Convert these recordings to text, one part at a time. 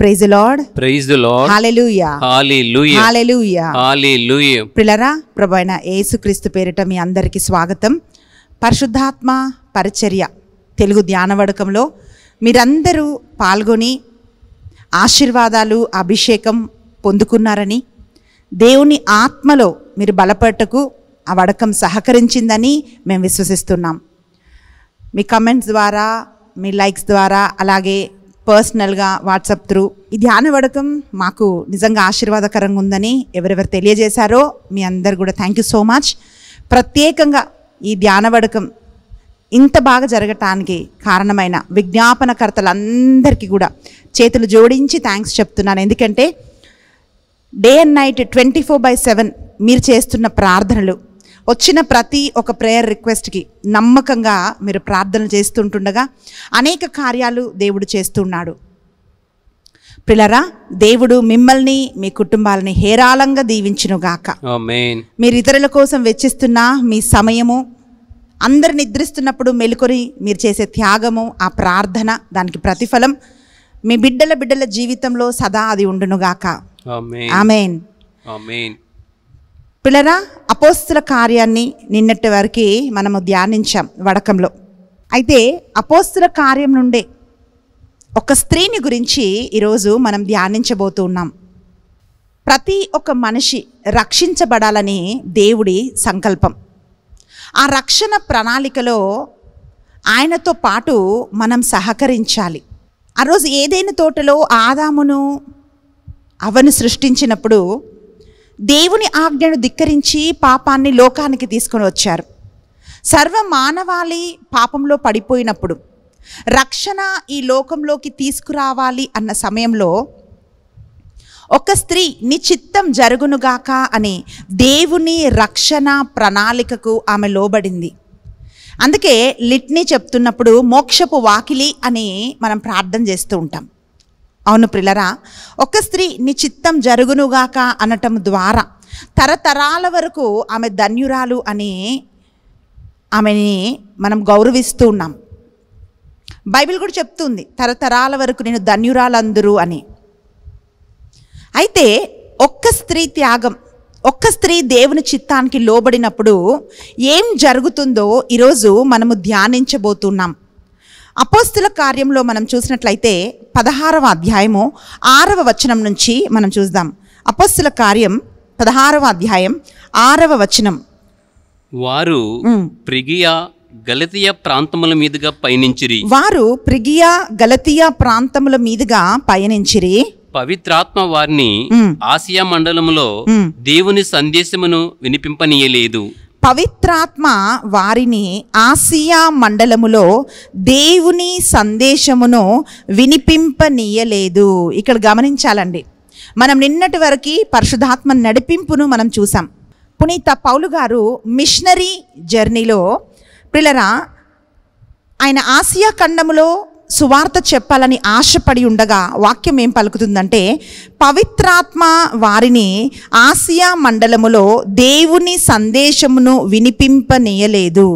Praise lord praise the lord hallelujah hallelujah hallelujah hallelujah ప్రిలరా ప్రభువైన యేసుక్రీస్తు పేరిట మీ అందరికీ స్వాగతం పరిశుద్ధాత్మ పరిచర్య తెలుగు ధ్యానవడకంలో మీరందరూ పాల్గొని ఆశీర్వాదాలు అభిషేకం పొందుకున్నారని దేవుని ఆత్మలో మీరు బలపడటకు ఆ వడకం సహకరించిందని మేము విశ్వసిస్తున్నాం మీ కమెంట్స్ ద్వారా మీ లైక్స్ ద్వారా అలాగే పర్సనల్గా వాట్సాప్ త్రూ ఈ ధ్యాన వడకం మాకు నిజంగా ఆశీర్వాదకరంగా ఉందని ఎవరెవరు తెలియజేశారో మీ అందరు కూడా థ్యాంక్ యూ సో మచ్ ప్రత్యేకంగా ఈ ధ్యాన వడకం ఇంత బాగా జరగటానికి కారణమైన విజ్ఞాపనకర్తలందరికీ కూడా చేతులు జోడించి థ్యాంక్స్ చెప్తున్నాను ఎందుకంటే day and night twenty four by seven మీరు చేస్తున్న ప్రార్థనలు వచ్చిన ప్రతి ఒక ప్రేయర్ రిక్వెస్ట్కి నమ్మకంగా మీరు ప్రార్థన చేస్తుంటుండగా అనేక కార్యాలు దేవుడు చేస్తున్నాడు పిల్లరా దేవుడు మిమ్మల్ని మీ కుటుంబాలని హేరాళంగా దీవించునుగాక మీరు ఇతరుల కోసం వెచ్చిస్తున్న మీ సమయము అందరు నిద్రిస్తున్నప్పుడు మెలుకొని మీరు చేసే త్యాగము ఆ ప్రార్థన దానికి ప్రతిఫలం మీ బిడ్డల బిడ్డల జీవితంలో సదా అది ఉండునుగాక ఆమెన్ పిల్లరా అపోస్తుల కార్యాన్ని నిన్నటి వరకు మనము ధ్యానించాం వడకంలో అయితే అపోస్తుల కార్యం నుండే ఒక స్త్రీని గురించి ఈరోజు మనం ధ్యానించబోతూ ఉన్నాం ప్రతి ఒక్క మనిషి రక్షించబడాలని దేవుడి సంకల్పం ఆ రక్షణ ప్రణాళికలో ఆయనతో పాటు మనం సహకరించాలి ఆ రోజు ఏదైనా తోటలో ఆదామును అవను సృష్టించినప్పుడు దేవుని ఆజ్ఞను ధిక్కరించి పాపాన్ని లోకానికి తీసుకొని వచ్చారు సర్వ మానవాళి పాపంలో పడిపోయినప్పుడు రక్షణ ఈ లోకంలోకి తీసుకురావాలి అన్న సమయంలో ఒక స్త్రీ నీ చిత్తం జరుగునుగాక అని దేవుని రక్షణ ప్రణాళికకు ఆమె లోబడింది అందుకే లిట్ని చెప్తున్నప్పుడు మోక్షపు వాకిలి అని మనం ప్రార్థన చేస్తూ ఉంటాం అవును ప్రిలరా ఒక స్త్రీ నీ చిత్తం జరుగునుగాక అనటం ద్వారా తరతరాల వరకు ఆమె ధన్యురాలు అని ఆమెని మనం గౌరవిస్తూ ఉన్నాం బైబిల్ కూడా చెప్తుంది తరతరాల వరకు నేను ధన్యురాలందరూ అని అయితే ఒక్క స్త్రీ త్యాగం ఒక్క స్త్రీ దేవుని చిత్తానికి లోబడినప్పుడు ఏం జరుగుతుందో ఈరోజు మనము ధ్యానించబోతున్నాం అపోస్తుల కార్యంలో మనం చూసినట్లయితే పదహారవ అధ్యాయము ఆరవ వచనం నుంచి మనం చూద్దాం అపోస్తుల కార్యం పదహారవ అధ్యాయం ఆరవ వచనం వారు ప్రిగియా గలతియా ప్రాంతముల మీదుగా పయనించిరి వారు ప్రిగియా గలతియా ప్రాంతముల మీదుగా పయనించిరి పవిత్రాత్మ వారిని ఆసియా మండలములో దేవుని సందేశమును వినిపింపనీయలేదు పవిత్రాత్మ వారిని ఆసియా మండలములో దేవుని సందేశమును వినిపింపనీయలేదు ఇక్కడ గమనించాలండి మనం నిన్నటి వరకు పరిశుధాత్మ నడిపింపును మనం చూసాం పునీత పౌలు గారు మిషనరీ జర్నీలో పిల్లరా ఆయన ఆసియా ఖండములో సువార్త చెప్పాలని ఆశపడి ఉండగా వాక్యం ఏం పలుకుతుందంటే పవిత్రాత్మ వారిని ఆసియా మండలములో దేవుని సందేశమును వినిపింపనీయలేదు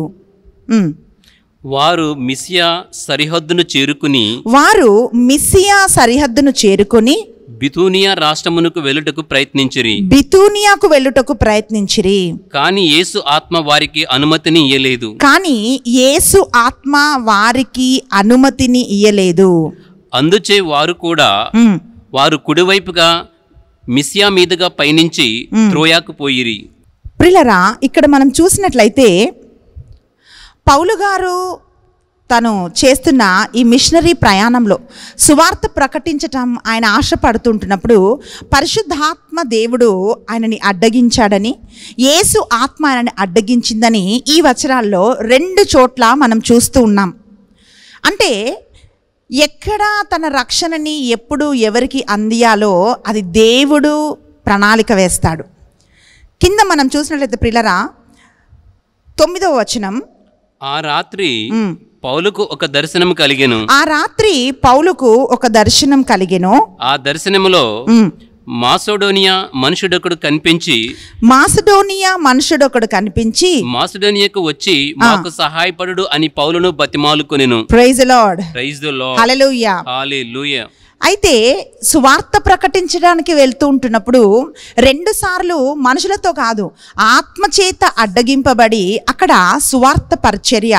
వారు మిసియా సరిహద్దును చేరుకుని వారు మిసియా సరిహద్దును చేరుకుని బితూనియా రాష్ట్రమునకు వెళ్ళుటకు ప్రయత్నించిరి బితూనియాకు వెళ్ళుటకు ప్రయత్నించిరి కాని యేసు ఆత్మ వారికి అనుమతిని ఇయ్యలేదు కానీ యేసు ఆత్మ వారికి అనుమతిని ఇయ్యలేదు అందుచే వారు కూడా వారు కుడివైపుగా మిస్యా మీదుగా పయనించి త్రోయాకు పోయిరి ప్రిలరా ఇక్కడ మనం చూసినట్లయితే పౌలు గారు తను చేస్తున్న ఈ మిషనరీ ప్రయాణంలో సువార్త ప్రకటించటం ఆయన ఆశపడుతుంటున్నప్పుడు పరిశుద్ధాత్మ దేవుడు ఆయనని అడ్డగించాడని యేసు ఆత్మ ఆయనని అడ్డగించిందని ఈ వచనాల్లో రెండు చోట్ల మనం చూస్తూ ఉన్నాం అంటే ఎక్కడ తన రక్షణని ఎప్పుడు ఎవరికి అందియాలో అది దేవుడు ప్రణాళిక వేస్తాడు కింద మనం చూసినట్లయితే ప్రిలరా తొమ్మిదవ వచనం ఆ రాత్రి పౌలుకు ఒక దర్శనం కలిగెను ఆ రాత్రి పౌలుకు ఒక దర్శనం కలిగెను ఆ దర్శనములో మాసోడోనియా మనుషుడొకడు కనిపించి మాసడోనియా మనుషుడొకడు కనిపించి మాసడోనియాకు వచ్చి మాకు సహాయపడు అని పౌలును బతిమాలుకొనెను praise lord praise lord hallelujah hallelujah అయితే సువార్త ప్రకటించడానికి వెళ్తూ ఉంటున్నప్పుడు రెండుసార్లు మనుషులతో కాదు ఆత్మచేత అడ్డగింపబడి అక్కడ సువార్త పరిచర్య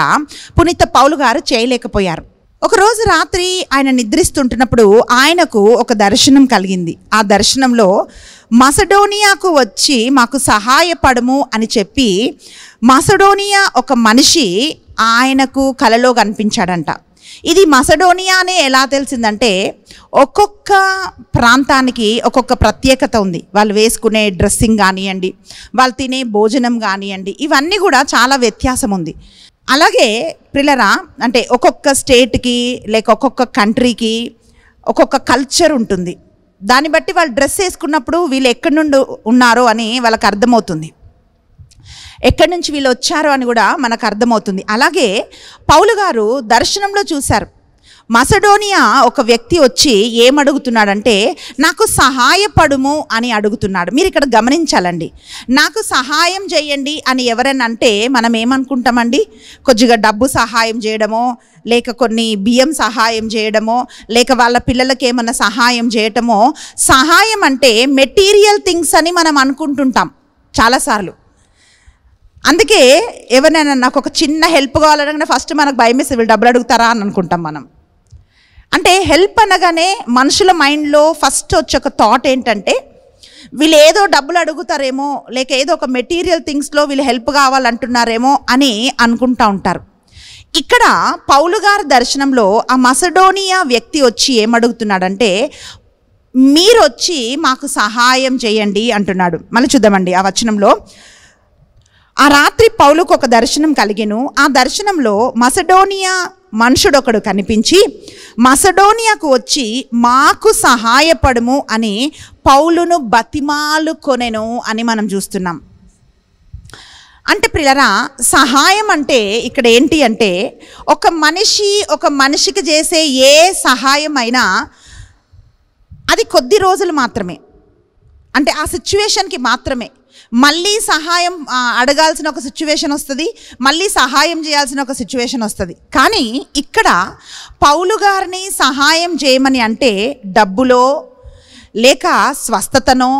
పునీత పౌలు గారు చేయలేకపోయారు ఒకరోజు రాత్రి ఆయన నిద్రిస్తుంటున్నప్పుడు ఆయనకు ఒక దర్శనం కలిగింది ఆ దర్శనంలో మసడోనియాకు వచ్చి మాకు సహాయపడము అని చెప్పి మసడోనియా ఒక మనిషి ఆయనకు కలలో కనిపించాడంట ఇది మసడోనియా అనే ఎలా తెలిసిందంటే ఒక్కొక్క ప్రాంతానికి ఒక్కొక్క ప్రత్యేకత ఉంది వాళ్ళు వేసుకునే డ్రెస్సింగ్ కానివ్వండి వాళ్ళు తినే భోజనం కానివ్వండి ఇవన్నీ కూడా చాలా వ్యత్యాసం ఉంది అలాగే పిల్లరా అంటే ఒక్కొక్క స్టేట్కి లేక ఒక్కొక్క కంట్రీకి ఒక్కొక్క కల్చర్ ఉంటుంది దాన్ని బట్టి వాళ్ళు డ్రెస్ వేసుకున్నప్పుడు వీళ్ళు ఎక్కడి నుండి ఉన్నారో అని వాళ్ళకి అర్థమవుతుంది ఎక్కడి నుంచి వీళ్ళు వచ్చారో అని కూడా మనకు అర్థమవుతుంది అలాగే పౌలు గారు దర్శనంలో చూశారు మసడోనియా ఒక వ్యక్తి వచ్చి ఏమడుగుతున్నాడంటే నాకు సహాయపడుము అని అడుగుతున్నాడు మీరు ఇక్కడ గమనించాలండి నాకు సహాయం చేయండి అని ఎవరైనా అంటే మనం ఏమనుకుంటామండి కొద్దిగా డబ్బు సహాయం చేయడమో లేక కొన్ని బియ్యం సహాయం చేయడమో లేక వాళ్ళ పిల్లలకి ఏమన్నా సహాయం చేయటమో సహాయం అంటే మెటీరియల్ థింగ్స్ అని మనం అనుకుంటుంటాం చాలాసార్లు అందుకే ఎవరైనా నాకు ఒక చిన్న హెల్ప్ కావాలనగానే ఫస్ట్ మనకు భయం వేసి వీళ్ళు డబ్బులు అడుగుతారా అని అనుకుంటాం మనం అంటే హెల్ప్ అనగానే మనుషుల మైండ్లో ఫస్ట్ వచ్చే ఒక థాట్ ఏంటంటే వీళ్ళు ఏదో డబ్బులు అడుగుతారేమో లేక ఏదో ఒక మెటీరియల్ థింగ్స్లో వీళ్ళు హెల్ప్ కావాలంటున్నారేమో అని అనుకుంటూ ఉంటారు ఇక్కడ పౌలు గారి దర్శనంలో ఆ మసడోనియా వ్యక్తి వచ్చి ఏమడుగుతున్నాడంటే మీరు వచ్చి మాకు సహాయం చేయండి అంటున్నాడు మళ్ళీ చూద్దామండి ఆ వచనంలో ఆ రాత్రి పౌలుకు ఒక దర్శనం కలిగిను ఆ దర్శనంలో మసడోనియా మనుషుడొకడు కనిపించి మసడోనియాకు వచ్చి మాకు సహాయపడము అని పౌలును బతిమాలు కొనెను అని మనం చూస్తున్నాం అంటే ప్రిలరా సహాయం అంటే ఇక్కడ ఏంటి అంటే ఒక మనిషి ఒక మనిషికి చేసే ఏ సహాయం అయినా అది కొద్ది రోజులు మాత్రమే అంటే ఆ సిచ్యువేషన్కి మాత్రమే మళ్ళీ సహాయం అడగాల్సిన ఒక సిచ్యువేషన్ వస్తుంది మళ్ళీ సహాయం చేయాల్సిన ఒక సిచ్యువేషన్ వస్తుంది కానీ ఇక్కడ పౌలు గారిని సహాయం చేయమని అంటే డబ్బులో లేక స్వస్థతనో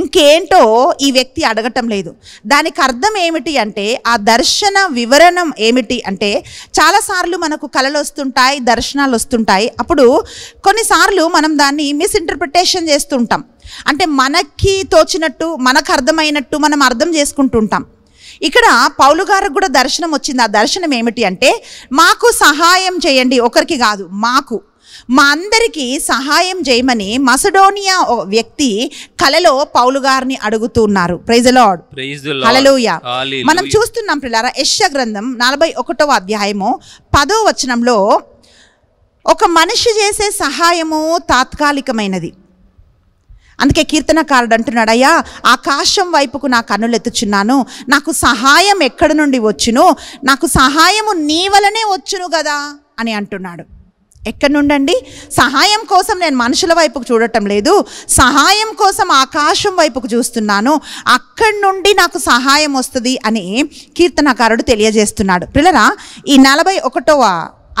ఇంకేంటో ఈ వ్యక్తి అడగటం లేదు దానికి అర్థం ఏమిటి అంటే ఆ దర్శన వివరణం ఏమిటి అంటే చాలాసార్లు మనకు కళలు వస్తుంటాయి దర్శనాలు వస్తుంటాయి అప్పుడు కొన్నిసార్లు మనం దాన్ని మిస్ఇంటర్ప్రిటేషన్ చేస్తుంటాం అంటే మనకి తోచినట్టు మనకు అర్థమైనట్టు మనం అర్థం చేసుకుంటుంటాం ఇక్కడ పౌలు గారికి కూడా దర్శనం వచ్చింది ఆ దర్శనం ఏమిటి అంటే మాకు సహాయం చేయండి ఒకరికి కాదు మాకు మా అందరికీ సహాయం చేయమని మసడోనియా వ్యక్తి కలలో పౌలు గారిని అడుగుతున్నారు ప్రైజ్ లార్డ్ హలలోయ మనం చూస్తున్నాం పిల్లారా యశ గ్రంథం నలభై ఒకటవ అధ్యాయము పదో వచనంలో ఒక మనిషి చేసే సహాయము తాత్కాలికమైనది అందుకే కీర్తనకారుడు అంటున్నాడు అయ్యా ఆకాశం వైపుకు నా కన్నులెత్తుచున్నాను నాకు సహాయం ఎక్కడి నుండి వచ్చును నాకు సహాయము నీ వలనే వచ్చును కదా అని అంటున్నాడు ఎక్కడి నుండండి సహాయం కోసం నేను మనుషుల వైపుకు చూడటం లేదు సహాయం కోసం ఆకాశం వైపుకు చూస్తున్నాను అక్కడి నుండి నాకు సహాయం వస్తుంది అని కీర్తనకారుడు తెలియజేస్తున్నాడు పిల్లరా ఈ నలభై ఒకటవ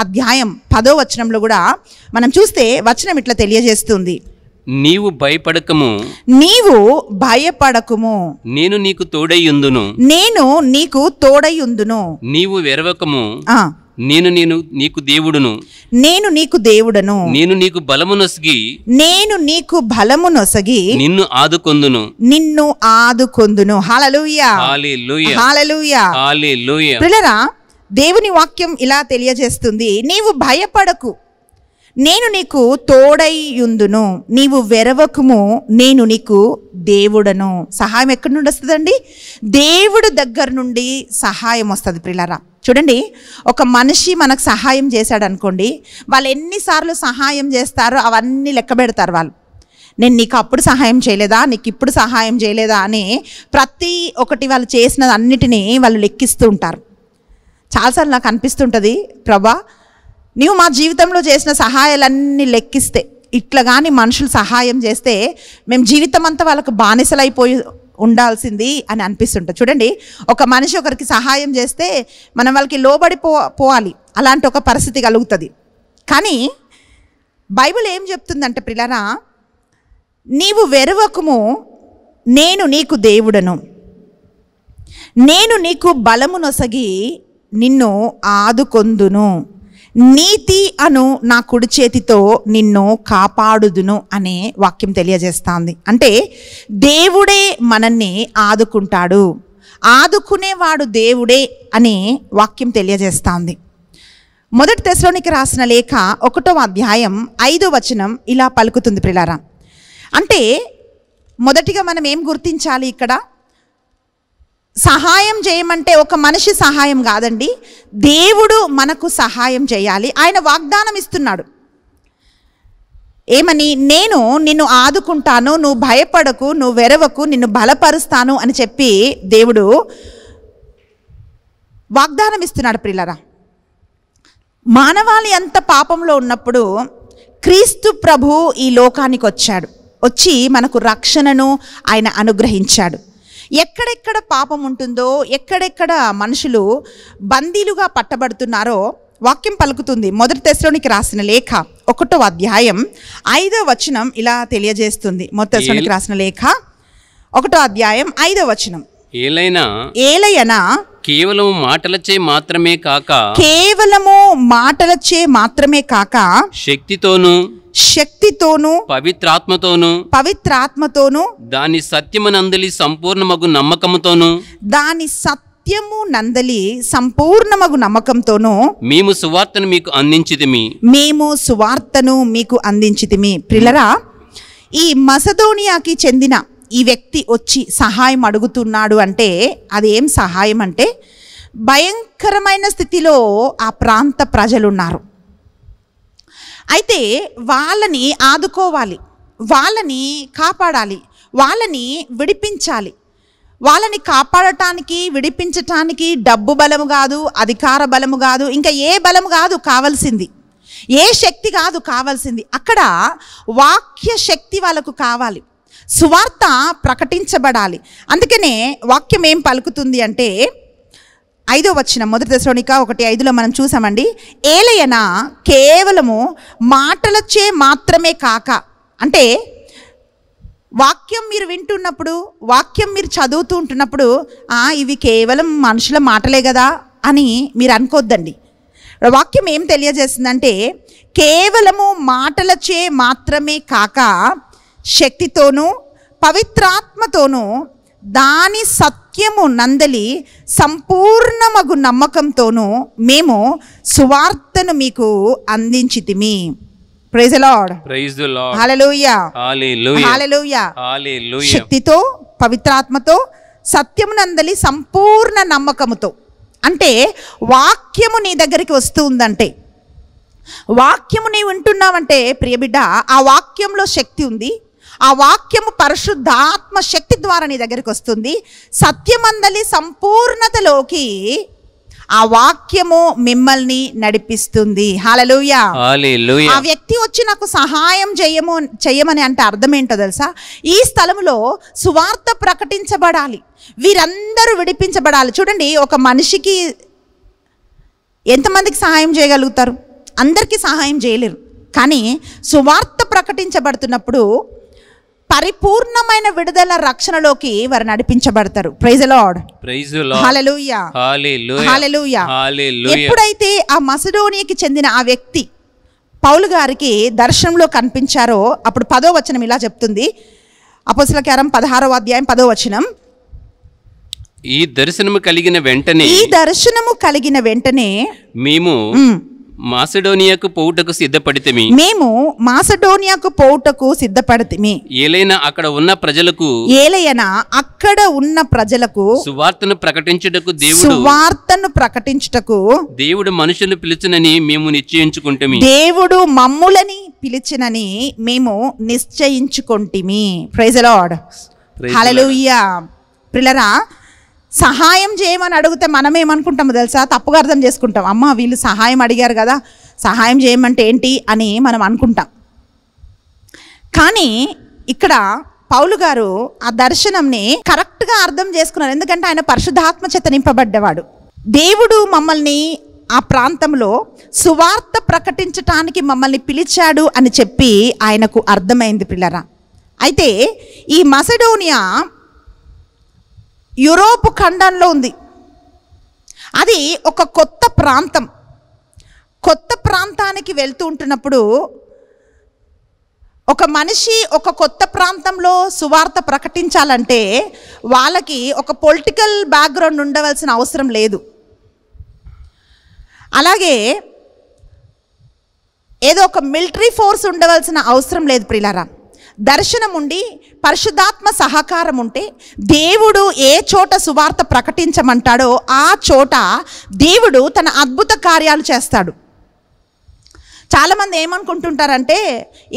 అధ్యాయం పదో వచనంలో కూడా మనం చూస్తే వచనం ఇట్లా తెలియజేస్తుంది నీవు భయపడకము నీవు భయపడకము నేను నీకు తోడయ్యుందును నేను నీకు తోడయ్యుందును నీవు వెరవకము నేను నేను నీకు దేవుడును నేను నీకు దేవుడను నేను నీకు బలము నొసగి నేను నీకు బలము నొసగి నిన్ను ఆదుకొందును నిన్ను ఆదుకొందును హాలలుయా హాలేలుయా దేవుని వాక్యం ఇలా తెలియజేస్తుంది నీవు భయపడకు నేను నీకు తోడైయుందును నీవు వెరవకుము నేను నీకు దేవుడను సహాయం ఎక్కడి నుండి వస్తుందండి దేవుడు దగ్గర నుండి సహాయం వస్తుంది ప్రిలారా చూడండి ఒక మనిషి మనకు సహాయం చేశాడు అనుకోండి వాళ్ళు ఎన్నిసార్లు సహాయం చేస్తారో అవన్నీ లెక్క పెడతారు వాళ్ళు నేను నీకు అప్పుడు సహాయం చేయలేదా నీకు ఇప్పుడు సహాయం చేయలేదా అని ప్రతి ఒకటి వాళ్ళు చేసిన అన్నిటినీ వాళ్ళు లెక్కిస్తూ ఉంటారు చాలాసార్లు నాకు అనిపిస్తుంటుంది ప్రభా నీవు మా జీవితంలో చేసిన సహాయాలన్నీ లెక్కిస్తే ఇట్లా కానీ మనుషులు సహాయం చేస్తే మేము జీవితం అంతా వాళ్ళకు బానిసలైపోయి ఉండాల్సింది అని అనిపిస్తుంటుంది చూడండి ఒక మనిషి ఒకరికి సహాయం చేస్తే మనం వాళ్ళకి లోబడి పో పోవాలి అలాంటి ఒక పరిస్థితి కలుగుతుంది కానీ బైబిల్ ఏం చెప్తుందంటే పిల్లరా నీవు వెరవకుము నేను నీకు దేవుడను నేను నీకు బలము నొసగి నిన్ను ఆదుకొందును నీతి అను నా కుడి చేతితో నిన్ను కాపాడుదును అనే వాక్యం తెలియజేస్తుంది అంటే దేవుడే మనల్ని ఆదుకుంటాడు ఆదుకునేవాడు దేవుడే అనే వాక్యం తెలియజేస్తుంది మొదటి దశలోనికి రాసిన లేఖ ఒకటో అధ్యాయం ఐదో వచనం ఇలా పలుకుతుంది ప్రిలారా అంటే మొదటిగా మనం ఏం గుర్తించాలి ఇక్కడ సహాయం చేయమంటే ఒక మనిషి సహాయం కాదండి దేవుడు మనకు సహాయం చేయాలి ఆయన వాగ్దానం ఇస్తున్నాడు ఏమని నేను నిన్ను ఆదుకుంటాను నువ్వు భయపడకు నువ్వు వెరవకు నిన్ను బలపరుస్తాను అని చెప్పి దేవుడు వాగ్దానం ఇస్తున్నాడు ప్రిల్లరా మానవాళి అంత పాపంలో ఉన్నప్పుడు క్రీస్తు ప్రభు ఈ లోకానికి వచ్చాడు వచ్చి మనకు రక్షణను ఆయన అనుగ్రహించాడు ఎక్కడెక్కడ పాపం ఉంటుందో ఎక్కడెక్కడ మనుషులు బందీలుగా పట్టబడుతున్నారో వాక్యం పలుకుతుంది మొదటి దశలోనికి రాసిన లేఖ ఒకటో అధ్యాయం ఐదో వచనం ఇలా తెలియజేస్తుంది మొదటి దశలోనికి రాసిన లేఖ ఒకటో అధ్యాయం ఐదో వచనం ఏలైనా ఏలైనా కేవలం మాటలచే మాత్రమే కాక కేవలము మాటలచే మాత్రమే కాక శక్తితోను శక్తితోను పవిత్రాత్మతోను పవిత్రాత్మతోను దాని సత్యము సంపూర్ణ సంపూర్ణమగు నమ్మకముతోను దాని సత్యము నందలి సంపూర్ణమగు నమ్మకంతోను మేము సువార్తను మీకు అందించితిమి మేము సువార్తను మీకు అందించితిమి ప్రిలరా ఈ మసదోనియాకి చెందిన ఈ వ్యక్తి వచ్చి సహాయం అడుగుతున్నాడు అంటే అదేం సహాయం అంటే భయంకరమైన స్థితిలో ఆ ప్రాంత ప్రజలున్నారు అయితే వాళ్ళని ఆదుకోవాలి వాళ్ళని కాపాడాలి వాళ్ళని విడిపించాలి వాళ్ళని కాపాడటానికి విడిపించటానికి డబ్బు బలము కాదు అధికార బలము కాదు ఇంకా ఏ బలము కాదు కావాల్సింది ఏ శక్తి కాదు కావాల్సింది అక్కడ వాక్య శక్తి వాళ్ళకు కావాలి సువార్త ప్రకటించబడాలి అందుకనే వాక్యం ఏం పలుకుతుంది అంటే ఐదో వచ్చిన మొదటి దశలోనిక ఒకటి ఐదులో మనం చూసామండి ఏలయన కేవలము మాటలచే మాత్రమే కాక అంటే వాక్యం మీరు వింటున్నప్పుడు వాక్యం మీరు చదువుతూ ఉంటున్నప్పుడు ఇవి కేవలం మనుషుల మాటలే కదా అని మీరు అనుకోద్దండి వాక్యం ఏం తెలియజేస్తుందంటే కేవలము మాటలచే మాత్రమే కాక శక్తితోనూ పవిత్రాత్మతోనూ దాని సత్ వాక్యము నందలి సంపూర్ణమగు నమ్మకంతోనూ మేము సువార్తను మీకు అందించితిమి praise lord praise lord hallelujah hallelujah hallelujah hallelujah శక్తితో పవిత్రాత్మతో సత్యమునందలి సంపూర్ణ నమ్మకముతో అంటే వాక్యము నీ దగ్గరికి వస్తుందంటే వాక్యము నీ వింటున్నావంటే ప్రియబిడ్డ ఆ వాక్యంలో శక్తి ఉంది ఆ వాక్యము పరిశుద్ధాత్మ శక్తి ద్వారా నీ దగ్గరికి వస్తుంది సత్యమందలి సంపూర్ణతలోకి ఆ వాక్యము మిమ్మల్ని నడిపిస్తుంది హలలుయా ఆ వ్యక్తి వచ్చి నాకు సహాయం చేయము చేయమని అంటే అర్థం ఏంటో తెలుసా ఈ స్థలంలో సువార్త ప్రకటించబడాలి వీరందరూ విడిపించబడాలి చూడండి ఒక మనిషికి ఎంతమందికి సహాయం చేయగలుగుతారు అందరికీ సహాయం చేయలేరు కానీ సువార్త ప్రకటించబడుతున్నప్పుడు పరిపూర్ణమైన విడుదల రక్షణలోకి వారు నడిపించబడతారు ప్రైజ్ లార్డ్ ప్రైజ్ ఎప్పుడైతే ఆ మసడోనియాకి చెందిన ఆ వ్యక్తి పౌలు గారికి దర్శనంలో కనిపించారో అప్పుడు పదో వచనం ఇలా చెప్తుంది అపోసల కారం పదహారో అధ్యాయం పదో వచనం ఈ దర్శనము కలిగిన వెంటనే ఈ దర్శనము కలిగిన వెంటనే మేము మాసడోనియాకు పోవుటకు సిద్ధపడితిమి మేము మాసడోనియాకు పోవుటకు సిద్ధపడితిమి ఏలైనా అక్కడ ఉన్న ప్రజలకు ఏలైనా అక్కడ ఉన్న ప్రజలకు సువార్తను ప్రకటించుటకు దేవుడు సువార్తను ప్రకటించుటకు దేవుడు మనుషులను పిలుచునని మేము నిశ్చయించుకుంటుమి దేవుడు మమ్ములని పిలిచినని మేము నిశ్చయించుకుంటిమి ప్రైజ్ లార్డ్ హల్లెలూయా ప్రిలరా సహాయం చేయమని అడిగితే మనం ఏమనుకుంటామో తెలుసా తప్పుగా అర్థం చేసుకుంటాం అమ్మ వీళ్ళు సహాయం అడిగారు కదా సహాయం చేయమంటే ఏంటి అని మనం అనుకుంటాం కానీ ఇక్కడ పౌలు గారు ఆ దర్శనంని కరెక్ట్గా అర్థం చేసుకున్నారు ఎందుకంటే ఆయన పరిశుద్ధాత్మ చెత్త నింపబడ్డవాడు దేవుడు మమ్మల్ని ఆ ప్రాంతంలో సువార్త ప్రకటించటానికి మమ్మల్ని పిలిచాడు అని చెప్పి ఆయనకు అర్థమైంది పిల్లరా అయితే ఈ మసడోనియా యూరోప్ ఖండంలో ఉంది అది ఒక కొత్త ప్రాంతం కొత్త ప్రాంతానికి వెళ్తూ ఉంటున్నప్పుడు ఒక మనిషి ఒక కొత్త ప్రాంతంలో సువార్త ప్రకటించాలంటే వాళ్ళకి ఒక పొలిటికల్ బ్యాక్గ్రౌండ్ ఉండవలసిన అవసరం లేదు అలాగే ఏదో ఒక మిలిటరీ ఫోర్స్ ఉండవలసిన అవసరం లేదు ప్రిలారా దర్శనం ఉండి పరిశుద్ధాత్మ సహకారం ఉంటే దేవుడు ఏ చోట సువార్త ప్రకటించమంటాడో ఆ చోట దేవుడు తన అద్భుత కార్యాలు చేస్తాడు చాలామంది ఏమనుకుంటుంటారంటే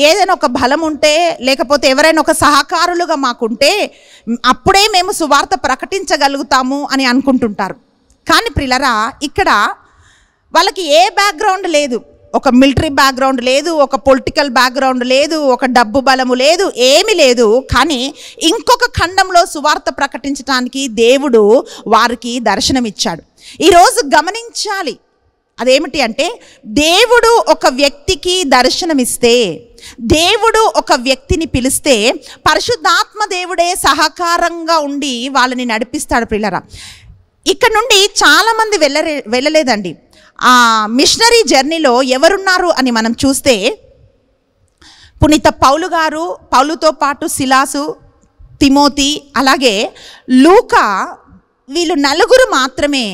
ఏదైనా ఒక బలం ఉంటే లేకపోతే ఎవరైనా ఒక సహకారులుగా మాకుంటే అప్పుడే మేము సువార్త ప్రకటించగలుగుతాము అని అనుకుంటుంటారు కానీ ప్రిలరా ఇక్కడ వాళ్ళకి ఏ బ్యాక్గ్రౌండ్ లేదు ఒక మిలిటరీ బ్యాక్గ్రౌండ్ లేదు ఒక పొలిటికల్ బ్యాక్గ్రౌండ్ లేదు ఒక డబ్బు బలము లేదు ఏమి లేదు కానీ ఇంకొక ఖండంలో సువార్త ప్రకటించడానికి దేవుడు వారికి దర్శనమిచ్చాడు ఈరోజు గమనించాలి అదేమిటి అంటే దేవుడు ఒక వ్యక్తికి దర్శనమిస్తే దేవుడు ఒక వ్యక్తిని పిలిస్తే పరిశుద్ధాత్మ దేవుడే సహకారంగా ఉండి వాళ్ళని నడిపిస్తాడు పిల్లరా ఇక్కడ నుండి చాలామంది వెళ్ళలే వెళ్ళలేదండి ఆ మిషనరీ జర్నీలో ఎవరున్నారు అని మనం చూస్తే పునీత పౌలు గారు పౌలుతో పాటు శిలాసు తిమోతి అలాగే లూకా వీళ్ళు నలుగురు మాత్రమే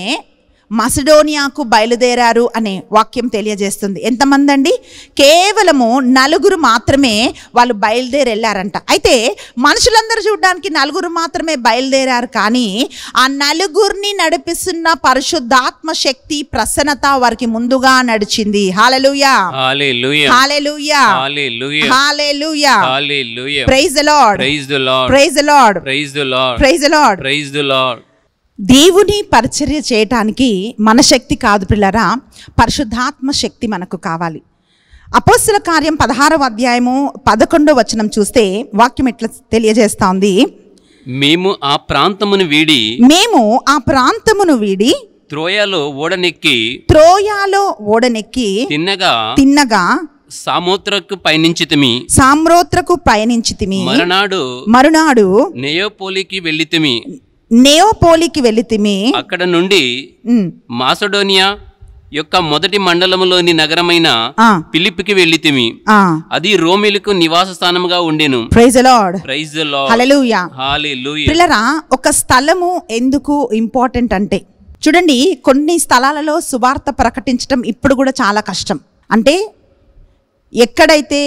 మసడోనియాకు బయలుదేరారు అనే వాక్యం తెలియజేస్తుంది ఎంతమంది అండి కేవలము నలుగురు మాత్రమే వాళ్ళు బయలుదేరి వెళ్ళారంట అయితే మనుషులందరూ చూడడానికి నలుగురు మాత్రమే బయలుదేరారు కానీ ఆ నలుగురిని నడిపిస్తున్న పరిశుద్ధాత్మ శక్తి ప్రసన్నత వారికి ముందుగా నడిచింది hallelujah hallelujah hallelujah praise praise praise praise praise దేవుని పరిచర్య చేయటానికి మన శక్తి కాదు పిల్లరా పరిశుద్ధాత్మ శక్తి మనకు కావాలి అపోస్తుల కార్యం పదహారవ అధ్యాయము పదకొండవ వచనం చూస్తే వాక్యం ఎట్లా తెలియజేస్తా ఉంది మేము ఆ ప్రాంతమును వీడి మేము ఆ ప్రాంతమును వీడి త్రోయాలో ఓడనెక్కి త్రోయాలో ఓడనెక్కి తిన్నగా తిన్నగా సామోత్రకు పయనించితిమి సామ్రోత్రకు పయనించితిమి మరునాడు మరునాడు నేయోపోలికి వెళ్ళితిమి నేయోపోలికి వెళితిమి అక్కడ నుండి మాసడోనియా యొక్క మొదటి మండలంలోని నగరమైన పిలిపికి వెళ్ళితిమి అది రోమిలకు నివాస స్థానముగా ఉండేను ప్రైజ్ లార్డ్ ప్రైజ్ పిల్లరా ఒక స్థలము ఎందుకు ఇంపార్టెంట్ అంటే చూడండి కొన్ని స్థలాలలో సువార్త ప్రకటించడం ఇప్పుడు కూడా చాలా కష్టం అంటే ఎక్కడైతే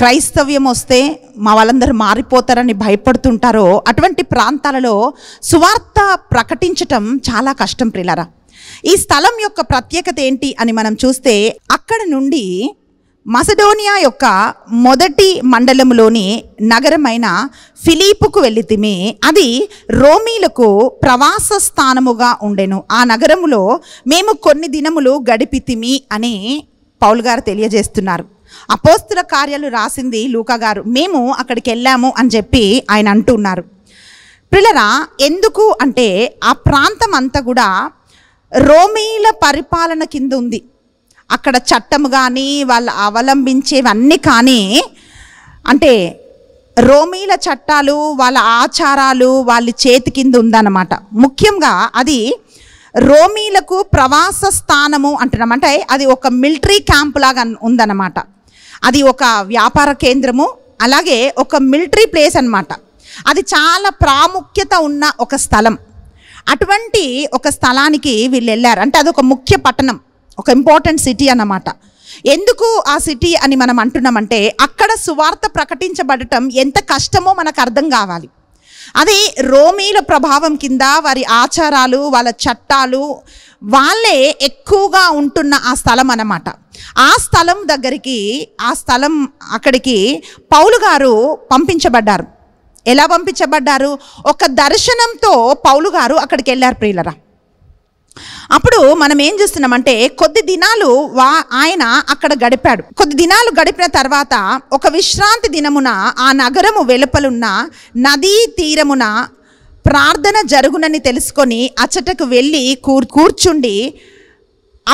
క్రైస్తవ్యం వస్తే మా వాళ్ళందరూ మారిపోతారని భయపడుతుంటారో అటువంటి ప్రాంతాలలో సువార్త ప్రకటించటం చాలా కష్టం ప్రిలరా ఈ స్థలం యొక్క ప్రత్యేకత ఏంటి అని మనం చూస్తే అక్కడ నుండి మసడోనియా యొక్క మొదటి మండలంలోని నగరమైన ఫిలీపుకు వెళ్ళితిమి అది రోమీలకు ప్రవాస స్థానముగా ఉండెను ఆ నగరములో మేము కొన్ని దినములు గడిపితిమి అని పౌల్ గారు తెలియజేస్తున్నారు అపోస్తుల కార్యాలు రాసింది లూకా గారు మేము అక్కడికి వెళ్ళాము అని చెప్పి ఆయన అంటున్నారు పిల్లరా ఎందుకు అంటే ఆ ప్రాంతం అంతా కూడా రోమీల పరిపాలన కింద ఉంది అక్కడ చట్టం కానీ వాళ్ళు అవలంబించేవన్నీ కానీ అంటే రోమీల చట్టాలు వాళ్ళ ఆచారాలు వాళ్ళ చేతి కింద ఉందన్నమాట ముఖ్యంగా అది రోమీలకు ప్రవాస స్థానము అంటున్నాం అంటే అది ఒక మిలిటరీ క్యాంప్ లాగా ఉందన్నమాట అది ఒక వ్యాపార కేంద్రము అలాగే ఒక మిలిటరీ ప్లేస్ అనమాట అది చాలా ప్రాముఖ్యత ఉన్న ఒక స్థలం అటువంటి ఒక స్థలానికి వీళ్ళు వెళ్ళారు అంటే అది ఒక ముఖ్య పట్టణం ఒక ఇంపార్టెంట్ సిటీ అన్నమాట ఎందుకు ఆ సిటీ అని మనం అంటున్నామంటే అక్కడ సువార్త ప్రకటించబడటం ఎంత కష్టమో మనకు అర్థం కావాలి అది రోమీల ప్రభావం కింద వారి ఆచారాలు వాళ్ళ చట్టాలు వాళ్ళే ఎక్కువగా ఉంటున్న ఆ స్థలం అన్నమాట ఆ స్థలం దగ్గరికి ఆ స్థలం అక్కడికి పౌలు గారు పంపించబడ్డారు ఎలా పంపించబడ్డారు ఒక దర్శనంతో పౌలు గారు అక్కడికి వెళ్ళారు ప్రియులరా అప్పుడు మనం ఏం చేస్తున్నామంటే కొద్ది దినాలు వా ఆయన అక్కడ గడిపాడు కొద్ది దినాలు గడిపిన తర్వాత ఒక విశ్రాంతి దినమున ఆ నగరము వెలుపలున్న నదీ తీరమున ప్రార్థన జరుగునని తెలుసుకొని అచ్చటకు వెళ్ళి కూర్ కూర్చుండి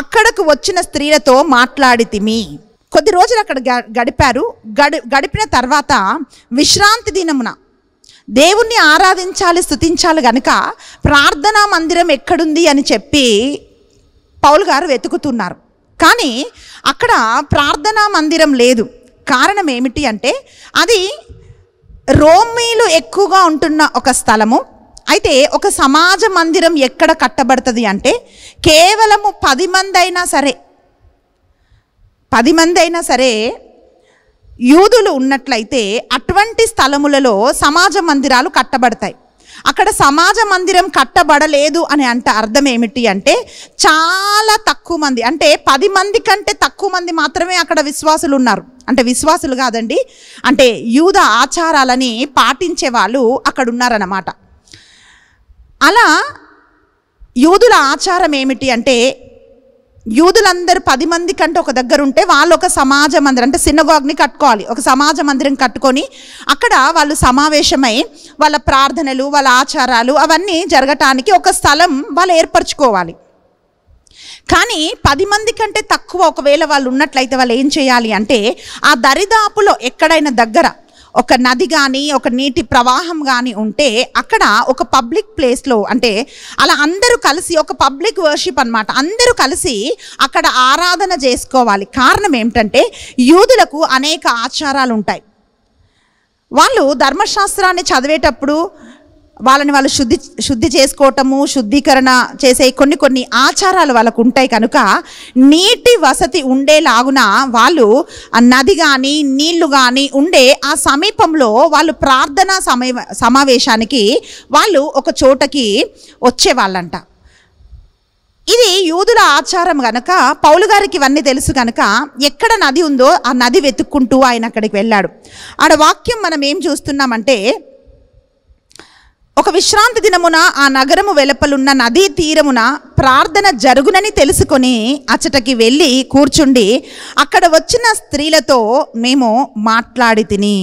అక్కడకు వచ్చిన స్త్రీలతో తిమి కొద్ది రోజులు అక్కడ గడిపారు గడి గడిపిన తర్వాత విశ్రాంతి దినమున దేవుణ్ణి ఆరాధించాలి స్థుతించాలి గనుక ప్రార్థనా మందిరం ఎక్కడుంది అని చెప్పి పౌలు గారు వెతుకుతున్నారు కానీ అక్కడ ప్రార్థనా మందిరం లేదు కారణం ఏమిటి అంటే అది రోమీలు ఎక్కువగా ఉంటున్న ఒక స్థలము అయితే ఒక సమాజ మందిరం ఎక్కడ కట్టబడుతుంది అంటే కేవలము పది మంది అయినా సరే పది మంది అయినా సరే యూదులు ఉన్నట్లయితే అటువంటి స్థలములలో సమాజ మందిరాలు కట్టబడతాయి అక్కడ సమాజ మందిరం కట్టబడలేదు అని అంట అర్థం ఏమిటి అంటే చాలా తక్కువ మంది అంటే పది మంది కంటే తక్కువ మంది మాత్రమే అక్కడ విశ్వాసులు ఉన్నారు అంటే విశ్వాసులు కాదండి అంటే యూద ఆచారాలని పాటించే వాళ్ళు అక్కడ ఉన్నారన్నమాట అలా యూదుల ఆచారం ఏమిటి అంటే యూదులందరూ పది మంది కంటే ఒక దగ్గర ఉంటే వాళ్ళు ఒక సమాజ మందిరం అంటే సినగాగ్ని కట్టుకోవాలి ఒక సమాజ మందిరం కట్టుకొని అక్కడ వాళ్ళు సమావేశమై వాళ్ళ ప్రార్థనలు వాళ్ళ ఆచారాలు అవన్నీ జరగటానికి ఒక స్థలం వాళ్ళు ఏర్పరచుకోవాలి కానీ పది మంది కంటే తక్కువ ఒకవేళ వాళ్ళు ఉన్నట్లయితే వాళ్ళు ఏం చేయాలి అంటే ఆ దరిదాపులో ఎక్కడైనా దగ్గర ఒక నది కానీ ఒక నీటి ప్రవాహం కానీ ఉంటే అక్కడ ఒక పబ్లిక్ ప్లేస్లో అంటే అలా అందరూ కలిసి ఒక పబ్లిక్ వర్షిప్ అనమాట అందరూ కలిసి అక్కడ ఆరాధన చేసుకోవాలి కారణం ఏమిటంటే యూదులకు అనేక ఆచారాలు ఉంటాయి వాళ్ళు ధర్మశాస్త్రాన్ని చదివేటప్పుడు వాళ్ళని వాళ్ళు శుద్ధి శుద్ధి చేసుకోవటము శుద్ధీకరణ చేసే కొన్ని కొన్ని ఆచారాలు వాళ్ళకు ఉంటాయి కనుక నీటి వసతి ఉండేలాగున వాళ్ళు నది కానీ నీళ్లు కానీ ఉండే ఆ సమీపంలో వాళ్ళు ప్రార్థనా సమయ సమావేశానికి వాళ్ళు ఒక చోటకి వచ్చేవాళ్ళంట ఇది యూదుల ఆచారం కనుక పౌలు గారికి ఇవన్నీ తెలుసు కనుక ఎక్కడ నది ఉందో ఆ నది వెతుక్కుంటూ ఆయన అక్కడికి వెళ్ళాడు ఆడ వాక్యం మనం ఏం చూస్తున్నామంటే ఒక విశ్రాంతి దినమున ఆ నగరము వెలుపలున్న నదీ తీరమున ప్రార్థన జరుగునని తెలుసుకొని అచ్చటకి వెళ్ళి కూర్చుండి అక్కడ వచ్చిన స్త్రీలతో మేము మాట్లాడి తిని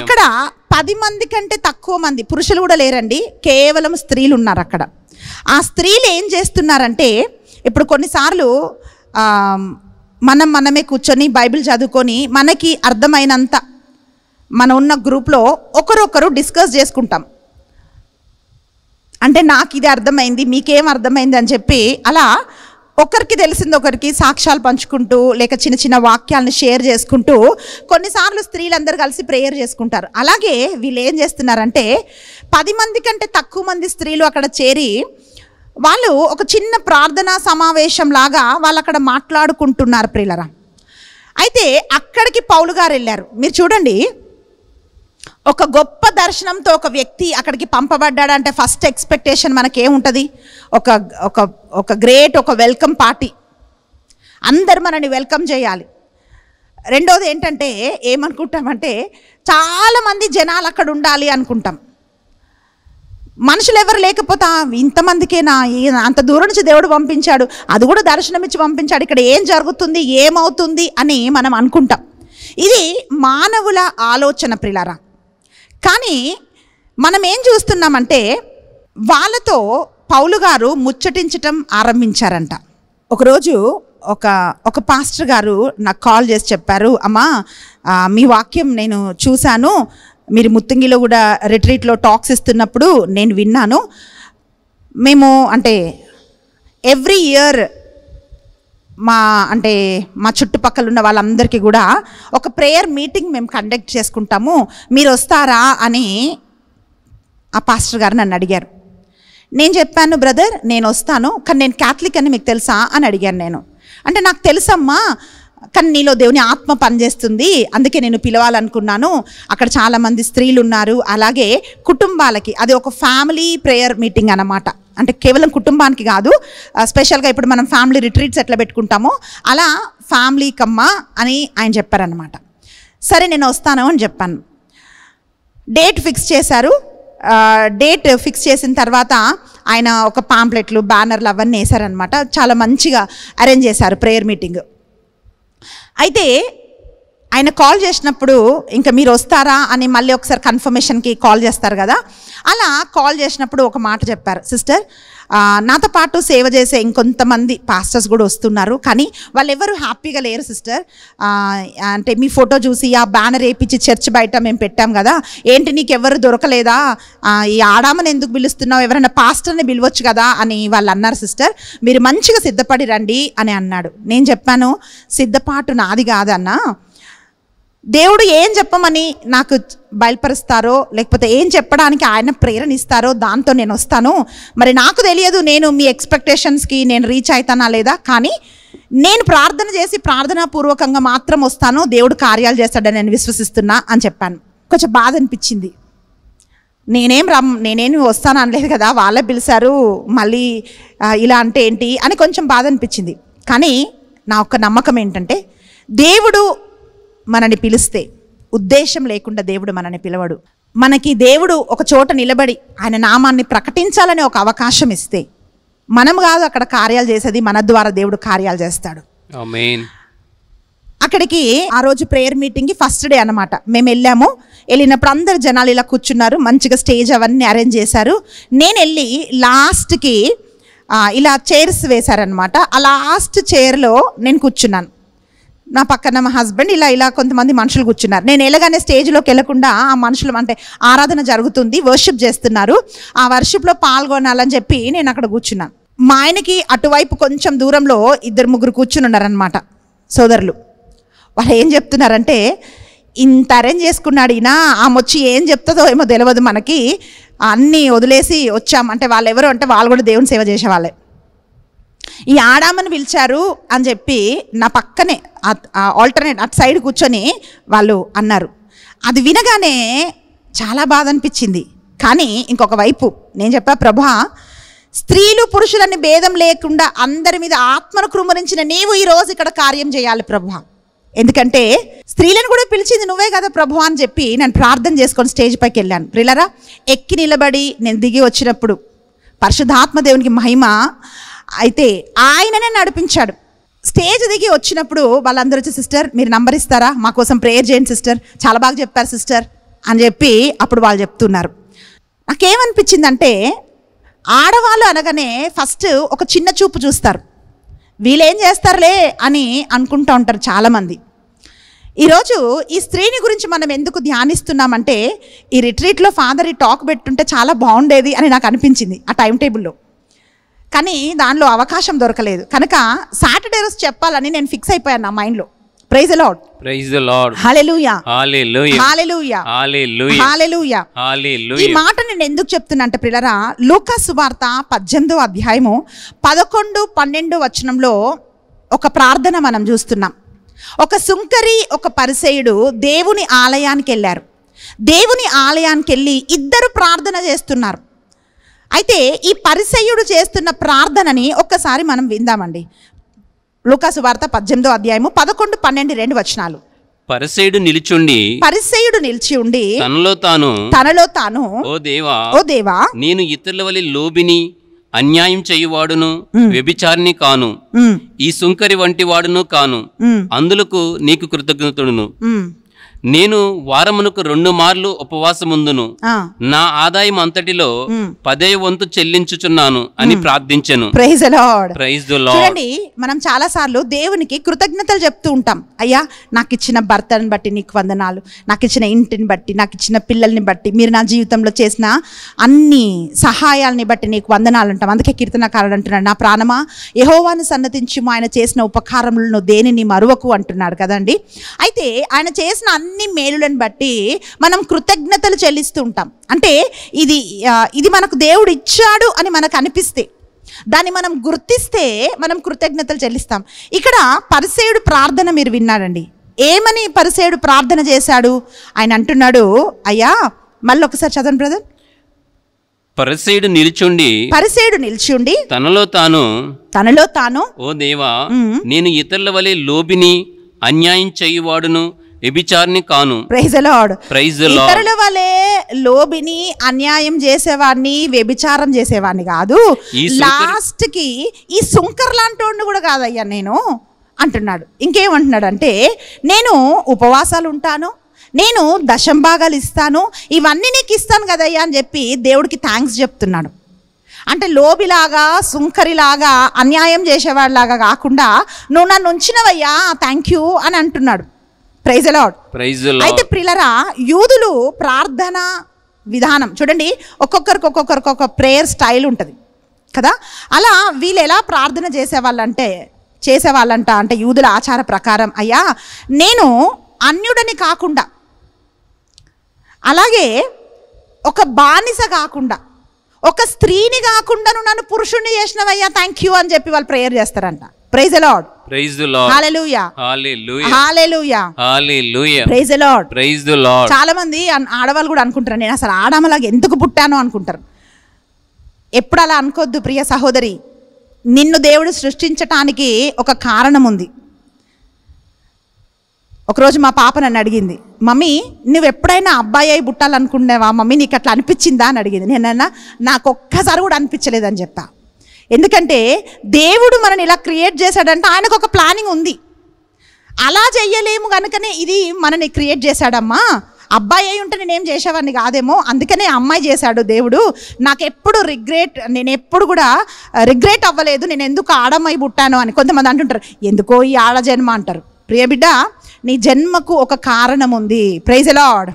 అక్కడ పది మంది కంటే తక్కువ మంది పురుషులు కూడా లేరండి కేవలం స్త్రీలు ఉన్నారు అక్కడ ఆ స్త్రీలు ఏం చేస్తున్నారంటే ఇప్పుడు కొన్నిసార్లు మనం మనమే కూర్చొని బైబిల్ చదువుకొని మనకి అర్థమైనంత మన ఉన్న గ్రూప్లో ఒకరొకరు డిస్కస్ చేసుకుంటాం అంటే నాకు ఇది అర్థమైంది మీకేం అర్థమైంది అని చెప్పి అలా ఒకరికి తెలిసింది ఒకరికి సాక్ష్యాలు పంచుకుంటూ లేక చిన్న చిన్న వాక్యాలను షేర్ చేసుకుంటూ కొన్నిసార్లు స్త్రీలందరూ కలిసి ప్రేయర్ చేసుకుంటారు అలాగే వీళ్ళు ఏం చేస్తున్నారంటే పది మంది కంటే తక్కువ మంది స్త్రీలు అక్కడ చేరి వాళ్ళు ఒక చిన్న ప్రార్థనా సమావేశం లాగా వాళ్ళు అక్కడ మాట్లాడుకుంటున్నారు ప్రియులరా అయితే అక్కడికి పౌలు గారు వెళ్ళారు మీరు చూడండి ఒక గొప్ప దర్శనంతో ఒక వ్యక్తి అక్కడికి పంపబడ్డాడంటే ఫస్ట్ ఎక్స్పెక్టేషన్ మనకేముంటుంది ఒక ఒక ఒక గ్రేట్ ఒక వెల్కమ్ పార్టీ అందరు మనని వెల్కమ్ చేయాలి రెండోది ఏంటంటే ఏమనుకుంటామంటే చాలామంది జనాలు అక్కడ ఉండాలి అనుకుంటాం మనుషులు ఎవరు లేకపోతా ఇంతమందికేనా అంత దూరం నుంచి దేవుడు పంపించాడు అది కూడా దర్శనమిచ్చి పంపించాడు ఇక్కడ ఏం జరుగుతుంది ఏమవుతుంది అని మనం అనుకుంటాం ఇది మానవుల ఆలోచన ప్రిలరా కానీ మనం ఏం చూస్తున్నామంటే వాళ్ళతో పౌలు గారు ముచ్చటించటం ఆరంభించారంట ఒకరోజు ఒక ఒక పాస్టర్ గారు నాకు కాల్ చేసి చెప్పారు అమ్మా మీ వాక్యం నేను చూశాను మీరు ముత్తంగిలో కూడా రిట్రీట్లో టాక్స్ ఇస్తున్నప్పుడు నేను విన్నాను మేము అంటే ఎవ్రీ ఇయర్ మా అంటే మా చుట్టుపక్కల ఉన్న వాళ్ళందరికీ కూడా ఒక ప్రేయర్ మీటింగ్ మేము కండక్ట్ చేసుకుంటాము మీరు వస్తారా అని ఆ పాస్టర్ గారు నన్ను అడిగారు నేను చెప్పాను బ్రదర్ నేను వస్తాను కానీ నేను క్యాథలిక్ అని మీకు తెలుసా అని అడిగాను నేను అంటే నాకు తెలుసమ్మా కానీ నీలో దేవుని ఆత్మ పనిచేస్తుంది అందుకే నేను పిలవాలనుకున్నాను అక్కడ చాలామంది స్త్రీలు ఉన్నారు అలాగే కుటుంబాలకి అది ఒక ఫ్యామిలీ ప్రేయర్ మీటింగ్ అన్నమాట అంటే కేవలం కుటుంబానికి కాదు స్పెషల్గా ఇప్పుడు మనం ఫ్యామిలీ రిట్రీట్స్ ఎట్లా పెట్టుకుంటామో అలా ఫ్యామిలీ కమ్మ అని ఆయన చెప్పారనమాట సరే నేను వస్తాను అని చెప్పాను డేట్ ఫిక్స్ చేశారు డేట్ ఫిక్స్ చేసిన తర్వాత ఆయన ఒక పాంప్లెట్లు బ్యానర్లు అవన్నీ వేశారనమాట చాలా మంచిగా అరేంజ్ చేశారు ప్రేయర్ మీటింగ్ అయితే ఆయన కాల్ చేసినప్పుడు ఇంకా మీరు వస్తారా అని మళ్ళీ ఒకసారి కన్ఫర్మేషన్కి కాల్ చేస్తారు కదా అలా కాల్ చేసినప్పుడు ఒక మాట చెప్పారు సిస్టర్ నాతో పాటు సేవ చేసే ఇంకొంతమంది పాస్టర్స్ కూడా వస్తున్నారు కానీ వాళ్ళు ఎవరు హ్యాపీగా లేరు సిస్టర్ అంటే మీ ఫోటో చూసి ఆ బ్యానర్ వేయించి చర్చ్ బయట మేము పెట్టాం కదా ఏంటి నీకు ఎవరు దొరకలేదా ఈ ఆడామని ఎందుకు పిలుస్తున్నావు ఎవరైనా పాస్టర్ని పిలవచ్చు కదా అని వాళ్ళు అన్నారు సిస్టర్ మీరు మంచిగా సిద్ధపడి రండి అని అన్నాడు నేను చెప్పాను సిద్ధపాటు నాది కాదన్నా దేవుడు ఏం చెప్పమని నాకు బయలుపరుస్తారో లేకపోతే ఏం చెప్పడానికి ఆయన ప్రేరణిస్తారో దాంతో నేను వస్తాను మరి నాకు తెలియదు నేను మీ ఎక్స్పెక్టేషన్స్కి నేను రీచ్ అవుతానా లేదా కానీ నేను ప్రార్థన చేసి ప్రార్థనాపూర్వకంగా మాత్రం వస్తాను దేవుడు కార్యాలు చేస్తాడని నేను విశ్వసిస్తున్నా అని చెప్పాను కొంచెం బాధ అనిపించింది నేనేం రా నేనేమి వస్తాను అనలేదు కదా వాళ్ళే పిలిచారు మళ్ళీ ఇలా అంటే ఏంటి అని కొంచెం బాధ అనిపించింది కానీ నా ఒక్క నమ్మకం ఏంటంటే దేవుడు మనని పిలిస్తే ఉద్దేశం లేకుండా దేవుడు మనని పిలవడు మనకి దేవుడు ఒక చోట నిలబడి ఆయన నామాన్ని ప్రకటించాలని ఒక అవకాశం ఇస్తే మనం కాదు అక్కడ కార్యాలు చేసేది మన ద్వారా దేవుడు కార్యాలు చేస్తాడు అక్కడికి ఆ రోజు ప్రేయర్ మీటింగ్కి ఫస్ట్ డే అనమాట మేము వెళ్ళాము వెళ్ళినప్పుడు అందరు జనాలు ఇలా కూర్చున్నారు మంచిగా స్టేజ్ అవన్నీ అరేంజ్ చేశారు నేను వెళ్ళి లాస్ట్కి ఇలా చైర్స్ వేశారనమాట ఆ లాస్ట్ చైర్లో నేను కూర్చున్నాను నా పక్కన మా హస్బెండ్ ఇలా ఇలా కొంతమంది మనుషులు కూర్చున్నారు నేను ఎలాగానే స్టేజ్లోకి వెళ్ళకుండా ఆ మనుషులు అంటే ఆరాధన జరుగుతుంది వర్షిప్ చేస్తున్నారు ఆ వర్షిప్లో పాల్గొనాలని చెప్పి నేను అక్కడ కూర్చున్నాను మా ఆయనకి అటువైపు కొంచెం దూరంలో ఇద్దరు ముగ్గురు కూర్చుని ఉన్నారనమాట సోదరులు వాళ్ళు ఏం చెప్తున్నారంటే ఇంత అరేంజ్ చేసుకున్నాడు ఈయన ఆమె వచ్చి ఏం చెప్తుందో ఏమో తెలియదు మనకి అన్నీ వదిలేసి వచ్చాం అంటే వాళ్ళు ఎవరు అంటే వాళ్ళు కూడా దేవుని సేవ చేసేవాళ్ళే ఈ ఆడామని పిలిచారు అని చెప్పి నా పక్కనే ఆల్టర్నేట్ అటు సైడ్ కూర్చొని వాళ్ళు అన్నారు అది వినగానే చాలా బాధ అనిపించింది కానీ ఇంకొక వైపు నేను చెప్పా ప్రభా స్త్రీలు పురుషులని భేదం లేకుండా అందరి మీద ఆత్మను కృమరించిన నీవు ఈరోజు ఇక్కడ కార్యం చేయాలి ప్రభా ఎందుకంటే స్త్రీలను కూడా పిలిచింది నువ్వే కదా ప్రభు అని చెప్పి నేను ప్రార్థన చేసుకొని స్టేజ్ పైకి వెళ్ళాను ప్రిలరా ఎక్కి నిలబడి నేను దిగి వచ్చినప్పుడు పరిశుధాత్మ దేవునికి మహిమ అయితే ఆయననే నడిపించాడు స్టేజ్ దిగి వచ్చినప్పుడు వాళ్ళందరూ వచ్చి సిస్టర్ మీరు నంబర్ ఇస్తారా మా కోసం ప్రేయర్ చేయండి సిస్టర్ చాలా బాగా చెప్పారు సిస్టర్ అని చెప్పి అప్పుడు వాళ్ళు చెప్తున్నారు నాకేమనిపించిందంటే ఆడవాళ్ళు అనగానే ఫస్ట్ ఒక చిన్న చూపు చూస్తారు వీళ్ళేం చేస్తారులే అని అనుకుంటూ ఉంటారు చాలామంది ఈరోజు ఈ స్త్రీని గురించి మనం ఎందుకు ధ్యానిస్తున్నామంటే ఈ రిట్రీట్లో ఫాదర్ ఈ టాక్ పెట్టుంటే చాలా బాగుండేది అని నాకు అనిపించింది ఆ టైం టేబుల్లో కానీ దానిలో అవకాశం దొరకలేదు కనుక సాటర్డే రోజు చెప్పాలని నేను ఫిక్స్ అయిపోయాను నా మైండ్లో ప్రైజ్ లాడ్ ప్రైజ్ అలాడ్ హల్లెలూయా హల్లెలూయా హల్లెలూయా హల్లెలూయా హల్లెలూయా హల్లెలూయా ఈ మాట నేను ఎందుకు చెప్తున్నా అంటే పిల్లరా లూకా సువార్త 18వ అధ్యాయము 11 12 వచనంలో ఒక ప్రార్థన మనం చూస్తున్నాం ఒక సుంకరి ఒక పరిసేయుడు దేవుని ఆలయానికి వెళ్ళారు దేవుని ఆలయానికి వెళ్ళి ఇద్దరు ప్రార్థన చేస్తున్నారు అయితే ఈ పరిసయుడు చేస్తున్న ప్రార్థనని ఒక్కసారి మనం విందామండి లూకాసు వార్త పద్దెనిమిదో అధ్యాయము పదకొండు పన్నెండు రెండు వచనాలు పరిసేయుడు నిలిచుండి పరిసేయుడు నిలిచి ఉండి తనలో తాను తనలో తాను ఓ దేవా ఓ దేవా నేను ఇతరుల వలి లోబిని అన్యాయం చేయువాడును వ్యభిచారిని కాను ఈ సుంకరి వంటి వాడును కాను అందులకు నీకు కృతజ్ఞతుడును నేను వారమునకు రెండు మార్లు ఉపవాసముందును నా ఆదాయం అంతటిలో పదే వంతు చెల్లించుచున్నాను అని ప్రార్థించను ప్రైజ్ చూడండి మనం చాలా సార్లు దేవునికి కృతజ్ఞతలు చెప్తూ ఉంటాం అయ్యా నాకు ఇచ్చిన భర్తను బట్టి నీకు వందనాలు నాకు ఇచ్చిన ఇంటిని బట్టి నాకు ఇచ్చిన పిల్లల్ని బట్టి మీరు నా జీవితంలో చేసిన అన్ని సహాయాలని బట్టి నీకు వందనాలు అంటాం అందుకే కీర్తనకారుడు అంటున్నాడు నా ప్రాణమా యహోవాను సన్నతించి ఆయన చేసిన ఉపకారములను దేనిని మరువకు అంటున్నాడు కదండి అయితే ఆయన చేసిన అన్ని అన్ని మేలులను బట్టి మనం కృతజ్ఞతలు చెల్లిస్తూ ఉంటాం అంటే ఇది ఇది మనకు దేవుడు ఇచ్చాడు అని మనకు అనిపిస్తే దాన్ని మనం గుర్తిస్తే మనం కృతజ్ఞతలు చెల్లిస్తాం ఇక్కడ పరిసేయుడు ప్రార్థన మీరు విన్నాడండి ఏమని పరిసేయుడు ప్రార్థన చేశాడు ఆయన అంటున్నాడు అయ్యా మళ్ళీ ఒకసారి చదవండి బ్రదర్ పరిసేయుడు నిల్చుండి పరిసేయుడు నిల్చుండి తనలో తాను తనలో తాను ఓ దేవా నేను ఇతరుల వలె లోబిని అన్యాయం చేయువాడును వ్యభిచారిని కాను ప్రైజ్ లార్డ్ ప్రైజ్ ఇతరుల వలె లోబిని అన్యాయం చేసేవాడిని వ్యభిచారం చేసేవాడిని కాదు లాస్ట్ కి ఈ సుంకర్ లాంటి కూడా కాదయ్యా నేను అంటున్నాడు ఇంకేమంటున్నాడు అంటే నేను ఉపవాసాలు ఉంటాను నేను దశం భాగాలు ఇస్తాను ఇవన్నీ నీకు ఇస్తాను కదయ్యా అని చెప్పి దేవుడికి థ్యాంక్స్ చెప్తున్నాడు అంటే లోబిలాగా సుంకరిలాగా అన్యాయం చేసేవాడిలాగా కాకుండా నువ్వు నన్ను ఉంచినవయ్యా థ్యాంక్ యూ అని అంటున్నాడు ప్రైజ్ అలాడ్ అయితే ప్రిలరా యూదులు ప్రార్థన విధానం చూడండి ఒక్కొక్కరికి ఒక్కొక్కరికి ఒక ప్రేయర్ స్టైల్ ఉంటుంది కదా అలా వీళ్ళు ఎలా ప్రార్థన చేసేవాళ్ళంటే చేసేవాళ్ళంట అంటే యూదుల ఆచార ప్రకారం అయ్యా నేను అన్యుడని కాకుండా అలాగే ఒక బానిస కాకుండా ఒక స్త్రీని కాకుండా నన్ను పురుషుణ్ణి చేసినవయ్యా థ్యాంక్ యూ అని చెప్పి వాళ్ళు ప్రేయర్ చేస్తారంట praise lord praise the lord hallelujah hallelujah hallelujah hallelujah praise the lord praise lord చాలా మంది ఆడవాళ్ళు కూడా అనుకుంటారు నేను అసలు ఆడమలాగా ఎందుకు పుట్టాను అనుకుంటారు ఎప్పుడు అలా అనుకోద్దు ప్రియ సహోదరి నిన్ను దేవుడు సృష్టించటానికి ఒక కారణం ఉంది ఒకరోజు మా పాప నన్ను అడిగింది మమ్మీ నువ్వు ఎప్పుడైనా అబ్బాయి అయి పుట్టాలనుకున్నావా మమ్మీ నీకు అట్లా అనిపించిందా అని అడిగింది నేనన్నా నాకు ఒక్కసారి కూడా అనిపించలేదని చెప్పా ఎందుకంటే దేవుడు మనని ఇలా క్రియేట్ చేశాడంటే ఆయనకు ఒక ప్లానింగ్ ఉంది అలా చెయ్యలేము కనుకనే ఇది మనని క్రియేట్ చేశాడమ్మా అబ్బాయి అయి ఉంటే నేనేం చేసేవాడిని కాదేమో అందుకనే అమ్మాయి చేశాడు దేవుడు నాకు ఎప్పుడు రిగ్రెట్ నేను ఎప్పుడు కూడా రిగ్రెట్ అవ్వలేదు నేను ఎందుకు ఆడమై పుట్టాను అని కొంతమంది అంటుంటారు ఎందుకో ఈ ఆడ జన్మ అంటారు ప్రియ బిడ్డ నీ జన్మకు ఒక కారణం ఉంది ప్రైజ్ లార్డ్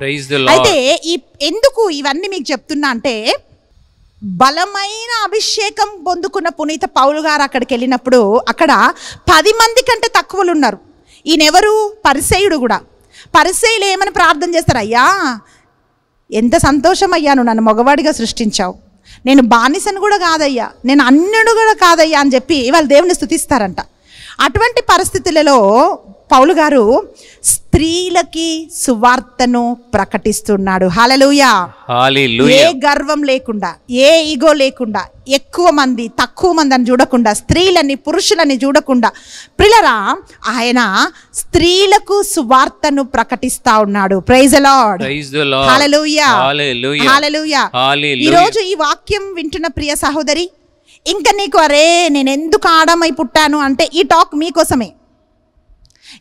అయితే ఈ ఎందుకు ఇవన్నీ మీకు చెప్తున్నా అంటే బలమైన అభిషేకం పొందుకున్న పునీత పౌలు గారు అక్కడికి వెళ్ళినప్పుడు అక్కడ పది మంది కంటే తక్కువలు ఉన్నారు ఈయనెవరు పరిసయుడు కూడా పరిసయులు ఏమని ప్రార్థన చేస్తారు అయ్యా ఎంత సంతోషం అయ్యాను నన్ను మగవాడిగా సృష్టించావు నేను బానిసను కూడా కాదయ్యా నేను అన్నుడు కూడా కాదయ్యా అని చెప్పి వాళ్ళు దేవుని స్థుతిస్తారంట అటువంటి పరిస్థితులలో పౌలు గారు స్త్రీలకి సువార్తను ప్రకటిస్తున్నాడు హలలుయా ఏ గర్వం లేకుండా ఏ ఈగో లేకుండా ఎక్కువ మంది తక్కువ మంది అని చూడకుండా స్త్రీలని పురుషులని చూడకుండా పిల్లరా ఆయన స్త్రీలకు సువార్తను ప్రకటిస్తా ఉన్నాడు ప్రైజ్ లార్డ్ ఈ వాక్యం వింటున్న ప్రియ సహోదరి ఇంకా నీకు అరే నేను ఎందుకు ఆడమై పుట్టాను అంటే ఈ టాక్ మీకోసమే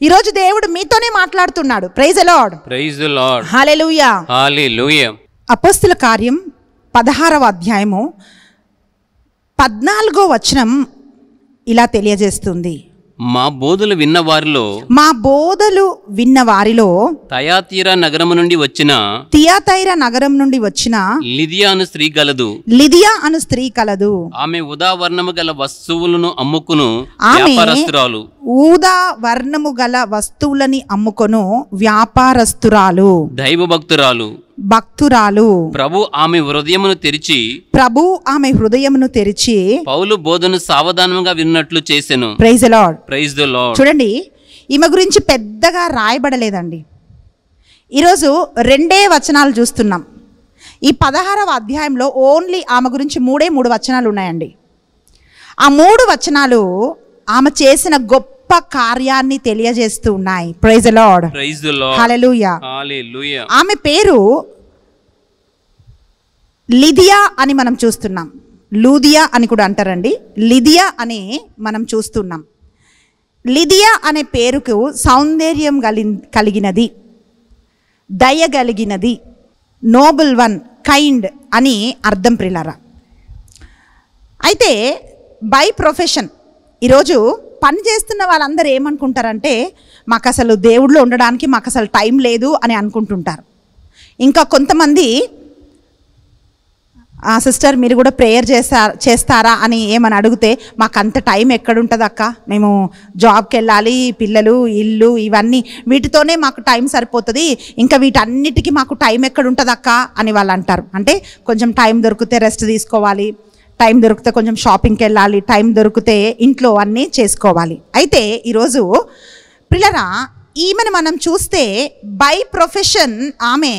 ఈరోజు దేవుడు మీతోనే మాట్లాడుతున్నాడు praise lord praise lord hallelujah hallelujah అపోస్తుల కార్యం పదహారవ అధ్యాయము పద్నాలుగో వచనం ఇలా తెలియజేస్తుంది మా బోధలు విన్న వారిలో మా బోధలు విన్న వారిలో తయాతీరా నగరం నుండి వచ్చిన తియాతైర నగరం నుండి వచ్చిన లిదియా అను స్త్రీ కలదు లిదియా అను స్త్రీ కలదు ఆమె ఉదా గల వస్తువులను అమ్ముకును వ్యాపారస్తురాలు ఊదా వర్ణము గల వస్తువులని అమ్ముకొను వ్యాపారస్తురాలు దైవ భక్తురాలు భక్తురాలు ప్రభు ఆమె హృదయమును తెరిచి ప్రభు ఆమె హృదయమును తెరిచి పౌలు బోధను సావధానంగా విన్నట్లు చేసెను praise lord praise the lord చూడండి ఈమె గురించి పెద్దగా రాయబడలేదండి ఈరోజు రెండే వచనాలు చూస్తున్నాం ఈ పదహారవ అధ్యాయంలో ఓన్లీ ఆమె గురించి మూడే మూడు వచనాలు ఉన్నాయండి ఆ మూడు వచనాలు ఆమె చేసిన గొప్ప గొప్ప కార్యాన్ని తెలియజేస్తూ ఉన్నాయి ప్రైజ్ లార్డ్ ప్రైజ్ ఆమె పేరు లిథియా అని మనం చూస్తున్నాం లూదియా అని కూడా అంటారండి లిథియా అని మనం చూస్తున్నాం లిథియా అనే పేరుకు సౌందర్యం కలి కలిగినది దయగలిగినది నోబుల్ వన్ కైండ్ అని అర్థం ప్రిలరా అయితే బై ప్రొఫెషన్ ఈరోజు పని చేస్తున్న వాళ్ళందరూ ఏమనుకుంటారంటే మాకు అసలు దేవుళ్ళు ఉండడానికి మాకు అసలు టైం లేదు అని అనుకుంటుంటారు ఇంకా కొంతమంది సిస్టర్ మీరు కూడా ప్రేయర్ చేస్తా చేస్తారా అని ఏమని అడిగితే మాకు అంత టైం ఎక్కడుంటుంది అక్క మేము జాబ్కి వెళ్ళాలి పిల్లలు ఇల్లు ఇవన్నీ వీటితోనే మాకు టైం సరిపోతుంది ఇంకా వీటన్నిటికీ మాకు టైం ఎక్కడుంటుంది అక్క అని వాళ్ళు అంటారు అంటే కొంచెం టైం దొరికితే రెస్ట్ తీసుకోవాలి టైం దొరికితే కొంచెం షాపింగ్కి వెళ్ళాలి టైం దొరికితే ఇంట్లో అన్నీ చేసుకోవాలి అయితే ఈరోజు పిల్లరా ఈమెను మనం చూస్తే బై ప్రొఫెషన్ ఆమె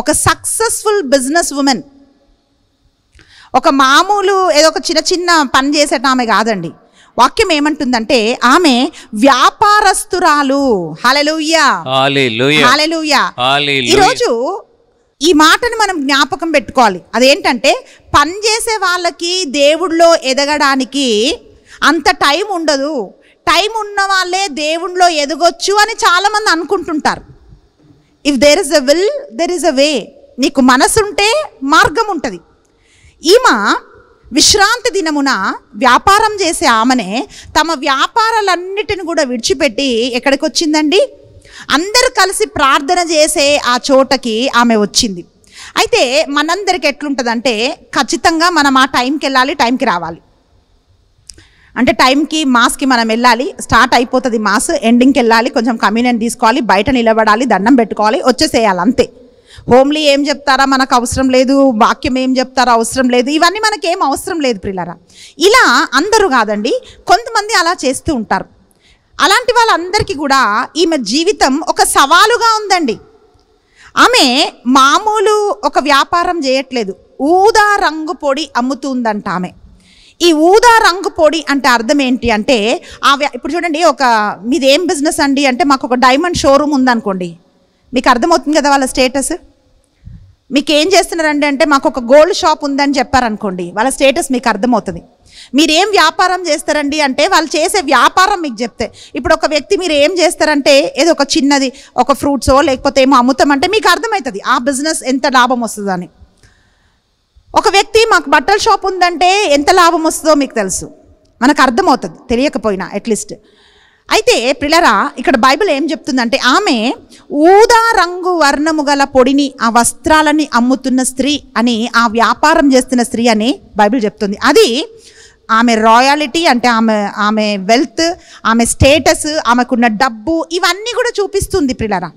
ఒక సక్సెస్ఫుల్ బిజినెస్ ఉమెన్ ఒక మామూలు ఏదో ఒక చిన్న చిన్న పని చేసేట ఆమె కాదండి వాక్యం ఏమంటుందంటే ఆమె వ్యాపారస్తురాలు హలలుయ్యా ఈరోజు ఈ మాటను మనం జ్ఞాపకం పెట్టుకోవాలి అదేంటంటే పనిచేసే వాళ్ళకి దేవుళ్ళో ఎదగడానికి అంత టైం ఉండదు టైం ఉన్న వాళ్ళే దేవుళ్ళో ఎదగొచ్చు అని చాలామంది అనుకుంటుంటారు if there is a will there is a way నీకు మనసుంటే మార్గం ఉంటుంది ఈమె విశ్రాంతి దినమున వ్యాపారం చేసే ఆమెనే తమ వ్యాపారాలన్నిటిని కూడా విడిచిపెట్టి ఎక్కడికి వచ్చిందండి అందరూ కలిసి ప్రార్థన చేసే ఆ చోటకి ఆమె వచ్చింది అయితే మనందరికి ఎట్లుంటుందంటే ఖచ్చితంగా మనం ఆ టైంకి వెళ్ళాలి టైంకి రావాలి అంటే టైంకి మాస్కి మనం వెళ్ళాలి స్టార్ట్ అయిపోతుంది మాస్ ఎండింగ్కి వెళ్ళాలి కొంచెం కమ్యూనియన్ తీసుకోవాలి బయట నిలబడాలి దండం పెట్టుకోవాలి వచ్చేసేయాలి అంతే హోమ్లీ ఏం చెప్తారా మనకు అవసరం లేదు వాక్యం ఏం చెప్తారా అవసరం లేదు ఇవన్నీ మనకేం అవసరం లేదు ప్రిల్లరా ఇలా అందరూ కాదండి కొంతమంది అలా చేస్తూ ఉంటారు అలాంటి వాళ్ళందరికీ కూడా ఈమె జీవితం ఒక సవాలుగా ఉందండి ఆమె మామూలు ఒక వ్యాపారం చేయట్లేదు ఊదా రంగు పొడి అమ్ముతుందంట ఆమె ఈ ఊదా రంగు పొడి అంటే అర్థం ఏంటి అంటే ఆ ఇప్పుడు చూడండి ఒక మీది ఏం బిజినెస్ అండి అంటే మాకు ఒక డైమండ్ షోరూమ్ ఉందనుకోండి మీకు అర్థమవుతుంది కదా వాళ్ళ స్టేటస్ మీకు ఏం చేస్తున్నారండి అంటే మాకు ఒక గోల్డ్ షాప్ ఉందని చెప్పారనుకోండి వాళ్ళ స్టేటస్ మీకు అర్థమవుతుంది మీరేం వ్యాపారం చేస్తారండి అంటే వాళ్ళు చేసే వ్యాపారం మీకు చెప్తే ఇప్పుడు ఒక వ్యక్తి మీరు ఏం చేస్తారంటే ఏదో ఒక చిన్నది ఒక ఫ్రూట్సో లేకపోతే ఏమో అమ్ముతామంటే మీకు అర్థమవుతుంది ఆ బిజినెస్ ఎంత లాభం వస్తుందని ఒక వ్యక్తి మాకు బట్టల షాప్ ఉందంటే ఎంత లాభం వస్తుందో మీకు తెలుసు మనకు అర్థమవుతుంది తెలియకపోయినా అట్లీస్ట్ అయితే ప్రిలరా ఇక్కడ బైబిల్ ఏం చెప్తుందంటే ఆమె ఊదా రంగు వర్ణము గల పొడిని ఆ వస్త్రాలని అమ్ముతున్న స్త్రీ అని ఆ వ్యాపారం చేస్తున్న స్త్రీ అని బైబిల్ చెప్తుంది అది ఆమె రాయాలిటీ అంటే ఆమె ఆమె వెల్త్ ఆమె స్టేటస్ ఆమెకున్న డబ్బు ఇవన్నీ కూడా చూపిస్తుంది ప్రిలరా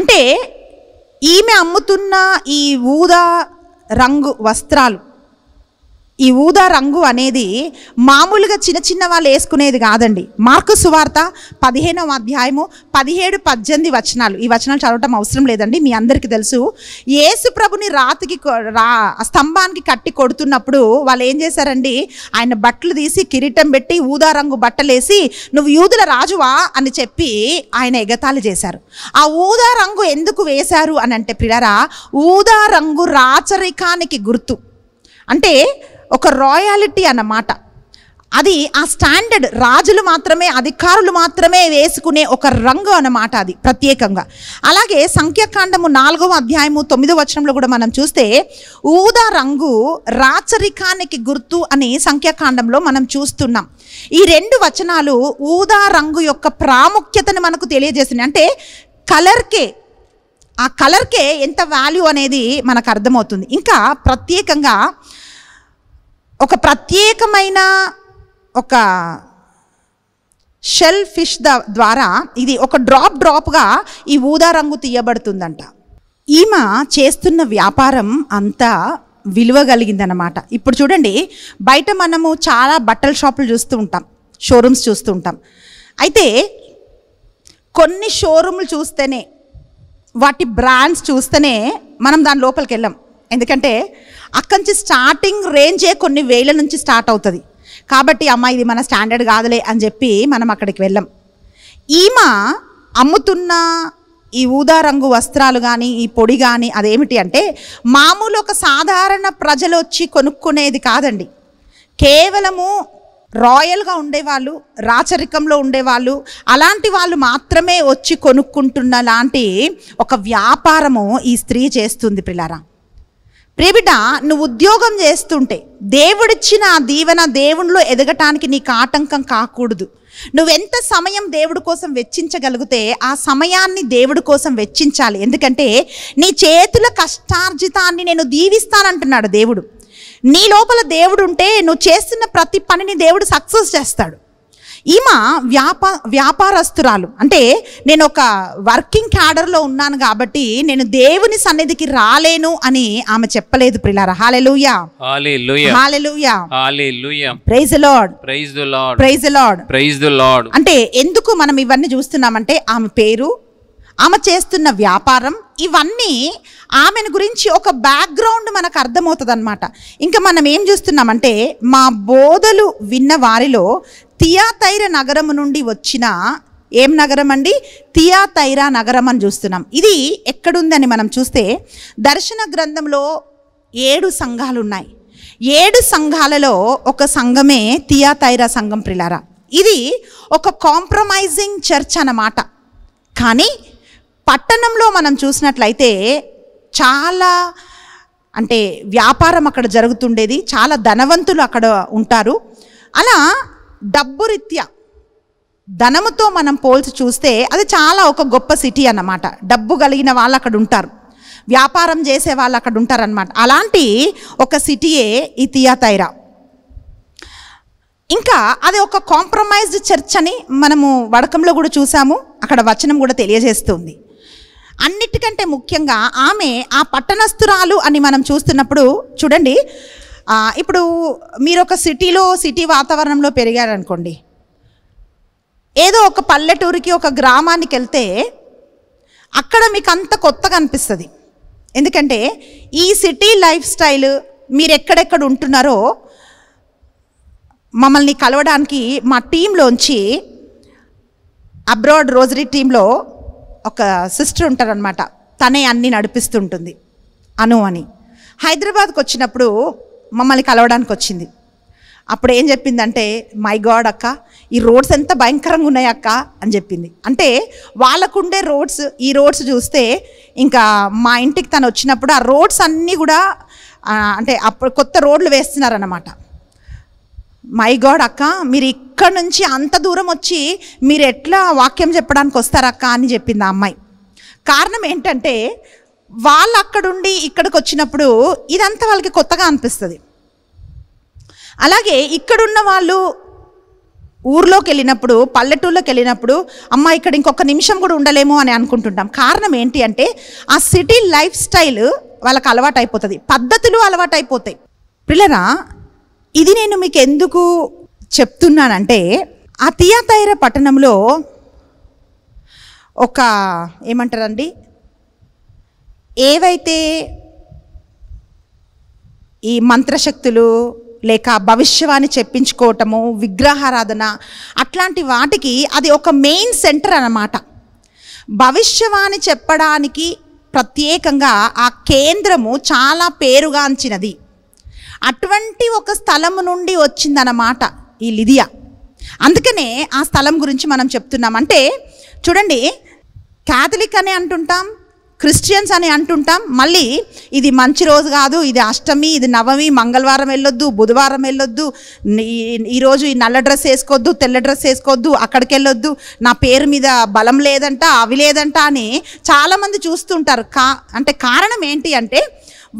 అంటే ఈమె అమ్ముతున్న ఈ ఊదా రంగు వస్త్రాలు ఈ ఊదా రంగు అనేది మామూలుగా చిన్న చిన్న వాళ్ళు వేసుకునేది కాదండి మార్కు సువార్త పదిహేనవ అధ్యాయము పదిహేడు పద్దెనిమిది వచనాలు ఈ వచనాలు చదవటం అవసరం లేదండి మీ అందరికీ తెలుసు యేసు ప్రభుని రాతికి రా స్తంభానికి కట్టి కొడుతున్నప్పుడు వాళ్ళు ఏం చేశారండి ఆయన బట్టలు తీసి కిరీటం పెట్టి ఊదా రంగు బట్టలేసి నువ్వు యూదుల రాజువా అని చెప్పి ఆయన ఎగతాళి చేశారు ఆ ఊదా రంగు ఎందుకు వేశారు అని అంటే ప్రియరా ఊదా రంగు రాచరికానికి గుర్తు అంటే ఒక రాయాలిటీ అన్నమాట అది ఆ స్టాండర్డ్ రాజులు మాత్రమే అధికారులు మాత్రమే వేసుకునే ఒక రంగు అన్నమాట అది ప్రత్యేకంగా అలాగే సంఖ్యాకాండము నాలుగవ అధ్యాయము తొమ్మిదవ వచనంలో కూడా మనం చూస్తే ఊదా రంగు రాచరికానికి గుర్తు అని సంఖ్యాకాండంలో మనం చూస్తున్నాం ఈ రెండు వచనాలు ఊదా రంగు యొక్క ప్రాముఖ్యతను మనకు తెలియజేస్తున్నాయి అంటే కలర్కే ఆ కలర్కే ఎంత వాల్యూ అనేది మనకు అర్థమవుతుంది ఇంకా ప్రత్యేకంగా ఒక ప్రత్యేకమైన ఒక షెల్ ఫిష్ ద ద్వారా ఇది ఒక డ్రాప్ డ్రాప్గా ఈ ఊదా రంగు తీయబడుతుందంట ఈమె చేస్తున్న వ్యాపారం అంతా విలువ కలిగిందనమాట ఇప్పుడు చూడండి బయట మనము చాలా బట్టల షాపులు చూస్తూ ఉంటాం షోరూమ్స్ చూస్తూ ఉంటాం అయితే కొన్ని షోరూమ్లు చూస్తేనే వాటి బ్రాండ్స్ చూస్తేనే మనం దాని లోపలికి వెళ్ళాం ఎందుకంటే అక్కడి నుంచి స్టార్టింగ్ రేంజే కొన్ని వేల నుంచి స్టార్ట్ అవుతుంది కాబట్టి అమ్మ ఇది మన స్టాండర్డ్ కాదులే అని చెప్పి మనం అక్కడికి వెళ్ళం ఈమ అమ్ముతున్న ఈ ఊదా రంగు వస్త్రాలు కానీ ఈ పొడి కానీ అదేమిటి అంటే మామూలు ఒక సాధారణ ప్రజలు వచ్చి కొనుక్కునేది కాదండి కేవలము రాయల్గా ఉండేవాళ్ళు రాచరికంలో ఉండేవాళ్ళు అలాంటి వాళ్ళు మాత్రమే వచ్చి కొనుక్కుంటున్న లాంటి ఒక వ్యాపారము ఈ స్త్రీ చేస్తుంది పిల్లారా ప్రిబిట నువ్వు ఉద్యోగం చేస్తుంటే దేవుడిచ్చిన ఆ దీవెన దేవునిలో ఎదగటానికి నీకు ఆటంకం కాకూడదు నువ్వెంత సమయం దేవుడి కోసం వెచ్చించగలిగితే ఆ సమయాన్ని దేవుడి కోసం వెచ్చించాలి ఎందుకంటే నీ చేతుల కష్టార్జితాన్ని నేను దీవిస్తానంటున్నాడు దేవుడు నీ లోపల దేవుడు ఉంటే నువ్వు చేస్తున్న ప్రతి పనిని దేవుడు సక్సెస్ చేస్తాడు ఈమె వ్యాపా వ్యాపారస్తురాలు అంటే నేను ఒక వర్కింగ్ క్యాడర్లో ఉన్నాను కాబట్టి నేను దేవుని సన్నిధికి రాలేను అని ఆమె చెప్పలేదు ప్రిలారా అంటే ఎందుకు మనం ఇవన్నీ చూస్తున్నామంటే ఆమె పేరు ఆమె చేస్తున్న వ్యాపారం ఇవన్నీ ఆమెను గురించి ఒక బ్యాక్గ్రౌండ్ మనకు అర్థమవుతుంది అనమాట ఇంకా మనం ఏం చూస్తున్నామంటే మా బోధలు విన్న వారిలో తియాతైర నగరం నుండి వచ్చిన ఏం నగరం అండి తియాతైరా నగరం అని చూస్తున్నాం ఇది ఎక్కడుందని మనం చూస్తే దర్శన గ్రంథంలో ఏడు సంఘాలు ఉన్నాయి ఏడు సంఘాలలో ఒక సంఘమే తియాతైరా సంఘం ప్రిలారా ఇది ఒక కాంప్రమైజింగ్ చర్చ్ అన్నమాట కానీ పట్టణంలో మనం చూసినట్లయితే చాలా అంటే వ్యాపారం అక్కడ జరుగుతుండేది చాలా ధనవంతులు అక్కడ ఉంటారు అలా డబ్బు రీత్యా ధనముతో మనం పోల్చి చూస్తే అది చాలా ఒక గొప్ప సిటీ అన్నమాట డబ్బు కలిగిన వాళ్ళు అక్కడ ఉంటారు వ్యాపారం చేసే వాళ్ళు అక్కడ ఉంటారనమాట అలాంటి ఒక సిటీయే ఈ తియాతైరా ఇంకా అది ఒక కాంప్రమైజ్డ్ చర్చ్ అని మనము వడకంలో కూడా చూసాము అక్కడ వచనం కూడా తెలియజేస్తుంది అన్నిటికంటే ముఖ్యంగా ఆమె ఆ పట్టణస్థురాలు అని మనం చూస్తున్నప్పుడు చూడండి ఇప్పుడు మీరు ఒక సిటీలో సిటీ వాతావరణంలో పెరిగారనుకోండి ఏదో ఒక పల్లెటూరికి ఒక గ్రామానికి వెళ్తే అక్కడ మీకు అంత కొత్తగా అనిపిస్తుంది ఎందుకంటే ఈ సిటీ లైఫ్ స్టైల్ మీరు ఎక్కడెక్కడ ఉంటున్నారో మమ్మల్ని కలవడానికి మా టీంలోంచి అబ్రాడ్ రోజరీ టీంలో ఒక సిస్టర్ ఉంటారనమాట తనే అన్నీ నడిపిస్తుంటుంది అను అని హైదరాబాద్కి వచ్చినప్పుడు మమ్మల్ని కలవడానికి వచ్చింది అప్పుడు ఏం చెప్పిందంటే మై గాడ్ అక్క ఈ రోడ్స్ ఎంత భయంకరంగా ఉన్నాయి అక్క అని చెప్పింది అంటే వాళ్ళకుండే రోడ్స్ ఈ రోడ్స్ చూస్తే ఇంకా మా ఇంటికి తను వచ్చినప్పుడు ఆ రోడ్స్ అన్నీ కూడా అంటే అప్పుడు కొత్త రోడ్లు వేస్తున్నారన్నమాట మై గాడ్ అక్క మీరు ఇక్కడ నుంచి అంత దూరం వచ్చి మీరు ఎట్లా వాక్యం చెప్పడానికి వస్తారక్క అని చెప్పింది ఆ అమ్మాయి కారణం ఏంటంటే వాళ్ళు అక్కడుండి ఇక్కడికి వచ్చినప్పుడు ఇదంతా వాళ్ళకి కొత్తగా అనిపిస్తుంది అలాగే ఇక్కడున్న వాళ్ళు ఊర్లోకి వెళ్ళినప్పుడు పల్లెటూళ్ళకి వెళ్ళినప్పుడు అమ్మ ఇక్కడ ఇంకొక నిమిషం కూడా ఉండలేము అని అనుకుంటుంటాం కారణం ఏంటి అంటే ఆ సిటీ లైఫ్ స్టైల్ వాళ్ళకి అలవాటు అయిపోతుంది పద్ధతులు అలవాటైపోతాయి పిల్లరా ఇది నేను మీకు ఎందుకు చెప్తున్నానంటే ఆ తియాతైర పట్టణంలో ఒక ఏమంటారండి ఏవైతే ఈ మంత్రశక్తులు లేక భవిష్యవాణి చెప్పించుకోవటము విగ్రహారాధన అట్లాంటి వాటికి అది ఒక మెయిన్ సెంటర్ అన్నమాట భవిష్యవాణి చెప్పడానికి ప్రత్యేకంగా ఆ కేంద్రము చాలా పేరుగాంచినది అటువంటి ఒక స్థలం నుండి వచ్చిందన్నమాట ఈ లిథియా అందుకనే ఆ స్థలం గురించి మనం చెప్తున్నాం అంటే చూడండి క్యాథలిక్ అని అంటుంటాం క్రిస్టియన్స్ అని అంటుంటాం మళ్ళీ ఇది మంచి రోజు కాదు ఇది అష్టమి ఇది నవమి మంగళవారం వెళ్ళొద్దు బుధవారం వెళ్ళొద్దు ఈరోజు ఈ నల్ల డ్రెస్ వేసుకోవద్దు తెల్ల డ్రెస్ వేసుకోవద్దు అక్కడికి వెళ్ళొద్దు నా పేరు మీద బలం లేదంట అవి లేదంట అని చాలామంది చూస్తుంటారు కా అంటే కారణం ఏంటి అంటే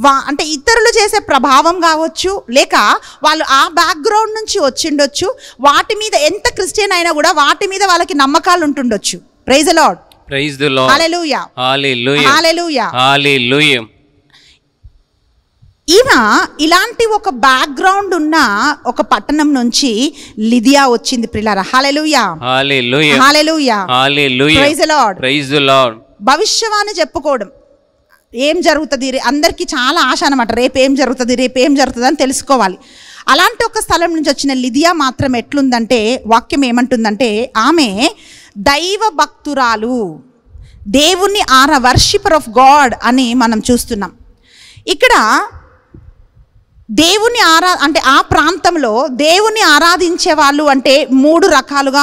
వా అంటే ఇతరులు చేసే ప్రభావం కావచ్చు లేక వాళ్ళు ఆ బ్యాక్గ్రౌండ్ నుంచి వచ్చిండొచ్చు వాటి మీద ఎంత క్రిస్టియన్ అయినా కూడా వాటి మీద వాళ్ళకి నమ్మకాలు ఉంటుండొచ్చు ప్రైజ్ అలాడ్ praise the lord hallelujah hallelujah hallelujah hallelujah ఈమె ఇలాంటి ఒక బ్యాక్గ్రౌండ్ ఉన్న ఒక పట్టణం నుంచి లిదియా వచ్చింది ప్రిలారా hallelujah hallelujah hallelujah hallelujah praise lord praise the lord భవిష్యవాణి చెప్పుకోవడం ఏం జరుగుతుంది అందరికీ చాలా ఆశ అనమాట రేపు ఏం జరుగుతుంది రేపు ఏం జరుగుతుంది అని తెలుసుకోవాలి అలాంటి ఒక స్థలం నుంచి వచ్చిన లిదియా మాత్రం ఎట్లుందంటే వాక్యం ఏమంటుందంటే ఆమె దైవ భక్తురాలు ఆర్ ఆర వర్షిపర్ ఆఫ్ గాడ్ అని మనం చూస్తున్నాం ఇక్కడ దేవుని ఆరా అంటే ఆ ప్రాంతంలో దేవుని ఆరాధించే వాళ్ళు అంటే మూడు రకాలుగా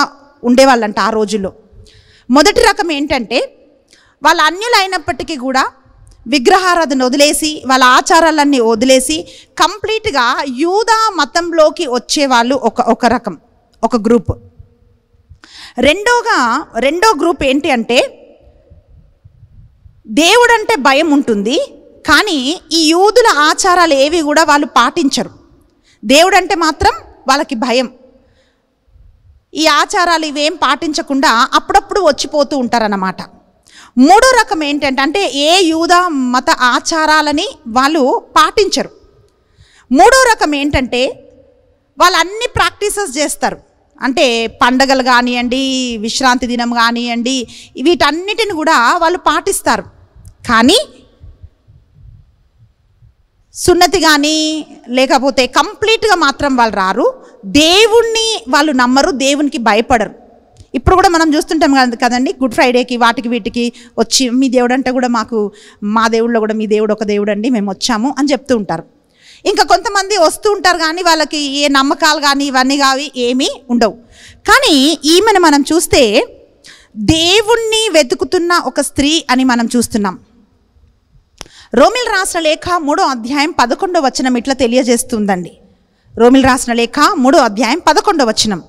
ఉండేవాళ్ళంట ఆ రోజుల్లో మొదటి రకం ఏంటంటే వాళ్ళ అన్యులైనప్పటికీ కూడా విగ్రహారాధన వదిలేసి వాళ్ళ ఆచారాలన్నీ వదిలేసి కంప్లీట్గా యూదా మతంలోకి వచ్చే వాళ్ళు ఒక ఒక రకం ఒక గ్రూప్ రెండోగా రెండో గ్రూప్ ఏంటి అంటే దేవుడంటే భయం ఉంటుంది కానీ ఈ యూదుల ఆచారాలు ఏవి కూడా వాళ్ళు పాటించరు దేవుడంటే మాత్రం వాళ్ళకి భయం ఈ ఆచారాలు ఇవేం పాటించకుండా అప్పుడప్పుడు వచ్చిపోతూ ఉంటారన్నమాట మూడో రకం ఏంటంటే అంటే ఏ యూద మత ఆచారాలని వాళ్ళు పాటించరు మూడో రకం ఏంటంటే వాళ్ళు అన్ని ప్రాక్టీసెస్ చేస్తారు అంటే పండగలు కానివ్వండి విశ్రాంతి దినం కానివ్వండి వీటన్నిటిని కూడా వాళ్ళు పాటిస్తారు కానీ సున్నతి కానీ లేకపోతే కంప్లీట్గా మాత్రం వాళ్ళు రారు దేవుణ్ణి వాళ్ళు నమ్మరు దేవునికి భయపడరు ఇప్పుడు కూడా మనం చూస్తుంటాం కదండి గుడ్ ఫ్రైడేకి వాటికి వీటికి వచ్చి మీ దేవుడు అంటే కూడా మాకు మా దేవుళ్ళో కూడా మీ దేవుడు ఒక దేవుడు అండి మేము వచ్చాము అని చెప్తూ ఉంటారు ఇంకా కొంతమంది వస్తూ ఉంటారు కానీ వాళ్ళకి ఏ నమ్మకాలు కానీ ఇవన్నీ కావి ఏమీ ఉండవు కానీ ఈమెను మనం చూస్తే దేవుణ్ణి వెతుకుతున్న ఒక స్త్రీ అని మనం చూస్తున్నాం రోమిల్ రాసిన లేఖ మూడో అధ్యాయం పదకొండో వచనం ఇట్లా తెలియజేస్తుందండి రోమిల్ రాసిన లేఖ మూడో అధ్యాయం పదకొండో వచనం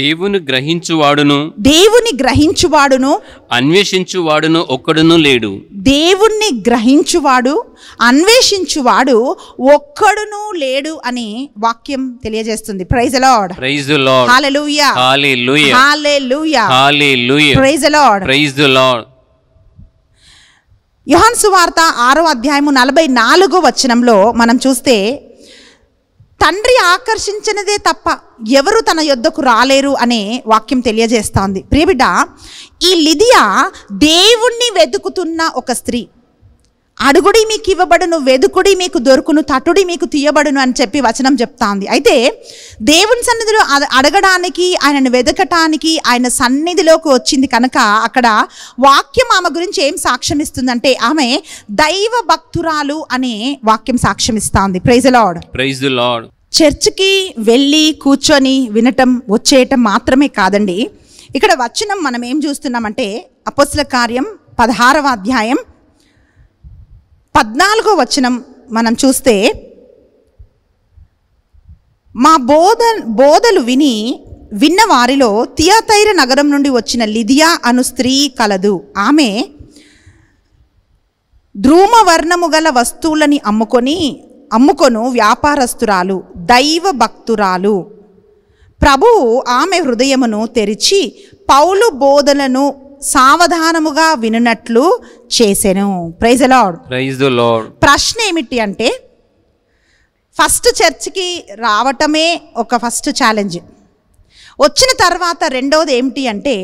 దేవుని గ్రహించువాడును దేవుని గ్రహించువాడును అన్వేషించువాడును ఒక్కడును లేడు దేవుణ్ణి గ్రహించువాడు అన్వేషించువాడు ఒక్కడును లేడు అని వాక్యం తెలియజేస్తుంది praise lord praise lord hallelujah hallelujah hallelujah hallelujah praise lord praise lord యోహాన్ సువార్త ఆరో అధ్యాయము నలభై నాలుగో వచనంలో మనం చూస్తే తండ్రి ఆకర్షించినదే తప్ప ఎవరు తన యొద్దకు రాలేరు అనే వాక్యం తెలియజేస్తోంది ప్రియబిడ్డ ఈ లిదియా దేవుణ్ణి వెతుకుతున్న ఒక స్త్రీ అడుగుడి మీకు ఇవ్వబడును వెదుకుడి మీకు దొరుకును తటుడి మీకు తీయబడును అని చెప్పి వచనం చెప్తాంది అయితే దేవుని సన్నిధిలో అడగడానికి ఆయనను వెదకటానికి ఆయన సన్నిధిలోకి వచ్చింది కనుక అక్కడ వాక్యం ఆమె గురించి ఏం సాక్ష్యం ఇస్తుందంటే ఆమె దైవ భక్తురాలు అనే వాక్యం సాక్ష్యం ఇస్తాంది ప్రైజ్ లాడ్ ప్రైజ్ లాడ్ చర్చ్కి వెళ్ళి కూర్చొని వినటం వచ్చేయటం మాత్రమే కాదండి ఇక్కడ వచ్చిన మనం ఏం చూస్తున్నామంటే అపస్ల కార్యం పదహారవ అధ్యాయం పద్నాలుగో వచనం మనం చూస్తే మా బోధ బోధలు విని విన్న వారిలో తియాతైర నగరం నుండి వచ్చిన లిదియా అను స్త్రీ కలదు ఆమె ధ్రూమవర్ణము గల వస్తువులని అమ్ముకొని అమ్ముకొను వ్యాపారస్తురాలు దైవ భక్తురాలు ప్రభువు ఆమె హృదయమును తెరిచి పౌలు బోధనను సావధానముగా వినట్లు చేసెను ప్రైజ్ లార్డ్ ప్రైజ్ లార్డ్ ప్రశ్న ఏమిటి అంటే ఫస్ట్ చర్చ్కి రావటమే ఒక ఫస్ట్ ఛాలెంజ్ వచ్చిన తర్వాత రెండవది ఏమిటి అంటే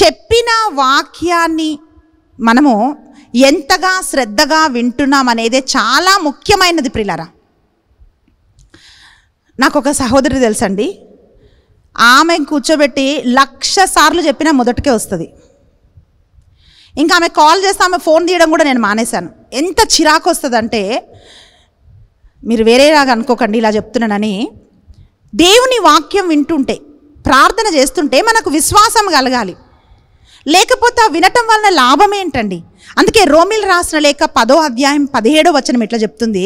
చెప్పిన వాక్యాన్ని మనము ఎంతగా శ్రద్ధగా వింటున్నాం అనేది చాలా ముఖ్యమైనది ప్రిలరా నాకు ఒక సహోదరి తెలుసండి ఆమె కూర్చోబెట్టి లక్ష సార్లు చెప్పినా మొదటికే వస్తుంది ఇంకా ఆమె కాల్ చేస్తే ఆమె ఫోన్ తీయడం కూడా నేను మానేశాను ఎంత చిరాకు వస్తుందంటే మీరు వేరేలాగా అనుకోకండి ఇలా చెప్తున్నానని దేవుని వాక్యం వింటుంటే ప్రార్థన చేస్తుంటే మనకు విశ్వాసం కలగాలి లేకపోతే వినటం వలన లాభం ఏంటండి అందుకే రోమిల్ రాసిన లేఖ పదో అధ్యాయం పదిహేడో వచనం ఎట్లా చెప్తుంది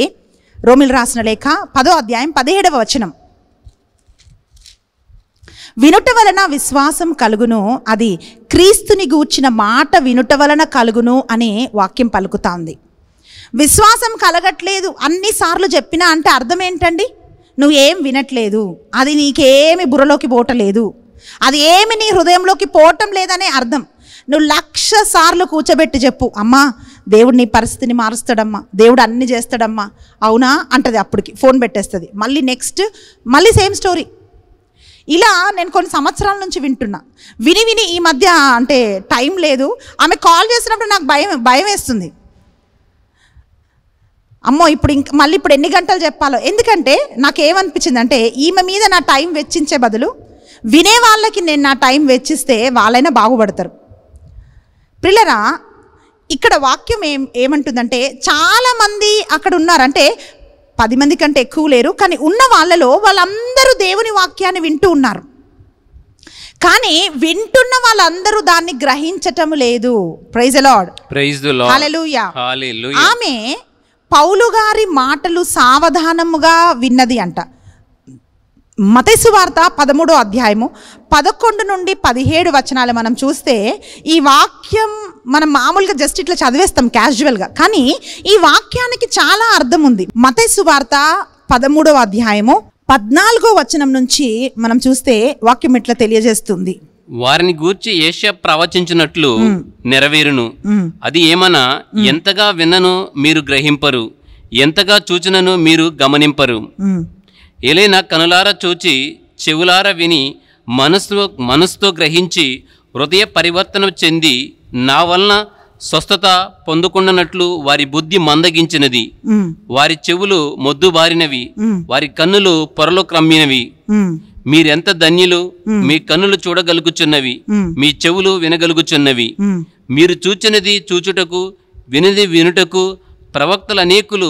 రోమిల్ రాసిన లేఖ పదో అధ్యాయం పదిహేడవ వచనం వినుట వలన విశ్వాసం కలుగును అది క్రీస్తుని గూర్చిన మాట వినుట వలన కలుగును అనే వాక్యం పలుకుతా ఉంది విశ్వాసం కలగట్లేదు అన్నిసార్లు చెప్పినా అంటే అర్థం ఏంటండి నువ్వేం వినట్లేదు అది నీకేమి బుర్రలోకి పోటలేదు అది ఏమి నీ హృదయంలోకి పోవటం లేదనే అర్థం నువ్వు లక్ష సార్లు కూర్చోబెట్టి చెప్పు అమ్మా దేవుడు నీ పరిస్థితిని మారుస్తాడమ్మా దేవుడు అన్ని చేస్తాడమ్మా అవునా అంటది అప్పటికి ఫోన్ పెట్టేస్తుంది మళ్ళీ నెక్స్ట్ మళ్ళీ సేమ్ స్టోరీ ఇలా నేను కొన్ని సంవత్సరాల నుంచి వింటున్నా విని విని ఈ మధ్య అంటే టైం లేదు ఆమె కాల్ చేసినప్పుడు నాకు భయం భయం వేస్తుంది అమ్మో ఇప్పుడు ఇంక మళ్ళీ ఇప్పుడు ఎన్ని గంటలు చెప్పాలో ఎందుకంటే నాకు ఏమనిపించింది అంటే ఈమె మీద నా టైం వెచ్చించే బదులు వినే వాళ్ళకి నేను నా టైం వెచ్చిస్తే వాళ్ళైనా బాగుపడతారు పిల్లరా ఇక్కడ వాక్యం ఏం ఏమంటుందంటే చాలామంది అక్కడ ఉన్నారంటే పది మంది కంటే ఎక్కువ లేరు కానీ ఉన్న వాళ్ళలో వాళ్ళందరూ దేవుని వాక్యాన్ని వింటూ ఉన్నారు కానీ వింటున్న వాళ్ళందరూ దాన్ని గ్రహించటం లేదు ప్రైజ్ అలాడ్ ప్రైజ్ ఆమె పౌలు గారి మాటలు సావధానముగా విన్నది అంట మతేసు వార్త పదమూడో అధ్యాయము పదకొండు నుండి పదిహేడు వచనాలు మనం చూస్తే ఈ వాక్యం మనం మామూలుగా జస్ట్ ఇట్లా చదివేస్తాం క్యాజువల్గా కానీ ఈ వాక్యానికి చాలా అర్థం ఉంది మతేసు వార్త పదమూడవ అధ్యాయము పద్నాలుగో వచనం నుంచి మనం చూస్తే వాక్యం ఇట్లా తెలియజేస్తుంది వారిని గూర్చి ఏషియా ప్రవచించినట్లు నెరవేరును అది ఏమన్నా ఎంతగా విన్నను మీరు గ్రహింపరు ఎంతగా చూచినను మీరు గమనింపరు ఎలైన కనులార చూచి చెవులార విని మనసు మనసుతో గ్రహించి హృదయ పరివర్తన చెంది నా వలన స్వస్థత పొందుకున్నట్లు వారి బుద్ధి మందగించినది వారి చెవులు మొద్దుబారినవి వారి కన్నులు పొరలు క్రమ్మినవి మీరెంత ధన్యులు మీ కన్నులు చూడగలుగుచున్నవి మీ చెవులు వినగలుగుచున్నవి మీరు చూచినది చూచుటకు వినది వినుటకు ప్రవక్తల అనేకులు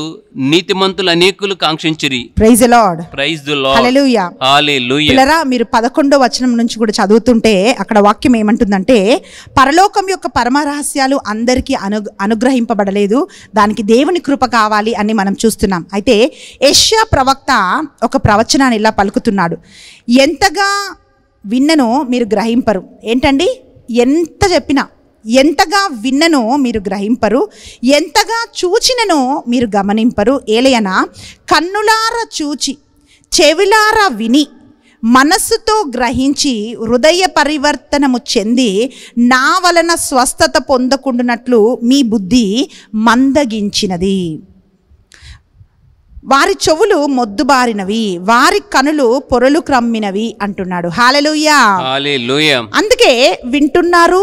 నీతిమంతుల అనేకులు కాంక్షించిరి praise lord praise the lord hallelujah hallelujah మీరు 11వ వచనం నుంచి కూడా చదువుతుంటే అక్కడ వాక్యం ఏమంటుందంటే పరలోకం యొక్క పరమ రహస్యాలు అందరికీ అను అనుగ్రహింపబడలేదు దానికి దేవుని కృప కావాలి అని మనం చూస్తున్నాం అయితే యెషయా ప్రవక్త ఒక ప్రవచనాన్ని ఇలా పలుకుతున్నాడు ఎంతగా విన్ననో మీరు గ్రహింపరు ఏంటండి ఎంత చెప్పినా ఎంతగా విన్ననో మీరు గ్రహింపరు ఎంతగా చూచిననో మీరు గమనింపరు ఏలయనా కన్నులార చూచి చెవిలార విని మనస్సుతో గ్రహించి హృదయ పరివర్తనము చెంది నా వలన స్వస్థత పొందకుండానట్లు మీ బుద్ధి మందగించినది వారి చెవులు మొద్దుబారినవి వారి కనులు పొరలు క్రమ్మినవి అంటున్నాడు హాలెలుయా అందుకే వింటున్నారు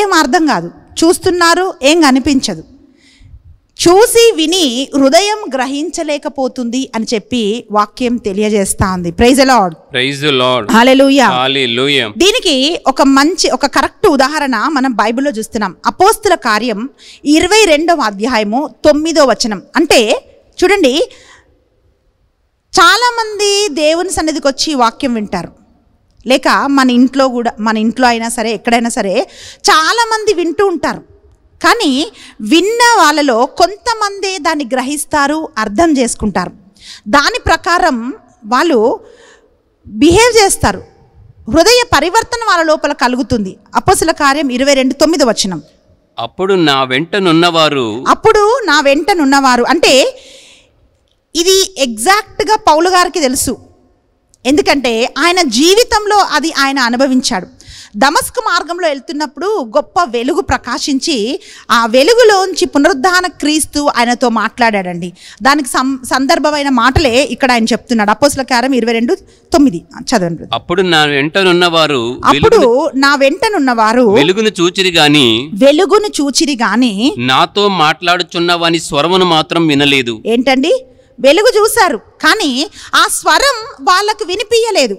ఏం అర్థం కాదు చూస్తున్నారు ఏం కనిపించదు చూసి విని హృదయం గ్రహించలేకపోతుంది అని చెప్పి వాక్యం తెలియజేస్తా ఉంది ప్రైజ్ లార్డ్ ప్రైజ్ లార్డ్ దీనికి ఒక మంచి ఒక కరెక్ట్ ఉదాహరణ మనం బైబిల్లో చూస్తున్నాం అపోస్తుల కార్యం ఇరవై రెండవ అధ్యాయము తొమ్మిదో వచనం అంటే చూడండి చాలామంది దేవుని సన్నిధికి వచ్చి వాక్యం వింటారు లేక మన ఇంట్లో కూడా మన ఇంట్లో అయినా సరే ఎక్కడైనా సరే చాలామంది వింటూ ఉంటారు కానీ విన్న వాళ్ళలో కొంతమందే దాన్ని గ్రహిస్తారు అర్థం చేసుకుంటారు దాని ప్రకారం వాళ్ళు బిహేవ్ చేస్తారు హృదయ పరివర్తన వాళ్ళ లోపల కలుగుతుంది అప్పసుల కార్యం ఇరవై రెండు తొమ్మిది వచ్చిన అప్పుడు నా వెంటనున్నవారు అప్పుడు నా వెంటనున్నవారు అంటే ఇది ఎగ్జాక్ట్గా పౌలు గారికి తెలుసు ఎందుకంటే ఆయన జీవితంలో అది ఆయన అనుభవించాడు దమస్కు మార్గంలో వెళ్తున్నప్పుడు గొప్ప వెలుగు ప్రకాశించి ఆ వెలుగులోంచి పునరుద్ధాన క్రీస్తు ఆయనతో మాట్లాడాడండి దానికి సందర్భమైన మాటలే ఇక్కడ ఆయన చెప్తున్నాడు అపోసుల కారం ఇరవై రెండు తొమ్మిది చదవండి అప్పుడు నా వెంటనున్నవారు అప్పుడు నా వెంటనున్నవారు వెలుగును చూచిరి గాని వెలుగును చూచిరి గాని నాతో మాట్లాడుచున్న వాని స్వరమును మాత్రం వినలేదు ఏంటండి వెలుగు చూశారు కానీ ఆ స్వరం వాళ్ళకు వినిపించలేదు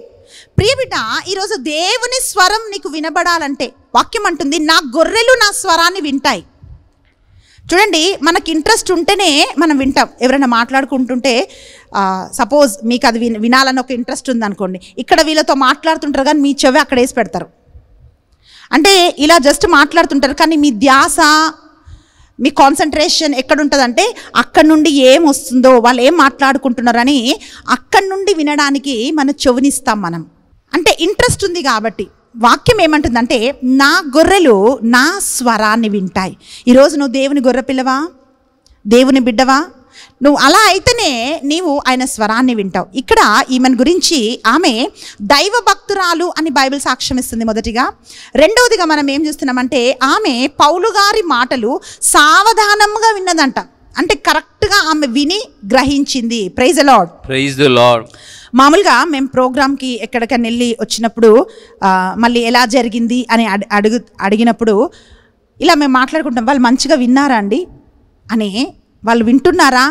ప్రియబిడ్డ ఈరోజు దేవుని స్వరం నీకు వినబడాలంటే వాక్యం అంటుంది నా గొర్రెలు నా స్వరాన్ని వింటాయి చూడండి మనకి ఇంట్రెస్ట్ ఉంటేనే మనం వింటాం ఎవరైనా మాట్లాడుకుంటుంటే సపోజ్ మీకు అది విన వినాలని ఒక ఇంట్రెస్ట్ ఉందనుకోండి ఇక్కడ వీళ్ళతో మాట్లాడుతుంటారు కానీ మీ చెవి అక్కడ వేసి పెడతారు అంటే ఇలా జస్ట్ మాట్లాడుతుంటారు కానీ మీ ధ్యాస మీ కాన్సన్ట్రేషన్ ఎక్కడుంటుందంటే అక్కడ నుండి ఏం వస్తుందో వాళ్ళు ఏం మాట్లాడుకుంటున్నారని అక్కడ నుండి వినడానికి మనం చెవునిస్తాం మనం అంటే ఇంట్రెస్ట్ ఉంది కాబట్టి వాక్యం ఏమంటుందంటే నా గొర్రెలు నా స్వరాన్ని వింటాయి ఈరోజు నువ్వు దేవుని గొర్రెపిల్లవా దేవుని బిడ్డవా నువ్వు అలా అయితేనే నీవు ఆయన స్వరాన్ని వింటావు ఇక్కడ ఈమెను గురించి ఆమె దైవ భక్తురాలు అని బైబిల్ సాక్ష్యం ఇస్తుంది మొదటిగా రెండవదిగా మనం ఏం చూస్తున్నామంటే ఆమె పౌలు గారి మాటలు సావధానంగా విన్నదంట అంటే కరెక్ట్గా ఆమె విని గ్రహించింది ప్రైజ్ లార్డ్ ప్రైజ్ లార్డ్ మామూలుగా మేము ప్రోగ్రామ్కి ఎక్కడికైనా వెళ్ళి వచ్చినప్పుడు మళ్ళీ ఎలా జరిగింది అని అడుగు అడిగినప్పుడు ఇలా మేము మాట్లాడుకుంటాం వాళ్ళు మంచిగా విన్నారా అండి అని వాళ్ళు వింటున్నారా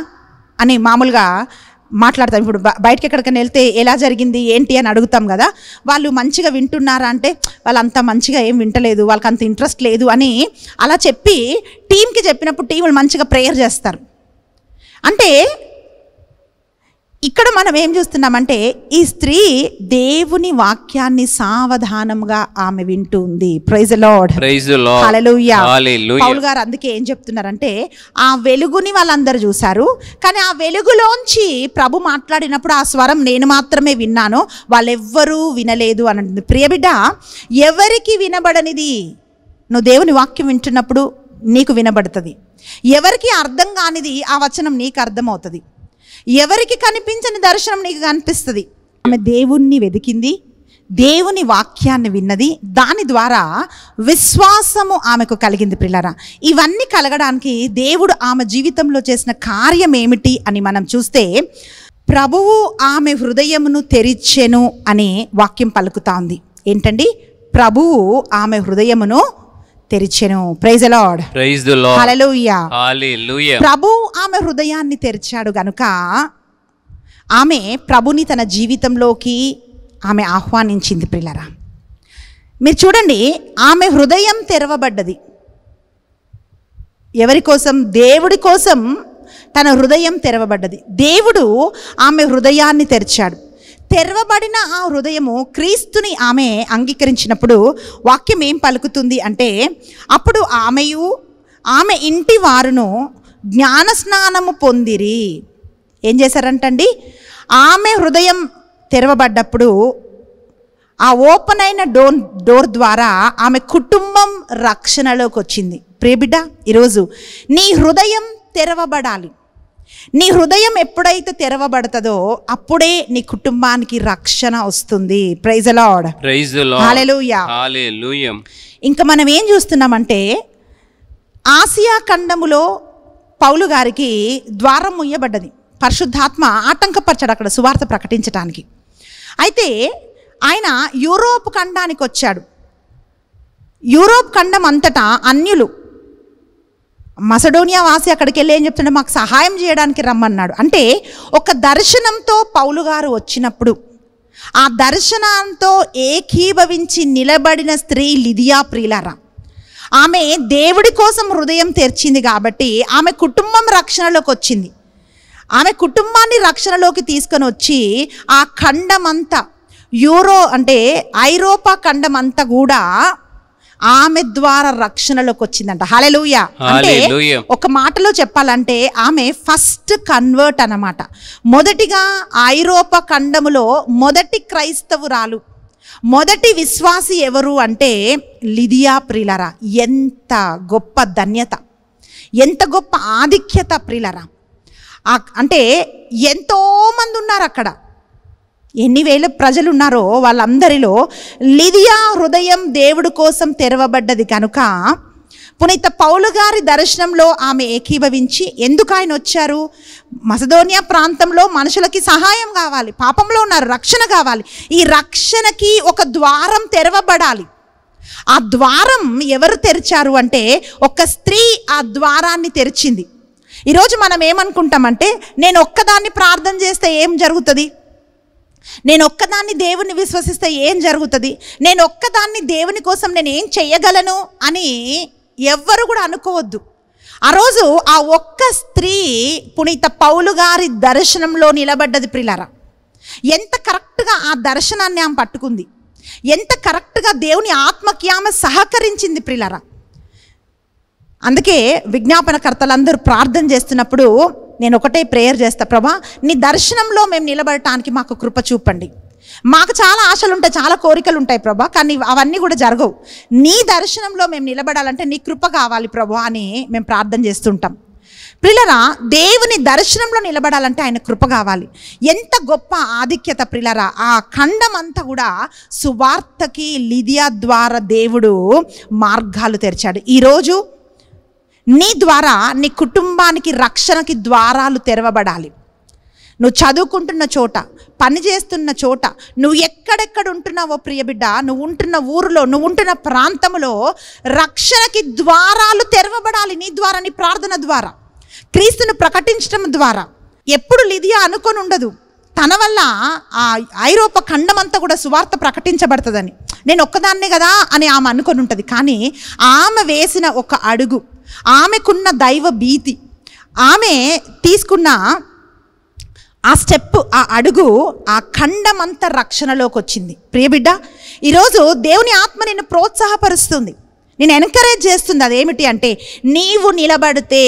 అని మామూలుగా మాట్లాడతాం ఇప్పుడు బయటకి ఎక్కడికైనా వెళ్తే ఎలా జరిగింది ఏంటి అని అడుగుతాం కదా వాళ్ళు మంచిగా వింటున్నారా అంటే వాళ్ళు అంత మంచిగా ఏం వింటలేదు వాళ్ళకి అంత ఇంట్రెస్ట్ లేదు అని అలా చెప్పి టీంకి చెప్పినప్పుడు టీం మంచిగా ప్రేయర్ చేస్తారు అంటే ఇక్కడ మనం ఏం చూస్తున్నామంటే ఈ స్త్రీ దేవుని వాక్యాన్ని సావధానంగా ఆమె ఉంది ప్రైజ్ లార్డ్ పౌల్ గారు అందుకే ఏం చెప్తున్నారంటే ఆ వెలుగుని వాళ్ళందరూ చూశారు కానీ ఆ వెలుగులోంచి ప్రభు మాట్లాడినప్పుడు ఆ స్వరం నేను మాత్రమే విన్నాను వాళ్ళెవ్వరూ వినలేదు అని అంటుంది ప్రియబిడ్డ ఎవరికి వినబడనిది నువ్వు దేవుని వాక్యం వింటున్నప్పుడు నీకు వినబడుతుంది ఎవరికి అర్థం కానిది ఆ వచనం నీకు అర్థమవుతుంది ఎవరికి కనిపించని దర్శనం నీకు కనిపిస్తుంది ఆమె దేవుణ్ణి వెతికింది దేవుని వాక్యాన్ని విన్నది దాని ద్వారా విశ్వాసము ఆమెకు కలిగింది పిల్లరా ఇవన్నీ కలగడానికి దేవుడు ఆమె జీవితంలో చేసిన కార్యం ఏమిటి అని మనం చూస్తే ప్రభువు ఆమె హృదయమును తెరిచెను అనే వాక్యం పలుకుతా ఉంది ఏంటండి ప్రభువు ఆమె హృదయమును తెరిచెను praise lord praise the lord hallelujah hallelujah ప్రభు ఆమె హృదయాన్ని తెరిచాడు గనుక ఆమె ప్రభుని తన జీవితంలోకి ఆమె ఆహ్వానించింది పిల్లరా మీరు చూడండి ఆమె హృదయం తెరవబడ్డది ఎవరి కోసం దేవుడి కోసం తన హృదయం తెరవబడ్డది దేవుడు ఆమె హృదయాన్ని తెరిచాడు తెరవబడిన ఆ హృదయము క్రీస్తుని ఆమె అంగీకరించినప్పుడు వాక్యం ఏం పలుకుతుంది అంటే అప్పుడు ఆమెయు ఆమె ఇంటి వారును జ్ఞానస్నానము పొందిరి ఏం చేశారంటండి ఆమె హృదయం తెరవబడ్డప్పుడు ఆ ఓపెన్ అయిన డోర్ డోర్ ద్వారా ఆమె కుటుంబం రక్షణలోకి వచ్చింది ప్రేబిడ్డ ఈరోజు నీ హృదయం తెరవబడాలి నీ హృదయం ఎప్పుడైతే తెరవబడతదో అప్పుడే నీ కుటుంబానికి రక్షణ వస్తుంది ప్రైజ్ లార్డ్ ప్రైజ్ ఇంకా మనం ఏం చూస్తున్నామంటే ఆసియా ఖండములో పౌలు గారికి ద్వారం ముయ్యబడ్డది పరిశుద్ధాత్మ ఆటంకపరచాడు అక్కడ సువార్త ప్రకటించడానికి అయితే ఆయన యూరోప్ ఖండానికి వచ్చాడు యూరోప్ ఖండం అంతటా అన్యులు మసడోనియా వాసి అక్కడికి వెళ్ళి ఏం చెప్తుండే మాకు సహాయం చేయడానికి రమ్మన్నాడు అంటే ఒక దర్శనంతో పౌలు గారు వచ్చినప్పుడు ఆ దర్శనంతో ఏకీభవించి నిలబడిన స్త్రీ లిదియా ప్రియులరా ఆమె దేవుడి కోసం హృదయం తెరిచింది కాబట్టి ఆమె కుటుంబం రక్షణలోకి వచ్చింది ఆమె కుటుంబాన్ని రక్షణలోకి తీసుకొని వచ్చి ఆ ఖండమంతా యూరో అంటే ఐరోపా ఖండమంతా కూడా ఆమె ద్వారా రక్షణలోకి వచ్చిందంట హలెలూయ అంటే ఒక మాటలో చెప్పాలంటే ఆమె ఫస్ట్ కన్వర్ట్ అనమాట మొదటిగా ఐరోపా ఖండములో మొదటి క్రైస్తవురాలు మొదటి విశ్వాసి ఎవరు అంటే లిదియా ప్రిలరా ఎంత గొప్ప ధన్యత ఎంత గొప్ప ఆధిక్యత ప్రిలరా అంటే ఎంతోమంది ఉన్నారు అక్కడ ఎన్ని వేల ప్రజలు ఉన్నారో వాళ్ళందరిలో లిదియా హృదయం దేవుడు కోసం తెరవబడ్డది కనుక పునీత పౌలు గారి దర్శనంలో ఆమె ఏకీభవించి ఎందుకు ఆయన వచ్చారు మసదోనియా ప్రాంతంలో మనుషులకి సహాయం కావాలి పాపంలో ఉన్నారు రక్షణ కావాలి ఈ రక్షణకి ఒక ద్వారం తెరవబడాలి ఆ ద్వారం ఎవరు తెరిచారు అంటే ఒక స్త్రీ ఆ ద్వారాన్ని తెరిచింది ఈరోజు మనం ఏమనుకుంటామంటే నేను ఒక్కదాన్ని ప్రార్థన చేస్తే ఏం జరుగుతుంది నేను ఒక్కదాన్ని దేవుని విశ్వసిస్తే ఏం జరుగుతుంది నేను ఒక్కదాన్ని దేవుని కోసం నేను ఏం చెయ్యగలను అని ఎవ్వరు కూడా అనుకోవద్దు ఆ రోజు ఆ ఒక్క స్త్రీ పునీత పౌలు గారి దర్శనంలో నిలబడ్డది ప్రిలార ఎంత కరెక్ట్గా ఆ దర్శనాన్ని ఆమె పట్టుకుంది ఎంత కరెక్ట్గా దేవుని ఆత్మకి ఆమె సహకరించింది ప్రిలార అందుకే విజ్ఞాపనకర్తలందరూ ప్రార్థన చేస్తున్నప్పుడు నేను ఒకటే ప్రేయర్ చేస్తా ప్రభా నీ దర్శనంలో మేము నిలబడటానికి మాకు కృప చూపండి మాకు చాలా ఆశలు ఉంటాయి చాలా కోరికలు ఉంటాయి ప్రభా కానీ అవన్నీ కూడా జరగవు నీ దర్శనంలో మేము నిలబడాలంటే నీ కృప కావాలి ప్రభు అని మేము ప్రార్థన చేస్తుంటాం ప్రిలరా దేవుని దర్శనంలో నిలబడాలంటే ఆయన కృప కావాలి ఎంత గొప్ప ఆధిక్యత ప్రిలరా ఆ ఖండమంతా కూడా సువార్తకి లిదియా ద్వారా దేవుడు మార్గాలు తెరిచాడు ఈరోజు నీ ద్వారా నీ కుటుంబానికి రక్షణకి ద్వారాలు తెరవబడాలి నువ్వు చదువుకుంటున్న చోట పని చేస్తున్న చోట నువ్వు ఎక్కడెక్కడ ఉంటున్నావో ప్రియబిడ్డ నువ్వు ఉంటున్న ఊరిలో నువ్వు ఉంటున్న ప్రాంతంలో రక్షణకి ద్వారాలు తెరవబడాలి నీ ద్వారా నీ ప్రార్థన ద్వారా క్రీస్తును ప్రకటించడం ద్వారా ఎప్పుడు లిదియా అనుకొని ఉండదు తన వల్ల ఆ ఐరోపా ఖండమంతా కూడా సువార్త ప్రకటించబడుతుందని నేను ఒక్కదాన్నే కదా అని ఆమె అనుకొని ఉంటుంది కానీ ఆమె వేసిన ఒక అడుగు ఆమెకున్న దైవ భీతి ఆమె తీసుకున్న ఆ స్టెప్ ఆ అడుగు ఆ ఖండమంత రక్షణలోకి వచ్చింది ప్రియబిడ్డ ఈరోజు దేవుని ఆత్మ నిన్ను ప్రోత్సాహపరుస్తుంది నేను ఎన్కరేజ్ చేస్తుంది అదేమిటి అంటే నీవు నిలబడితే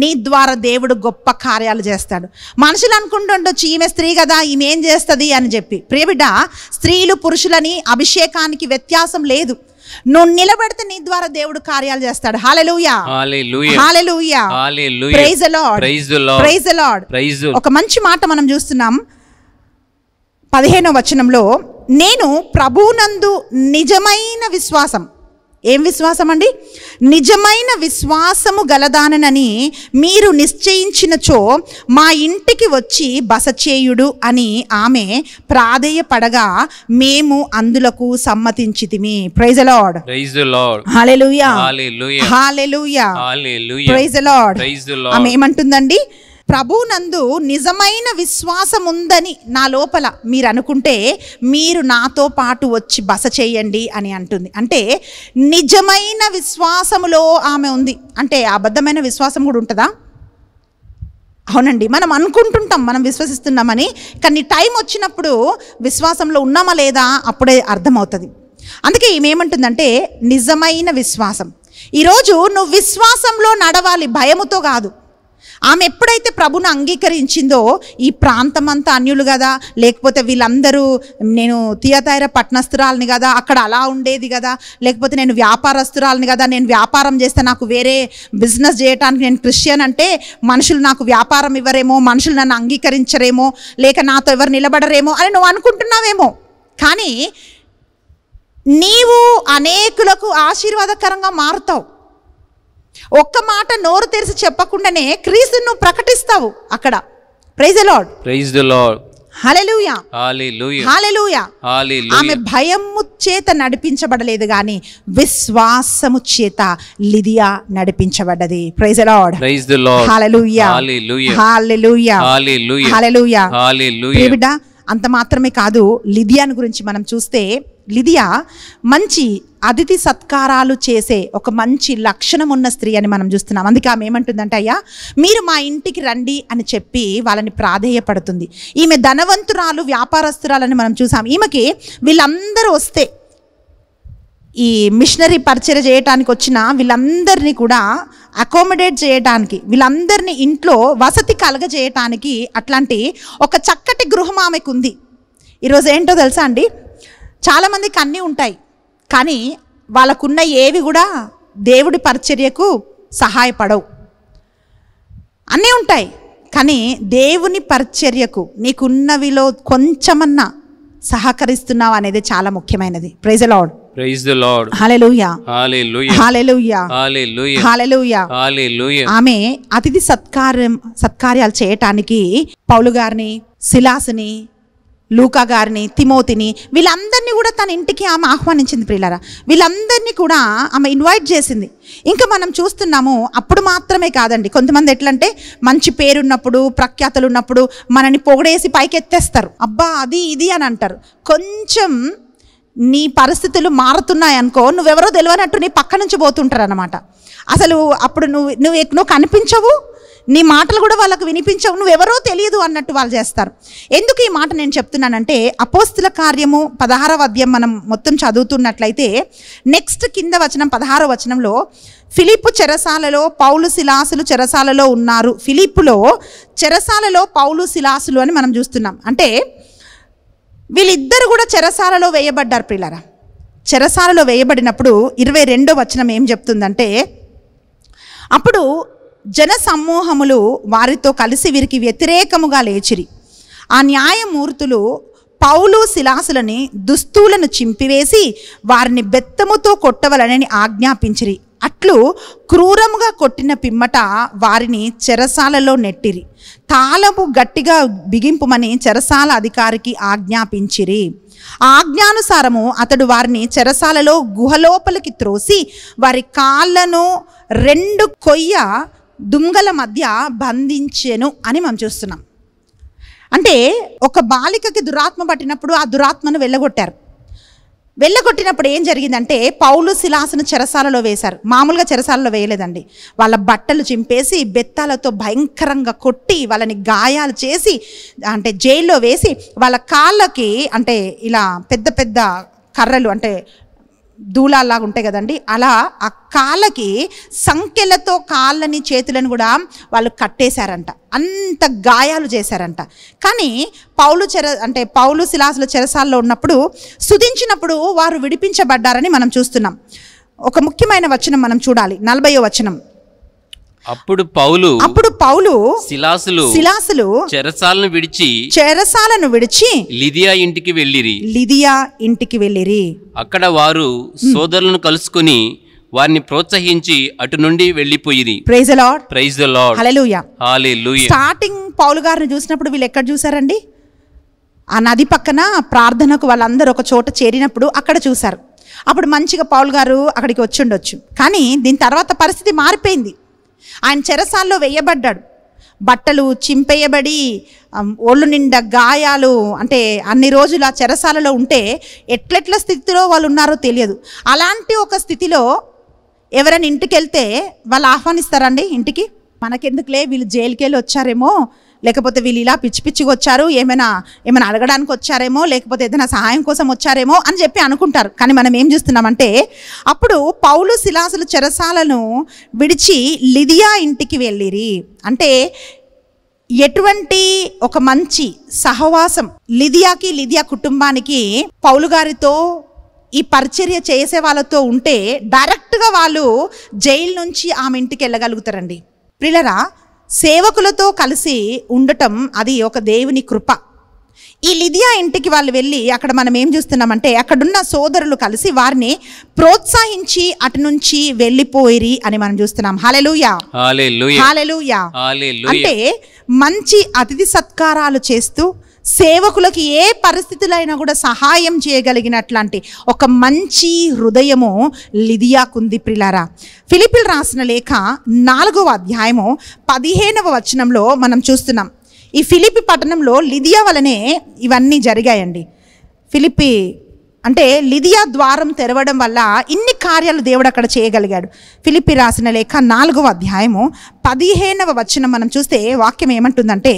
నీ ద్వారా దేవుడు గొప్ప కార్యాలు చేస్తాడు మనుషులు అనుకుంటుండొచ్చు ఈమె స్త్రీ కదా ఈమె ఏం చేస్తుంది అని చెప్పి ప్రియబిడ్డ స్త్రీలు పురుషులని అభిషేకానికి వ్యత్యాసం లేదు నువ్వు నిలబడితే నీ ద్వారా దేవుడు కార్యాలు చేస్తాడు ఒక మంచి మాట మనం చూస్తున్నాం పదిహేనో వచనంలో నేను ప్రభునందు నిజమైన విశ్వాసం ఏం విశ్వాసం అండి నిజమైన విశ్వాసము గలదానని మీరు నిశ్చయించినచో మా ఇంటికి వచ్చి బస చేయుడు అని ఆమె ప్రాధేయపడగా మేము అందులకు సమ్మతించితిమి praise lord praise lord hallelujah hallelujah hallelujah praise lord ఆమె ఏమంటుందండి ప్రభునందు నిజమైన విశ్వాసం ఉందని నా లోపల మీరు అనుకుంటే మీరు నాతో పాటు వచ్చి బస చేయండి అని అంటుంది అంటే నిజమైన విశ్వాసములో ఆమె ఉంది అంటే అబద్ధమైన విశ్వాసం కూడా ఉంటుందా అవునండి మనం అనుకుంటుంటాం మనం విశ్వసిస్తున్నామని కానీ టైం వచ్చినప్పుడు విశ్వాసంలో ఉన్నామా లేదా అప్పుడే అర్థమవుతుంది అందుకే ఏమేమంటుందంటే నిజమైన విశ్వాసం ఈరోజు నువ్వు విశ్వాసంలో నడవాలి భయముతో కాదు ఆమె ఎప్పుడైతే ప్రభును అంగీకరించిందో ఈ ప్రాంతం అంతా అన్యులు కదా లేకపోతే వీళ్ళందరూ నేను తియతైర పట్టణస్తురాలని కదా అక్కడ అలా ఉండేది కదా లేకపోతే నేను వ్యాపారస్తురాలని కదా నేను వ్యాపారం చేస్తే నాకు వేరే బిజినెస్ చేయటానికి నేను క్రిస్టియన్ అంటే మనుషులు నాకు వ్యాపారం ఇవ్వరేమో మనుషులు నన్ను అంగీకరించరేమో లేక నాతో ఎవరు నిలబడరేమో అని నువ్వు అనుకుంటున్నావేమో కానీ నీవు అనేకులకు ఆశీర్వాదకరంగా మారుతావు ఒక్క మాట నోరు తెరిచి చెప్పకుండానే క్రీస్తును నువ్వు ప్రకటిస్తావు అక్కడ praise lord praise the lord ఆమె భయము చేత నడిపించబడలేదు గాని విశ్వాసము చేత లిదియా నడిపించబడ్డది ప్రైజ్ అలాడ్ అంత మాత్రమే కాదు లిదియాను గురించి మనం చూస్తే లిదియా మంచి అతిథి సత్కారాలు చేసే ఒక మంచి లక్షణం ఉన్న స్త్రీ అని మనం చూస్తున్నాం అందుకే ఆమె ఏమంటుందంటే అయ్యా మీరు మా ఇంటికి రండి అని చెప్పి వాళ్ళని ప్రాధేయపడుతుంది ఈమె ధనవంతురాలు వ్యాపారస్తురాలని మనం చూసాం ఈమెకి వీళ్ళందరూ వస్తే ఈ మిషనరీ పరిచయ చేయటానికి వచ్చిన వీళ్ళందరినీ కూడా అకామిడేట్ చేయటానికి వీళ్ళందరినీ ఇంట్లో వసతి కలగజేయటానికి అట్లాంటి ఒక చక్కటి గృహం ఆమెకు ఉంది ఈరోజు ఏంటో తెలుసా అండి చాలామందికి అన్నీ ఉంటాయి కానీ వాళ్ళకున్న ఏవి కూడా దేవుడి పరిచర్యకు సహాయపడవు అన్నీ ఉంటాయి కానీ దేవుని పరిచర్యకు నీకున్నవిలో కొంచెమన్నా సహకరిస్తున్నావు అనేది చాలా ముఖ్యమైనది praise lord praise the lord hallelujah hallelujah hallelujah hallelujah hallelujah hallelujah ఆమె అతిథి సత్కార్యం సత్కార్యాలు చేయటానికి పౌలు గారిని శిలాసుని లూకా గారిని తిమోతిని వీళ్ళందరినీ కూడా తన ఇంటికి ఆమె ఆహ్వానించింది ప్రియులారా వీళ్ళందరినీ కూడా ఆమె ఇన్వైట్ చేసింది ఇంకా మనం చూస్తున్నాము అప్పుడు మాత్రమే కాదండి కొంతమంది ఎట్లంటే మంచి పేరున్నప్పుడు ప్రఖ్యాతలు ఉన్నప్పుడు మనని పొగడేసి పైకెత్తేస్తారు అబ్బా అది ఇది అని అంటారు కొంచెం నీ పరిస్థితులు మారుతున్నాయనుకో నువ్వెవరో తెలియనట్టు నీ పక్క నుంచి పోతుంటారు అనమాట అసలు అప్పుడు నువ్వు నువ్వు నువ్వు కనిపించవు నీ మాటలు కూడా వాళ్ళకు వినిపించవు నువ్వెవరో తెలియదు అన్నట్టు వాళ్ళు చేస్తారు ఎందుకు ఈ మాట నేను చెప్తున్నానంటే అపోస్తుల కార్యము పదహార వద్యం మనం మొత్తం చదువుతున్నట్లయితే నెక్స్ట్ కింద వచనం పదహార వచనంలో ఫిలిప్పు చెరసాలలో పౌలు శిలాసులు చెరసాలలో ఉన్నారు ఫిలిప్పులో చెరసాలలో పౌలు శిలాసులు అని మనం చూస్తున్నాం అంటే వీళ్ళిద్దరు కూడా చెరసాలలో వేయబడ్డారు పిల్లరా చెరసాలలో వేయబడినప్పుడు ఇరవై రెండో వచనం ఏం చెప్తుందంటే అప్పుడు జన సమూహములు వారితో కలిసి వీరికి వ్యతిరేకముగా లేచిరి ఆ న్యాయమూర్తులు పౌలు శిలాసులని దుస్తులను చింపివేసి వారిని బెత్తముతో కొట్టవలనని ఆజ్ఞాపించిరి అట్లు క్రూరముగా కొట్టిన పిమ్మట వారిని చెరసాలలో నెట్టిరి తాళము గట్టిగా బిగింపుమని చెరసాల అధికారికి ఆజ్ఞాపించిరి ఆజ్ఞానుసారము అతడు వారిని చెరసాలలో గుహలోపలికి త్రోసి వారి కాళ్ళను రెండు కొయ్య దుంగల మధ్య బంధించెను అని మనం చూస్తున్నాం అంటే ఒక బాలికకి దురాత్మ పట్టినప్పుడు ఆ దురాత్మను వెళ్ళగొట్టారు వెళ్ళగొట్టినప్పుడు ఏం జరిగిందంటే పౌలు శిలాసను చెరసాలలో వేశారు మామూలుగా చెరసాలలో వేయలేదండి వాళ్ళ బట్టలు చింపేసి బెత్తాలతో భయంకరంగా కొట్టి వాళ్ళని గాయాలు చేసి అంటే జైల్లో వేసి వాళ్ళ కాళ్ళకి అంటే ఇలా పెద్ద పెద్ద కర్రలు అంటే దూలాలాగా ఉంటాయి కదండి అలా ఆ కాళ్ళకి సంఖ్యలతో కాళ్ళని చేతులను కూడా వాళ్ళు కట్టేశారంట అంత గాయాలు చేశారంట కానీ పౌలు చెర అంటే పౌలు శిలాసుల చెరసాల్లో ఉన్నప్పుడు సుధించినప్పుడు వారు విడిపించబడ్డారని మనం చూస్తున్నాం ఒక ముఖ్యమైన వచనం మనం చూడాలి నలభయో వచనం అప్పుడు పౌలు అప్పుడు పౌలు శిలాసులు శిలాసులు చెరసాలను విడిచి చెరసాలను విడిచి లిదియా ఇంటికి వెళ్ళిరి లిదియా ఇంటికి వెళ్ళిరి అక్కడ వారు సోదరులను కలుసుకుని వారిని ప్రోత్సహించి అటు నుండి వెళ్ళిపోయింది praise lord praise lord hallelujah hallelujah starting పౌలు గారిని చూసినప్పుడు వీళ్ళు ఎక్కడ చూసారండి ఆ నది పక్కన ప్రార్థనకు వాళ్ళందరూ ఒక చోట చేరినప్పుడు అక్కడ చూశారు అప్పుడు మంచిగా పౌల్ గారు అక్కడికి వచ్చి ఉండొచ్చు కానీ దీని తర్వాత పరిస్థితి మారిపోయింది ఆయన చెరసాల్లో వేయబడ్డాడు బట్టలు చింపేయబడి ఒళ్ళు నిండా గాయాలు అంటే అన్ని రోజులు ఆ చెరసాలలో ఉంటే ఎట్లెట్ల స్థితిలో వాళ్ళు ఉన్నారో తెలియదు అలాంటి ఒక స్థితిలో ఎవరైనా ఇంటికి వెళ్తే వాళ్ళు ఆహ్వానిస్తారండి ఇంటికి మనకెందుకులే వీళ్ళు జైలుకి వెళ్ళి వచ్చారేమో లేకపోతే వీళ్ళు ఇలా పిచ్చి పిచ్చిగా వచ్చారు ఏమైనా ఏమైనా అడగడానికి వచ్చారేమో లేకపోతే ఏదైనా సహాయం కోసం వచ్చారేమో అని చెప్పి అనుకుంటారు కానీ మనం ఏం చూస్తున్నామంటే అప్పుడు పౌలు శిలాసుల చెరసాలను విడిచి లిదియా ఇంటికి వెళ్ళిరి అంటే ఎటువంటి ఒక మంచి సహవాసం లిదియాకి లిదియా కుటుంబానికి పౌలు గారితో ఈ పరిచర్య చేసే వాళ్ళతో ఉంటే డైరెక్ట్గా వాళ్ళు జైలు నుంచి ఆమె ఇంటికి వెళ్ళగలుగుతారండి పిల్లరా సేవకులతో కలిసి ఉండటం అది ఒక దేవుని కృప ఈ లిదియా ఇంటికి వాళ్ళు వెళ్ళి అక్కడ మనం ఏం చూస్తున్నామంటే అక్కడున్న సోదరులు కలిసి వారిని ప్రోత్సహించి అటు నుంచి వెళ్ళిపోయిరి అని మనం చూస్తున్నాం హాలెలుయా హాలెలుయా అంటే మంచి అతిథి సత్కారాలు చేస్తూ సేవకులకు ఏ పరిస్థితులైనా కూడా సహాయం చేయగలిగినట్లాంటి ఒక మంచి హృదయము లిదియాకుంది ప్రిలారా ఫిలిపిల్ రాసిన లేఖ నాలుగవ అధ్యాయము పదిహేనవ వచనంలో మనం చూస్తున్నాం ఈ ఫిలిపి పట్టణంలో లిదియా వలనే ఇవన్నీ జరిగాయండి ఫిలిపి అంటే లిదియా ద్వారం తెరవడం వల్ల ఇన్ని కార్యాలు దేవుడు అక్కడ చేయగలిగాడు ఫిలిపి రాసిన లేఖ నాలుగవ అధ్యాయము పదిహేనవ వచనం మనం చూస్తే వాక్యం ఏమంటుందంటే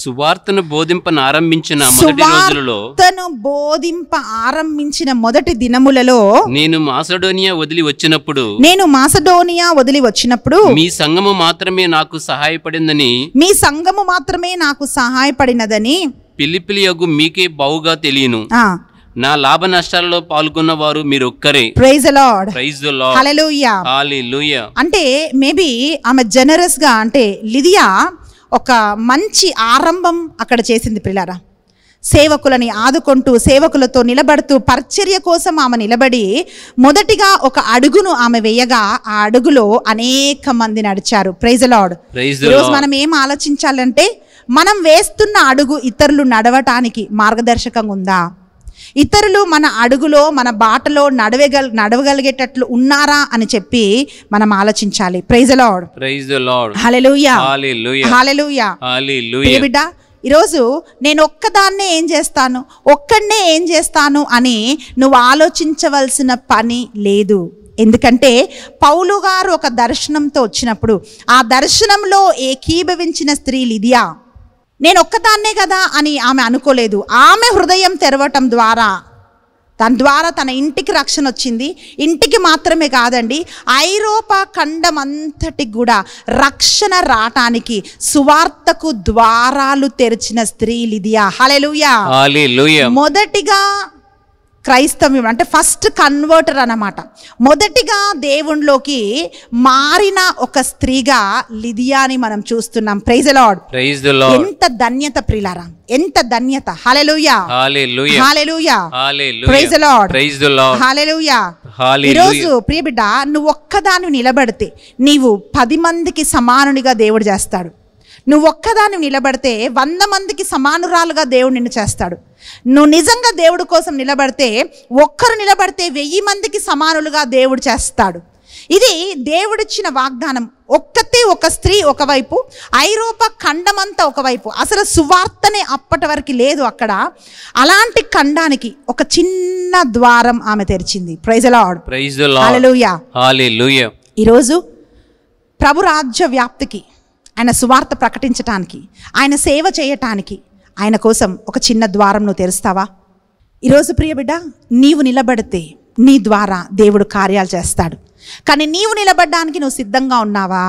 సువార్తను బోధింపను ఆరంభించిన మొదటి రోజులలో తను బోధింప ఆరంభించిన మొదటి దినములలో నేను మాసడోనియా వదిలి వచ్చినప్పుడు నేను మాసడోనియా వదిలి వచ్చినప్పుడు మీ సంఘము మాత్రమే నాకు సహాయపడిందని మీ సంఘము మాత్రమే నాకు సహాయపడినదని అగు మీకే బావుగా తెలియను నా లాభ నష్టాలలో పాల్గొన్న వారు మీరు ఒక్కరే praise lord praise lord hallelujah hallelujah అంటే మేబీ ఆమె జనరస్ గా అంటే లిదియా ఒక మంచి ఆరంభం అక్కడ చేసింది పిల్లరా సేవకులని ఆదుకుంటూ సేవకులతో నిలబడుతూ పరిచర్య కోసం ఆమె నిలబడి మొదటిగా ఒక అడుగును ఆమె వేయగా ఆ అడుగులో అనేక మంది నడిచారు ప్రైజ్ లాడ్ ఈరోజు మనం ఏం ఆలోచించాలంటే మనం వేస్తున్న అడుగు ఇతరులు నడవటానికి మార్గదర్శకంగా ఉందా ఇతరులు మన అడుగులో మన బాటలో నడవగల నడవగలిగేటట్లు ఉన్నారా అని చెప్పి మనం ఆలోచించాలి praise lord praise lord hallelujah hallelujah hallelujah బిడ్డ ఈరోజు నేను ఒక్కదాన్నే ఏం చేస్తాను ఒక్కడనే ఏం చేస్తాను అని నువ్వు ఆలోచించవలసిన పని లేదు ఎందుకంటే పౌలు గారు ఒక దర్శనంతో వచ్చినప్పుడు ఆ దర్శనంలో ఏకీభవించిన స్త్రీ లిదియా నేను ఒక్కదాన్నే కదా అని ఆమె అనుకోలేదు ఆమె హృదయం తెరవటం ద్వారా దాని ద్వారా తన ఇంటికి రక్షణ వచ్చింది ఇంటికి మాత్రమే కాదండి ఐరోపా ఖండమంతటి కూడా రక్షణ రావటానికి సువార్తకు ద్వారాలు తెరిచిన స్త్రీ లిదియా హలెలుయా మొదటిగా క్రైస్తవ్యం అంటే ఫస్ట్ కన్వర్టర్ అనమాట మొదటిగా దేవుణ్ణిలోకి మారిన ఒక స్త్రీగా లిదియాని మనం చూస్తున్నాం ప్రైజ్ లార్డ్ ప్రైజ్ ఎంత ధన్యత ప్రిలారా ఎంత ధన్యత hallelujah hallelujah praise lord praise lord hallelujah ప్రియ బిడ్డ నువ్వు ఒక్కదాని నిలబడితే నీవు పది మందికి సమానునిగా దేవుడు చేస్తాడు నువ్వు ఒక్కదాన్ని నిలబడితే వంద మందికి సమానురాలుగా దేవుడు నిన్ను చేస్తాడు నువ్వు నిజంగా దేవుడి కోసం నిలబడితే ఒక్కరు నిలబడితే వెయ్యి మందికి సమానులుగా దేవుడు చేస్తాడు ఇది దేవుడిచ్చిన వాగ్దానం ఒక్కతే ఒక స్త్రీ ఒకవైపు ఐరోపా ఖండమంతా ఒకవైపు అసలు సువార్తనే అప్పటి వరకు లేదు అక్కడ అలాంటి ఖండానికి ఒక చిన్న ద్వారం ఆమె తెరిచింది ప్రైజ్ ప్రైజ్ ఈరోజు ప్రభు రాజ్య వ్యాప్తికి ఆయన సువార్త ప్రకటించటానికి ఆయన సేవ చేయటానికి ఆయన కోసం ఒక చిన్న ద్వారం నువ్వు తెరుస్తావా ఈరోజు ప్రియబిడ్డ నీవు నిలబడితే నీ ద్వారా దేవుడు కార్యాలు చేస్తాడు కానీ నీవు నిలబడడానికి నువ్వు సిద్ధంగా ఉన్నావా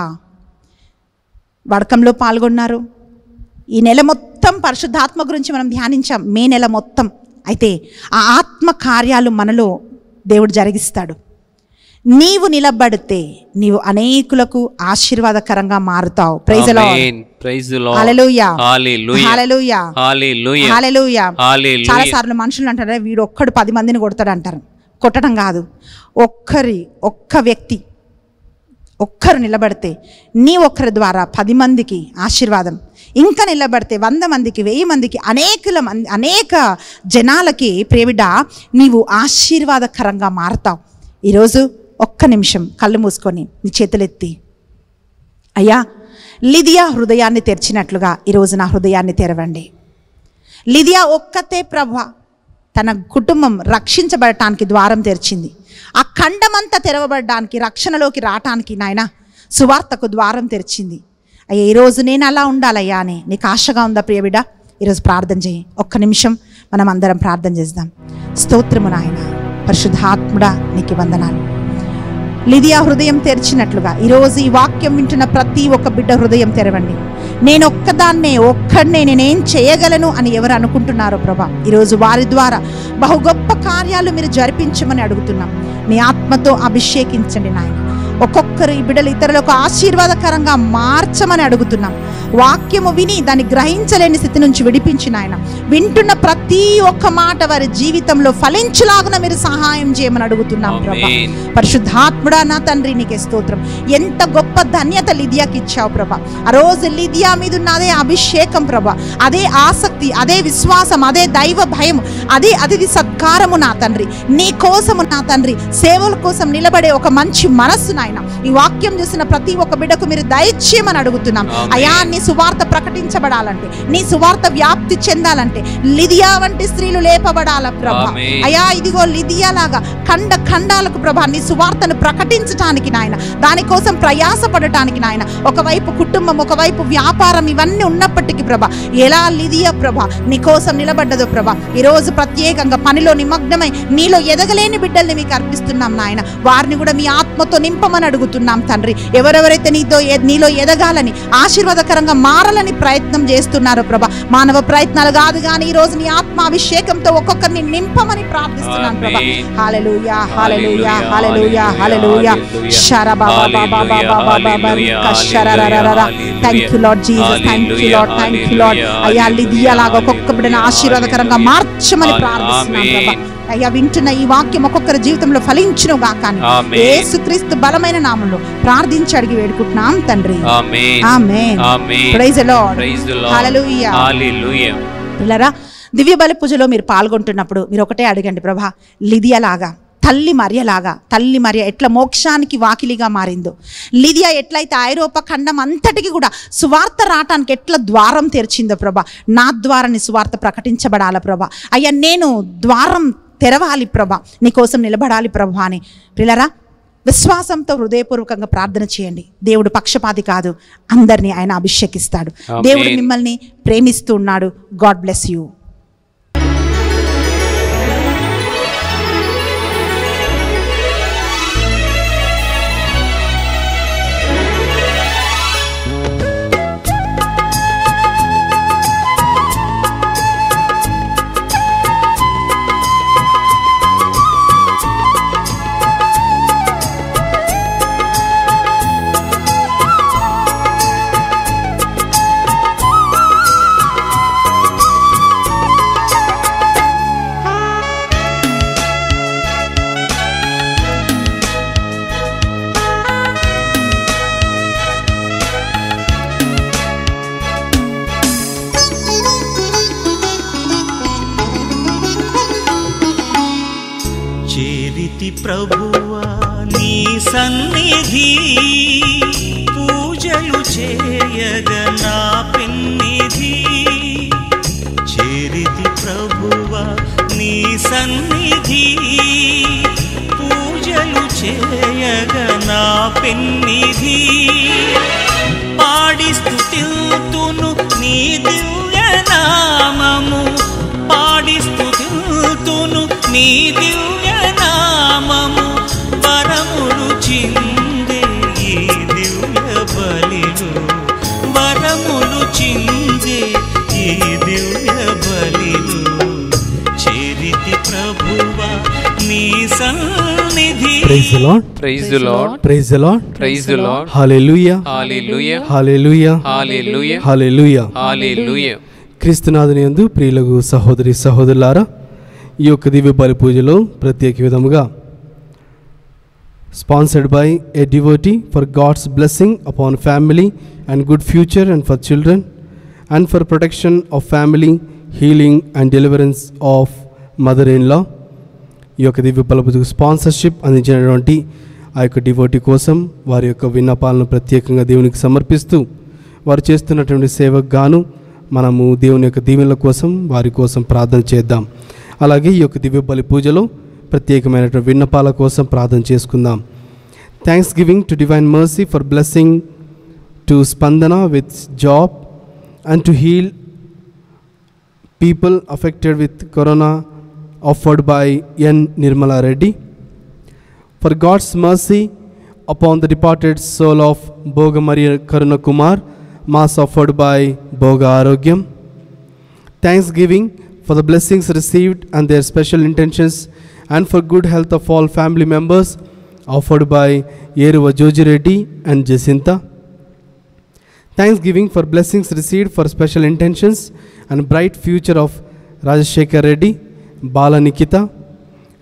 వడకంలో పాల్గొన్నారు ఈ నెల మొత్తం పరిశుద్ధాత్మ గురించి మనం ధ్యానించాం మే నెల మొత్తం అయితే ఆ ఆత్మ కార్యాలు మనలో దేవుడు జరిగిస్తాడు నీవు నిలబడితే నీవు అనేకులకు ఆశీర్వాదకరంగా మారుతావు ప్రైజ్ చాలా సార్లు మనుషులు అంటారు వీడు ఒక్కడు పది మందిని కొడతాడు అంటారు కొట్టడం కాదు ఒక్కరి ఒక్క వ్యక్తి ఒక్కరు నిలబడితే నీ ఒక్కరి ద్వారా పది మందికి ఆశీర్వాదం ఇంకా నిలబడితే వంద మందికి వెయ్యి మందికి అనేకల మంది అనేక జనాలకి ప్రేమిడ నీవు ఆశీర్వాదకరంగా మారుతావు ఈరోజు ఒక్క నిమిషం కళ్ళు మూసుకొని నీ చేతులెత్తి అయ్యా లిదియా హృదయాన్ని తెరిచినట్లుగా ఈరోజు నా హృదయాన్ని తెరవండి లిదియా ఒక్కతే ప్రభ తన కుటుంబం రక్షించబడటానికి ద్వారం తెరిచింది ఆ ఖండమంతా తెరవబడడానికి రక్షణలోకి రావటానికి నాయన సువార్తకు ద్వారం తెరిచింది అయ్యా ఈరోజు నేను అలా ఉండాలయ్యా అని నీకు ఆశగా ఉందా ప్రియబిడ ఈరోజు ప్రార్థన చేయి ఒక్క నిమిషం మనం అందరం ప్రార్థన చేద్దాం స్తోత్రము నాయన పరిశుద్ధాత్ముడా నీకు వందనాలు లిదియా హృదయం తెరిచినట్లుగా ఈరోజు ఈ వాక్యం వింటున్న ప్రతి ఒక్క బిడ్డ హృదయం తెరవండి నేను ఒక్కదాన్నే ఒక్కడనే నేనేం చేయగలను అని ఎవరు అనుకుంటున్నారో ప్రభా ఈరోజు వారి ద్వారా బహు గొప్ప కార్యాలు మీరు జరిపించమని అడుగుతున్నాం మీ ఆత్మతో అభిషేకించండి నాయన ఒక్కొక్కరు ఈ బిడ్డలు ఇతరులకు ఆశీర్వాదకరంగా మార్చమని అడుగుతున్నాం వాక్యము విని దాన్ని గ్రహించలేని స్థితి నుంచి విడిపించిన ఆయన వింటున్న ప్రతి ఒక్క మాట వారి జీవితంలో ఫలించలాగున మీరు సహాయం చేయమని అడుగుతున్నాం ప్రభా పరిశుద్ధాత్ముడా నా తండ్రి నీకే స్తోత్రం ఎంత గొప్ప ధన్యత లిదియాకి ఇచ్చావు ప్రభా ఆ రోజు లిదియా మీద ఉన్న అదే అభిషేకం ప్రభా అదే ఆసక్తి అదే విశ్వాసం అదే దైవ భయం అదే అతిథి సత్కారము నా తండ్రి నీ కోసము నా తండ్రి సేవల కోసం నిలబడే ఒక మంచి మనస్సు నాయన ఈ వాక్యం చూసిన ప్రతి ఒక్క బిడ్డకు మీరు దయచేయమని అడుగుతున్నాం అయా నీ సువార్త ప్రకటించబడాలంటే నీ సువార్త వ్యాప్తి చెందాలంటే లిదియా వంటి స్త్రీలు లేపబడాల ప్రభా అయా ఇదిగో లిదియా లాగా ఖండ ఖండాలకు ప్రభా నీ సువార్తను ప్రకటించటానికి నాయన దానికోసం ప్రయాసపడటానికి నాయన ఒకవైపు కుటుంబం ఒకవైపు వ్యాపారం ఇవన్నీ ఉన్నప్పటికీ ప్రభా ఎలా లిదియా ప్రభా నీ కోసం నిలబడ్డదో ప్రభా ఈరోజు ప్రత్యేకంగా పనిలో నిమగ్నమై నీలో ఎదగలేని బిడ్డల్ని మీకు అర్పిస్తున్నాం నాయన వారిని కూడా మీ ఆత్మతో నింప చేయమని అడుగుతున్నాం తండ్రి ఎవరెవరైతే నీతో నీలో ఎదగాలని ఆశీర్వాదకరంగా మారాలని ప్రయత్నం చేస్తున్నారో ప్రభా మానవ ప్రయత్నాలు కాదు కానీ ఈ రోజు నీ ఆత్మాభిషేకంతో ఒక్కొక్కరిని నింపమని ప్రార్థిస్తున్నాను ప్రభా అయ్యా లాగా ఒక్కొక్క ఆశీర్వాదకరంగా మార్చమని ప్రార్థిస్తున్నాను అయ్యా వింటున్న ఈ వాక్యం ఒక్కొక్కరి జీవితంలో ఫలించును గాక యేసుక్రీస్తు బలమైన నామంలో ప్రార్థించి అడిగి వేడుకుంటున్నాం తండ్రి పిల్లరా దివ్య బలి పూజలో మీరు పాల్గొంటున్నప్పుడు మీరు ఒకటే అడగండి ప్రభా లిదియలాగా తల్లి మర్యలాగా తల్లి మర్య ఎట్లా మోక్షానికి వాకిలిగా మారిందో లిదియా ఎట్లయితే ఐరోపా ఖండం అంతటికి కూడా సువార్త రావటానికి ఎట్లా ద్వారం తెరిచిందో ప్రభా నా ద్వారాన్ని సువార్త ప్రకటించబడాల ప్రభా అయ్యా నేను ద్వారం తెరవాలి ప్రభా నీకోసం నిలబడాలి ప్రభా అని పిల్లరా విశ్వాసంతో హృదయపూర్వకంగా ప్రార్థన చేయండి దేవుడు పక్షపాతి కాదు అందరినీ ఆయన అభిషేకిస్తాడు దేవుడు మిమ్మల్ని ప్రేమిస్తూ ఉన్నాడు గాడ్ బ్లెస్ యూ ప్రభువా నీ సన్నిధి పూజలు చేయగనా పిన్నిధి చేరితి ప్రభువా నీ సన్నిధి పూజలు చేయగనా పిన్నిధి పాడి స్థుతిల్తును నీ దివ్య నామము పాడి నీ దివ్య praise the praise the praise the praise the hallelujah hallelujah hallelujah hallelujah hallelujah hallelujah క్రీస్తునాథుని యందు ప్రియులకు సహోదరి సహోదరులారా ఈ యొక్క దివ్య బలి పూజలో ప్రత్యేక విధముగా sponsored by a devotee for God's blessing upon family and good future and for children and for protection of family healing and deliverance of mother in law ఈ యొక్క దివ్య బలపతికి స్పాన్సర్షిప్ అందించినటువంటి ఆ యొక్క డివోటీ కోసం వారి యొక్క విన్నపాలను ప్రత్యేకంగా దేవునికి సమర్పిస్తూ వారు చేస్తున్నటువంటి సేవకు గాను మనము దేవుని యొక్క దీవెనల కోసం వారి కోసం ప్రార్థన చేద్దాం అలాగే ఈ యొక్క దివ్య బలి పూజలో ప్రత్యేకమైనటువంటి విన్నపాల కోసం ప్రార్థన చేసుకుందాం thanks giving to divine mercy for blessing to Spandana with job and to heal people affected with corona offered by N. Nirmala Reddy. For God's mercy upon the departed soul of Bhogamari Karunakumar, Mass offered by Boga Arogyam. Thanksgiving for the blessings received and their special intentions and for good health of all family members offered by Yeruva Reddy and Jacinta. Thanksgiving for blessings received for special intentions and bright future of Rajashekhar Reddy. Bala Nikita,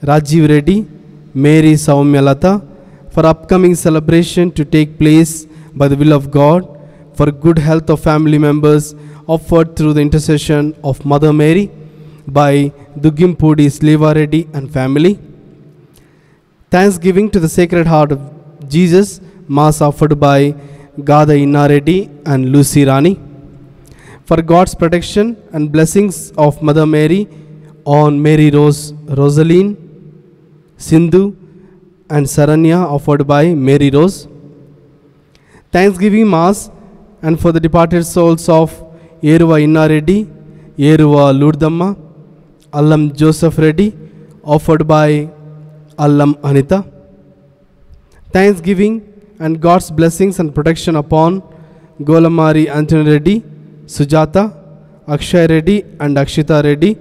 Rajiv Reddy, Mary Saumialata for upcoming celebration to take place by the will of God for good health of family members offered through the intercession of Mother Mary by Dugimpudi Sleva Reddy and family. Thanksgiving to the Sacred Heart of Jesus, Mass offered by Gada Inna Reddy and Lucy Rani. For God's protection and blessings of Mother Mary, on Mary Rose Rosaline, Sindhu and Saranya offered by Mary Rose. Thanksgiving Mass and for the departed souls of Yeruva Inna Reddy, Yeruva Lurdamma, Allam Joseph Reddy offered by Allam Anita. Thanksgiving and God's blessings and protection upon Golamari Anthony Reddy, Sujata, Akshay Reddy and Akshita Reddy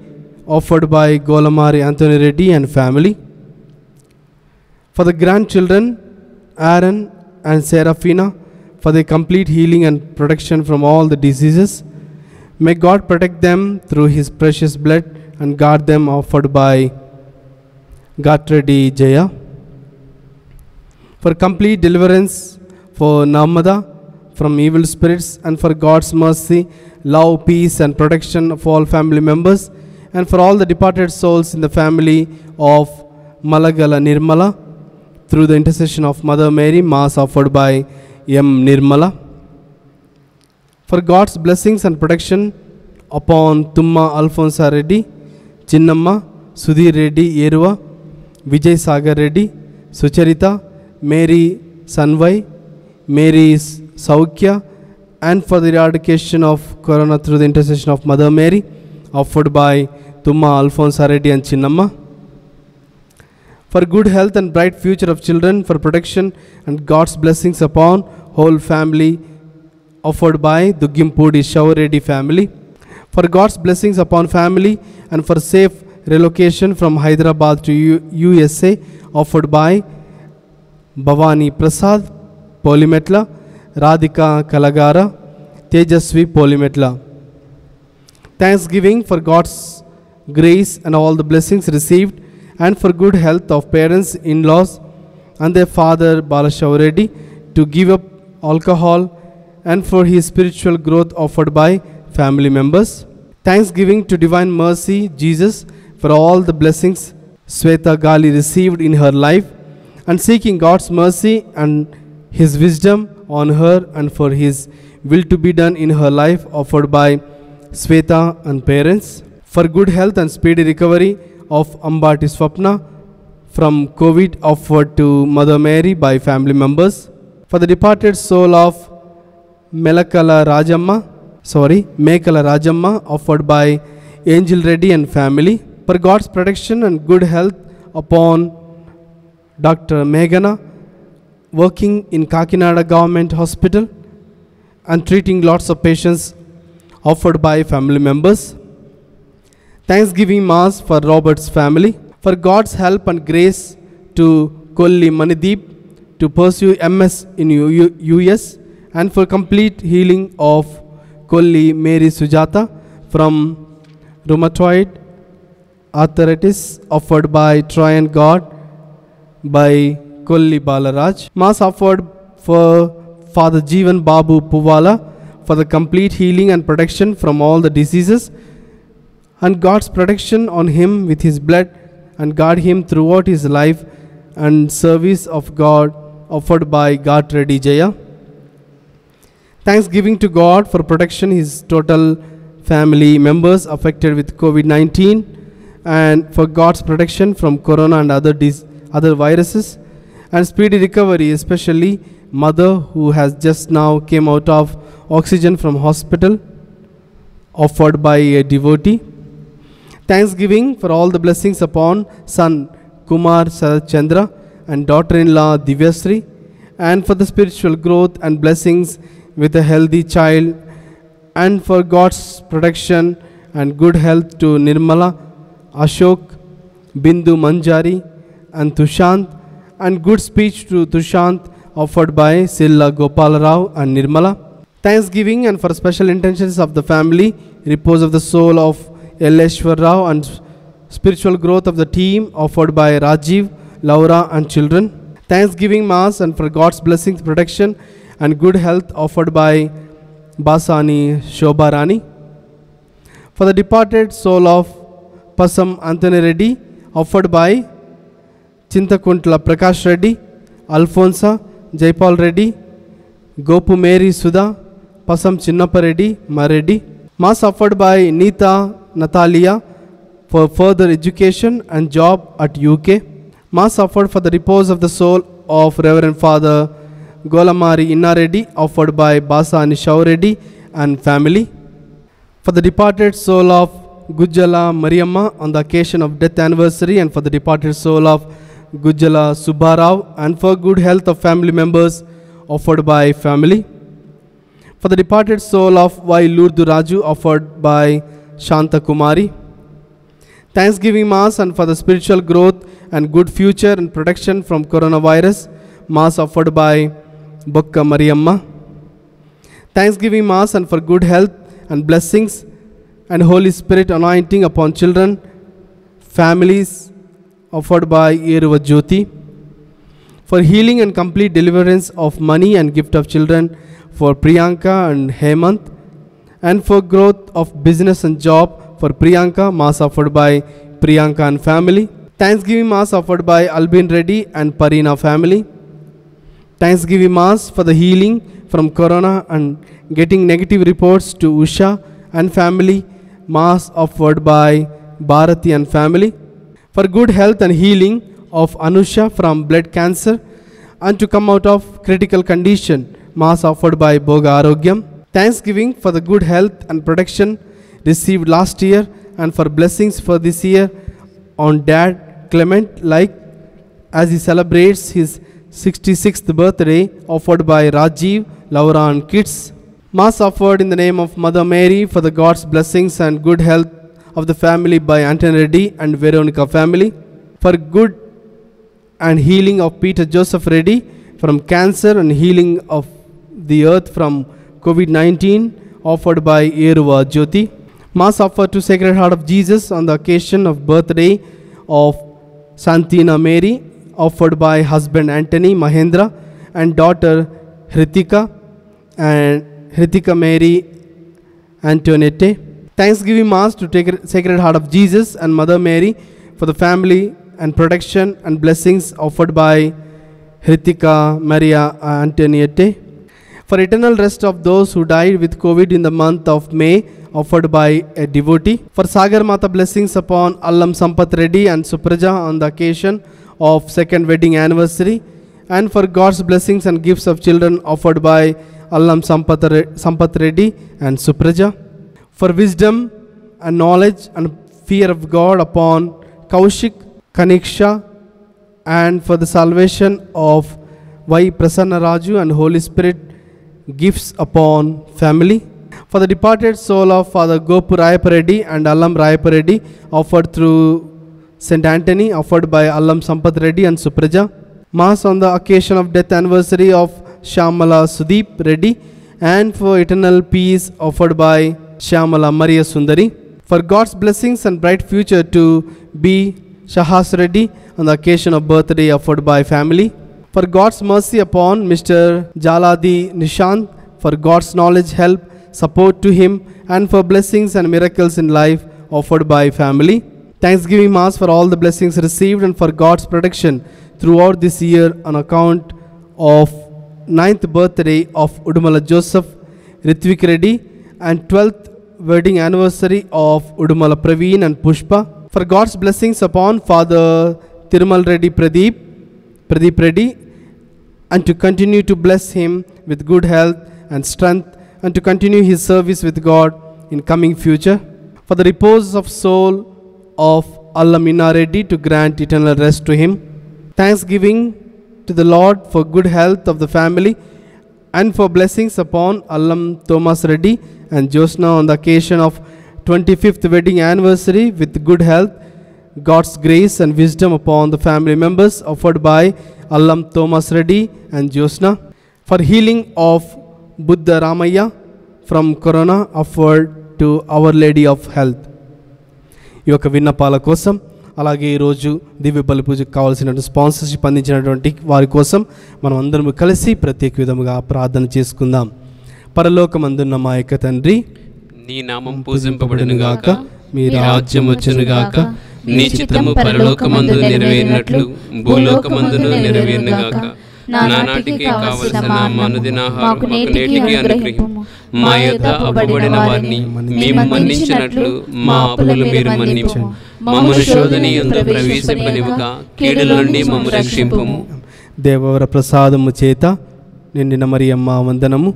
offered by Golamari Anthony Reddy and family. For the grandchildren, Aaron and Seraphina, for their complete healing and protection from all the diseases. May God protect them through His precious blood and guard them offered by Gatradi Jaya. For complete deliverance for Namada from evil spirits and for God's mercy, love, peace, and protection of all family members and for all the departed souls in the family of Malagala Nirmala through the intercession of Mother Mary, Mass offered by M. Nirmala. For God's blessings and protection upon Tumma Alfonsa Reddy, Chinnamma, Sudhir Reddy Yerua, Vijay Sagar Reddy, Sucharita, Mary Sanvai, Mary Saukya, and for the eradication of corona through the intercession of Mother Mary offered by Tumma Alphonse Haredi and Chinnamma. For good health and bright future of children, for protection and God's blessings upon whole family offered by Dugimpudi Shawaredi family. For God's blessings upon family and for safe relocation from Hyderabad to U USA offered by Bhavani Prasad Polymetla, Radhika Kalagara, Tejaswi Polymetla thanksgiving for God's grace and all the blessings received, and for good health of parents, in laws, and their father Balashaw Reddy to give up alcohol, and for his spiritual growth offered by family members. Thanksgiving to Divine Mercy, Jesus, for all the blessings Sweta Gali received in her life, and seeking God's mercy and His wisdom on her and for His will to be done in her life offered by Sveta and parents for good health and speedy recovery of Ambati Swapna from COVID offered to Mother Mary by family members. For the departed soul of Melakala Rajamma, sorry, Mekala Rajamma offered by Angel Reddy and family. For God's protection and good health upon Dr. Meghana working in Kakinada Government Hospital and treating lots of patients offered by family members. Thanksgiving Mass for Robert's family, for God's help and grace to Kolli Manideep to pursue MS in US and for complete healing of Kolli Mary Sujata from rheumatoid arthritis offered by and God by Kolli Balaraj. Mass offered for Father Jeevan Babu Puvala for the complete healing and protection from all the diseases and God's protection on him with his blood and guard him throughout his life and service of God offered by God Ready Jaya. Thanksgiving to God for protection his total family members affected with COVID-19 and for God's protection from corona and other dis- other viruses and speedy recovery especially mother who has just now came out of oxygen from hospital offered by a devotee. Thanksgiving for all the blessings upon son Kumar Chandra and daughter-in-law Divyasri and for the spiritual growth and blessings with a healthy child and for God's protection and good health to Nirmala, Ashok, Bindu Manjari and Tushant and good speech to Tushant offered by Silla Gopal Rao and Nirmala. Thanksgiving and for special intentions of the family, repose of the soul of Elishwar Rao and spiritual growth of the team offered by Rajiv, Laura and children. Thanksgiving Mass and for God's blessings, protection and good health offered by Basani Shobharani. For the departed soul of Pasam Anthony Reddy offered by Chintakuntla Prakash Reddy, Alfonsa, Jaipal Reddy, Gopu Mary Sudha, Pasam Chinnappa Reddy, Mass offered by Nita Natalia for further education and job at UK. Mass offered for the repose of the soul of Reverend Father Golamari Inna offered by Basa Shaw and family. For the departed soul of Gujala Mariamma on the occasion of death anniversary and for the departed soul of Gujala Subbarao and for good health of family members offered by family for the departed soul of Vailurdu Raju offered by Shanta Kumari. Thanksgiving Mass and for the spiritual growth and good future and protection from coronavirus, Mass offered by Bokka Mariamma. Thanksgiving Mass and for good health and blessings and Holy Spirit anointing upon children, families offered by Eruva Jyoti. For healing and complete deliverance of money and gift of children for Priyanka and Hemant and for growth of business and job for Priyanka, mass offered by Priyanka and family. Thanksgiving Mass offered by Albin Reddy and Parina family. Thanksgiving Mass for the healing from Corona and getting negative reports to Usha and family. Mass offered by Bharati and family. For good health and healing of Anusha from blood cancer and to come out of critical condition Mass offered by Boga Arogyam. Thanksgiving for the good health and protection received last year and for blessings for this year on Dad Clement like as he celebrates his 66th birthday offered by Rajiv, Laura and kids. Mass offered in the name of Mother Mary for the God's blessings and good health of the family by Anton Reddy and Veronica family. For good and healing of Peter Joseph Reddy from cancer and healing of the Earth from COVID 19 offered by Eruva Jyoti. Mass offered to Sacred Heart of Jesus on the occasion of birthday of Santina Mary offered by husband Anthony Mahendra and daughter Hritika and Hritika Mary Antonette. Thanksgiving Mass to take Sacred Heart of Jesus and Mother Mary for the family and protection and blessings offered by Hritika Maria Antonette for eternal rest of those who died with COVID in the month of May offered by a devotee. For Sagar Mata blessings upon Allam Sampat Reddy and Supraja on the occasion of second wedding anniversary and for God's blessings and gifts of children offered by Allam Sampat Reddy and Supraja. For wisdom and knowledge and fear of God upon Kaushik, Kaniksha and for the salvation of Y. Prasanna Raju and Holy Spirit gifts upon family. For the departed soul of Father Gopur Rayaparedi and Allam Rayaparedi offered through St. Anthony, offered by Alam Sampath Reddy and Supraja. Mass on the occasion of death anniversary of Shamala Sudeep Reddy and for eternal peace offered by Shamala Maria Sundari. For God's blessings and bright future to be Shahas Reddy on the occasion of birthday offered by family for God's mercy upon Mr. Jaladi Nishant, for God's knowledge, help, support to him, and for blessings and miracles in life offered by family. Thanksgiving Mass for all the blessings received and for God's protection throughout this year on account of ninth birthday of Udumala Joseph Ritvik Reddy and 12th wedding anniversary of Udumala Praveen and Pushpa. For God's blessings upon Father Tirumal Reddy Pradeep Pradeep Reddy and to continue to bless him with good health and strength and to continue his service with God in coming future. For the repose of soul of Allah Mina Reddy to grant eternal rest to him. Thanksgiving to the Lord for good health of the family and for blessings upon Allam Thomas Reddy and Josna on the occasion of 25th wedding anniversary with good health God's grace and wisdom upon the family members offered by Allam Thomas Reddy and Josna for healing of Buddha Ramaya from Corona offered to Our Lady of Health. ఈ యొక్క విన్నపాల కోసం అలాగే ఈరోజు దివ్య బలి పూజకు కావాల్సినటువంటి sponsorship అందించినటువంటి వారి కోసం మనం అందరం కలిసి ప్రత్యేక విధముగా ప్రార్థన చేసుకుందాం పరలోకమందున్న మా యొక్క తండ్రి నీ నామం పూజింపబడినగాక మీ రాజ్యం వచ్చునుగాక గాక నీ చిత్తము పరలోకమందు నెరవేరినట్లు భూలోకమందును నెరవేరినగాక నానాటికి కావలసిన మనుదిన మాకు నేటికి అనుగ్రహం మా యొద్ద అప్పుబడిన వారిని మేము మన్నించినట్లు మా అప్పులు మీరు మన్నించు మమ్మను శోధని ఎందు ప్రవేశింపనివ్వక కీడుల నుండి మమ్మ రక్షింపము దేవవర ప్రసాదము చేత నిండిన మరి అమ్మ వందనము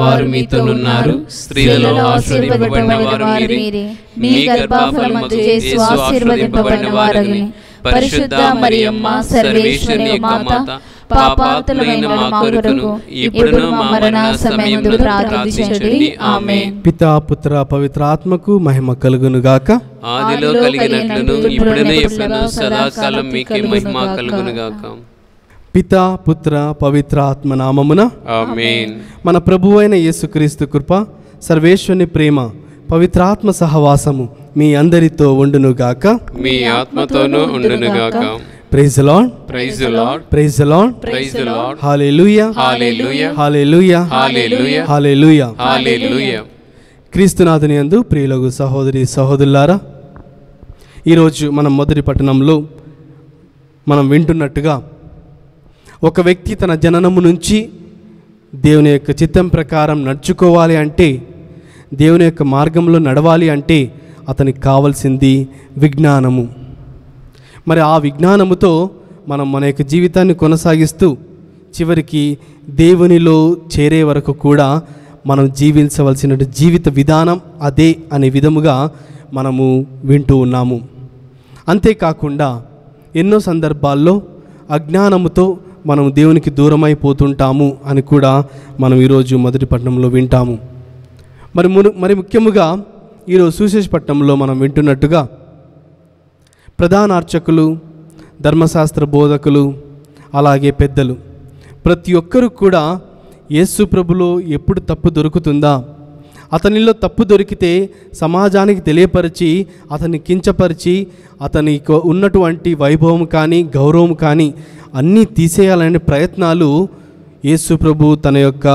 వారు మీతోనున్నారు స్త్రీలలో ఆశీర్వదింపబడిన వారు మీరే మీ గర్భఫలమందు యేసు ఆశీర్వదింపబడిన వారని పరిశుద్ధ మరియమ్మ సర్వేశ్వరి మాత పాపాతులైన మా కొరకును ఇప్పుడును మా మరణ సమయంలో ప్రార్థించండి ఆమె పితా పుత్ర పవిత్ర ఆత్మకు మహిమ కలుగును గాక ఆదిలో కలిగినట్లును ఇప్పుడు ఎప్పుడును సదాకాలం మీకే మహిమ కలుగును గాక పిత పుత్ర పవిత్ర ఆత్మ నామమున మన ప్రభు అయిన యేసుక్రీస్తు కృప సర్వేశ్వరుని ప్రేమ పవిత్రాత్మ సహవాసము మీ అందరితో ఉండును గాక మీ ఆత్మతోనూ ఉండునుగాక praise lord praise lord praise lord praise lord hallelujah hallelujah hallelujah hallelujah hallelujah hallelujah క్రీస్తునాథుని యందు ప్రియులకు సహోదరి సహోదరులారా ఈరోజు మనం మొదటి పట్టణంలో మనం వింటున్నట్టుగా ఒక వ్యక్తి తన జననము నుంచి దేవుని యొక్క చిత్తం ప్రకారం నడుచుకోవాలి అంటే దేవుని యొక్క మార్గంలో నడవాలి అంటే అతనికి కావలసింది విజ్ఞానము మరి ఆ విజ్ఞానముతో మనం మన యొక్క జీవితాన్ని కొనసాగిస్తూ చివరికి దేవునిలో చేరే వరకు కూడా మనం జీవించవలసిన జీవిత విధానం అదే అనే విధముగా మనము వింటూ ఉన్నాము అంతేకాకుండా ఎన్నో సందర్భాల్లో అజ్ఞానముతో మనం దేవునికి దూరమైపోతుంటాము అని కూడా మనం ఈరోజు మొదటి పట్టణంలో వింటాము మరి మరి ముఖ్యముగా ఈరోజు పట్టణంలో మనం వింటున్నట్టుగా ప్రధాన అర్చకులు ధర్మశాస్త్ర బోధకులు అలాగే పెద్దలు ప్రతి ఒక్కరు కూడా యేసు ప్రభులో ఎప్పుడు తప్పు దొరుకుతుందా అతనిలో తప్పు దొరికితే సమాజానికి తెలియపరిచి అతన్ని కించపరిచి అతని ఉన్నటువంటి వైభవం కానీ గౌరవం కానీ అన్నీ తీసేయాలనే ప్రయత్నాలు యేసు ప్రభు తన యొక్క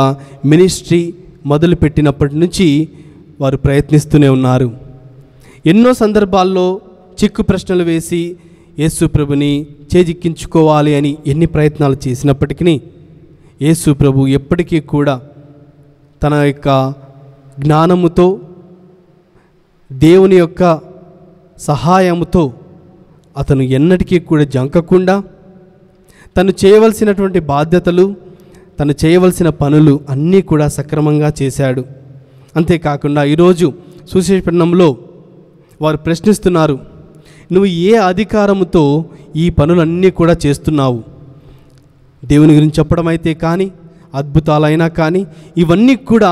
మినిస్ట్రీ మొదలుపెట్టినప్పటి నుంచి వారు ప్రయత్నిస్తూనే ఉన్నారు ఎన్నో సందర్భాల్లో చిక్కు ప్రశ్నలు వేసి యేసు ప్రభుని చేజిక్కించుకోవాలి అని ఎన్ని ప్రయత్నాలు చేసినప్పటికీ యేసు ప్రభు ఎప్పటికీ కూడా తన యొక్క జ్ఞానముతో దేవుని యొక్క సహాయముతో అతను ఎన్నటికీ కూడా జంకకుండా తను చేయవలసినటువంటి బాధ్యతలు తను చేయవలసిన పనులు అన్నీ కూడా సక్రమంగా చేశాడు అంతేకాకుండా ఈరోజు సుశేషపట్నంలో వారు ప్రశ్నిస్తున్నారు నువ్వు ఏ అధికారముతో ఈ పనులన్నీ కూడా చేస్తున్నావు దేవుని గురించి చెప్పడం అయితే కానీ అద్భుతాలైనా కానీ ఇవన్నీ కూడా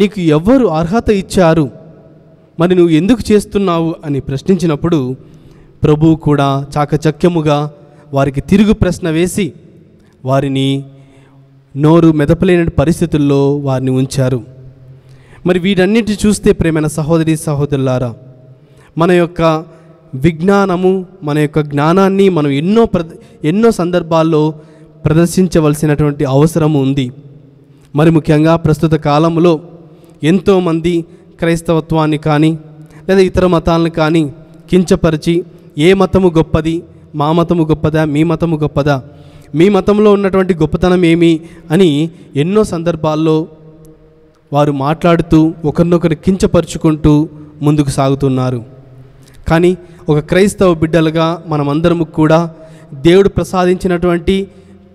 నీకు ఎవ్వరు అర్హత ఇచ్చారు మరి నువ్వు ఎందుకు చేస్తున్నావు అని ప్రశ్నించినప్పుడు ప్రభు కూడా చాకచక్యముగా వారికి తిరుగు ప్రశ్న వేసి వారిని నోరు మెదపలేని పరిస్థితుల్లో వారిని ఉంచారు మరి వీటన్నిటి చూస్తే ప్రేమైన సహోదరి సహోదరులారా మన యొక్క విజ్ఞానము మన యొక్క జ్ఞానాన్ని మనం ఎన్నో ప్ర ఎన్నో సందర్భాల్లో ప్రదర్శించవలసినటువంటి అవసరం ఉంది మరి ముఖ్యంగా ప్రస్తుత కాలంలో ఎంతోమంది క్రైస్తవత్వాన్ని కానీ లేదా ఇతర మతాలను కానీ కించపరిచి ఏ మతము గొప్పది మా మతము గొప్పదా మీ మతము గొప్పదా మీ మతంలో ఉన్నటువంటి గొప్పతనం ఏమి అని ఎన్నో సందర్భాల్లో వారు మాట్లాడుతూ ఒకరినొకరు కించపరుచుకుంటూ ముందుకు సాగుతున్నారు కానీ ఒక క్రైస్తవ బిడ్డలుగా మనమందరము కూడా దేవుడు ప్రసాదించినటువంటి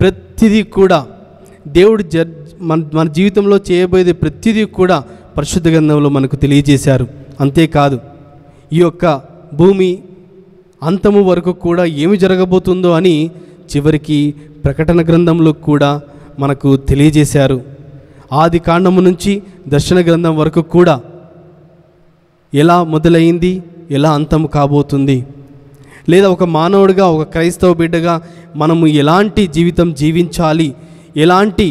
ప్రతిదీ కూడా దేవుడు జ మన మన జీవితంలో చేయబోయేది ప్రతిదీ కూడా పరిశుద్ధ గ్రంథంలో మనకు తెలియజేశారు అంతేకాదు ఈ యొక్క భూమి అంతము వరకు కూడా ఏమి జరగబోతుందో అని చివరికి ప్రకటన గ్రంథంలో కూడా మనకు తెలియజేశారు ఆది కాండము నుంచి దర్శన గ్రంథం వరకు కూడా ఎలా మొదలైంది ఎలా అంతం కాబోతుంది లేదా ఒక మానవుడిగా ఒక క్రైస్తవ బిడ్డగా మనము ఎలాంటి జీవితం జీవించాలి ఎలాంటి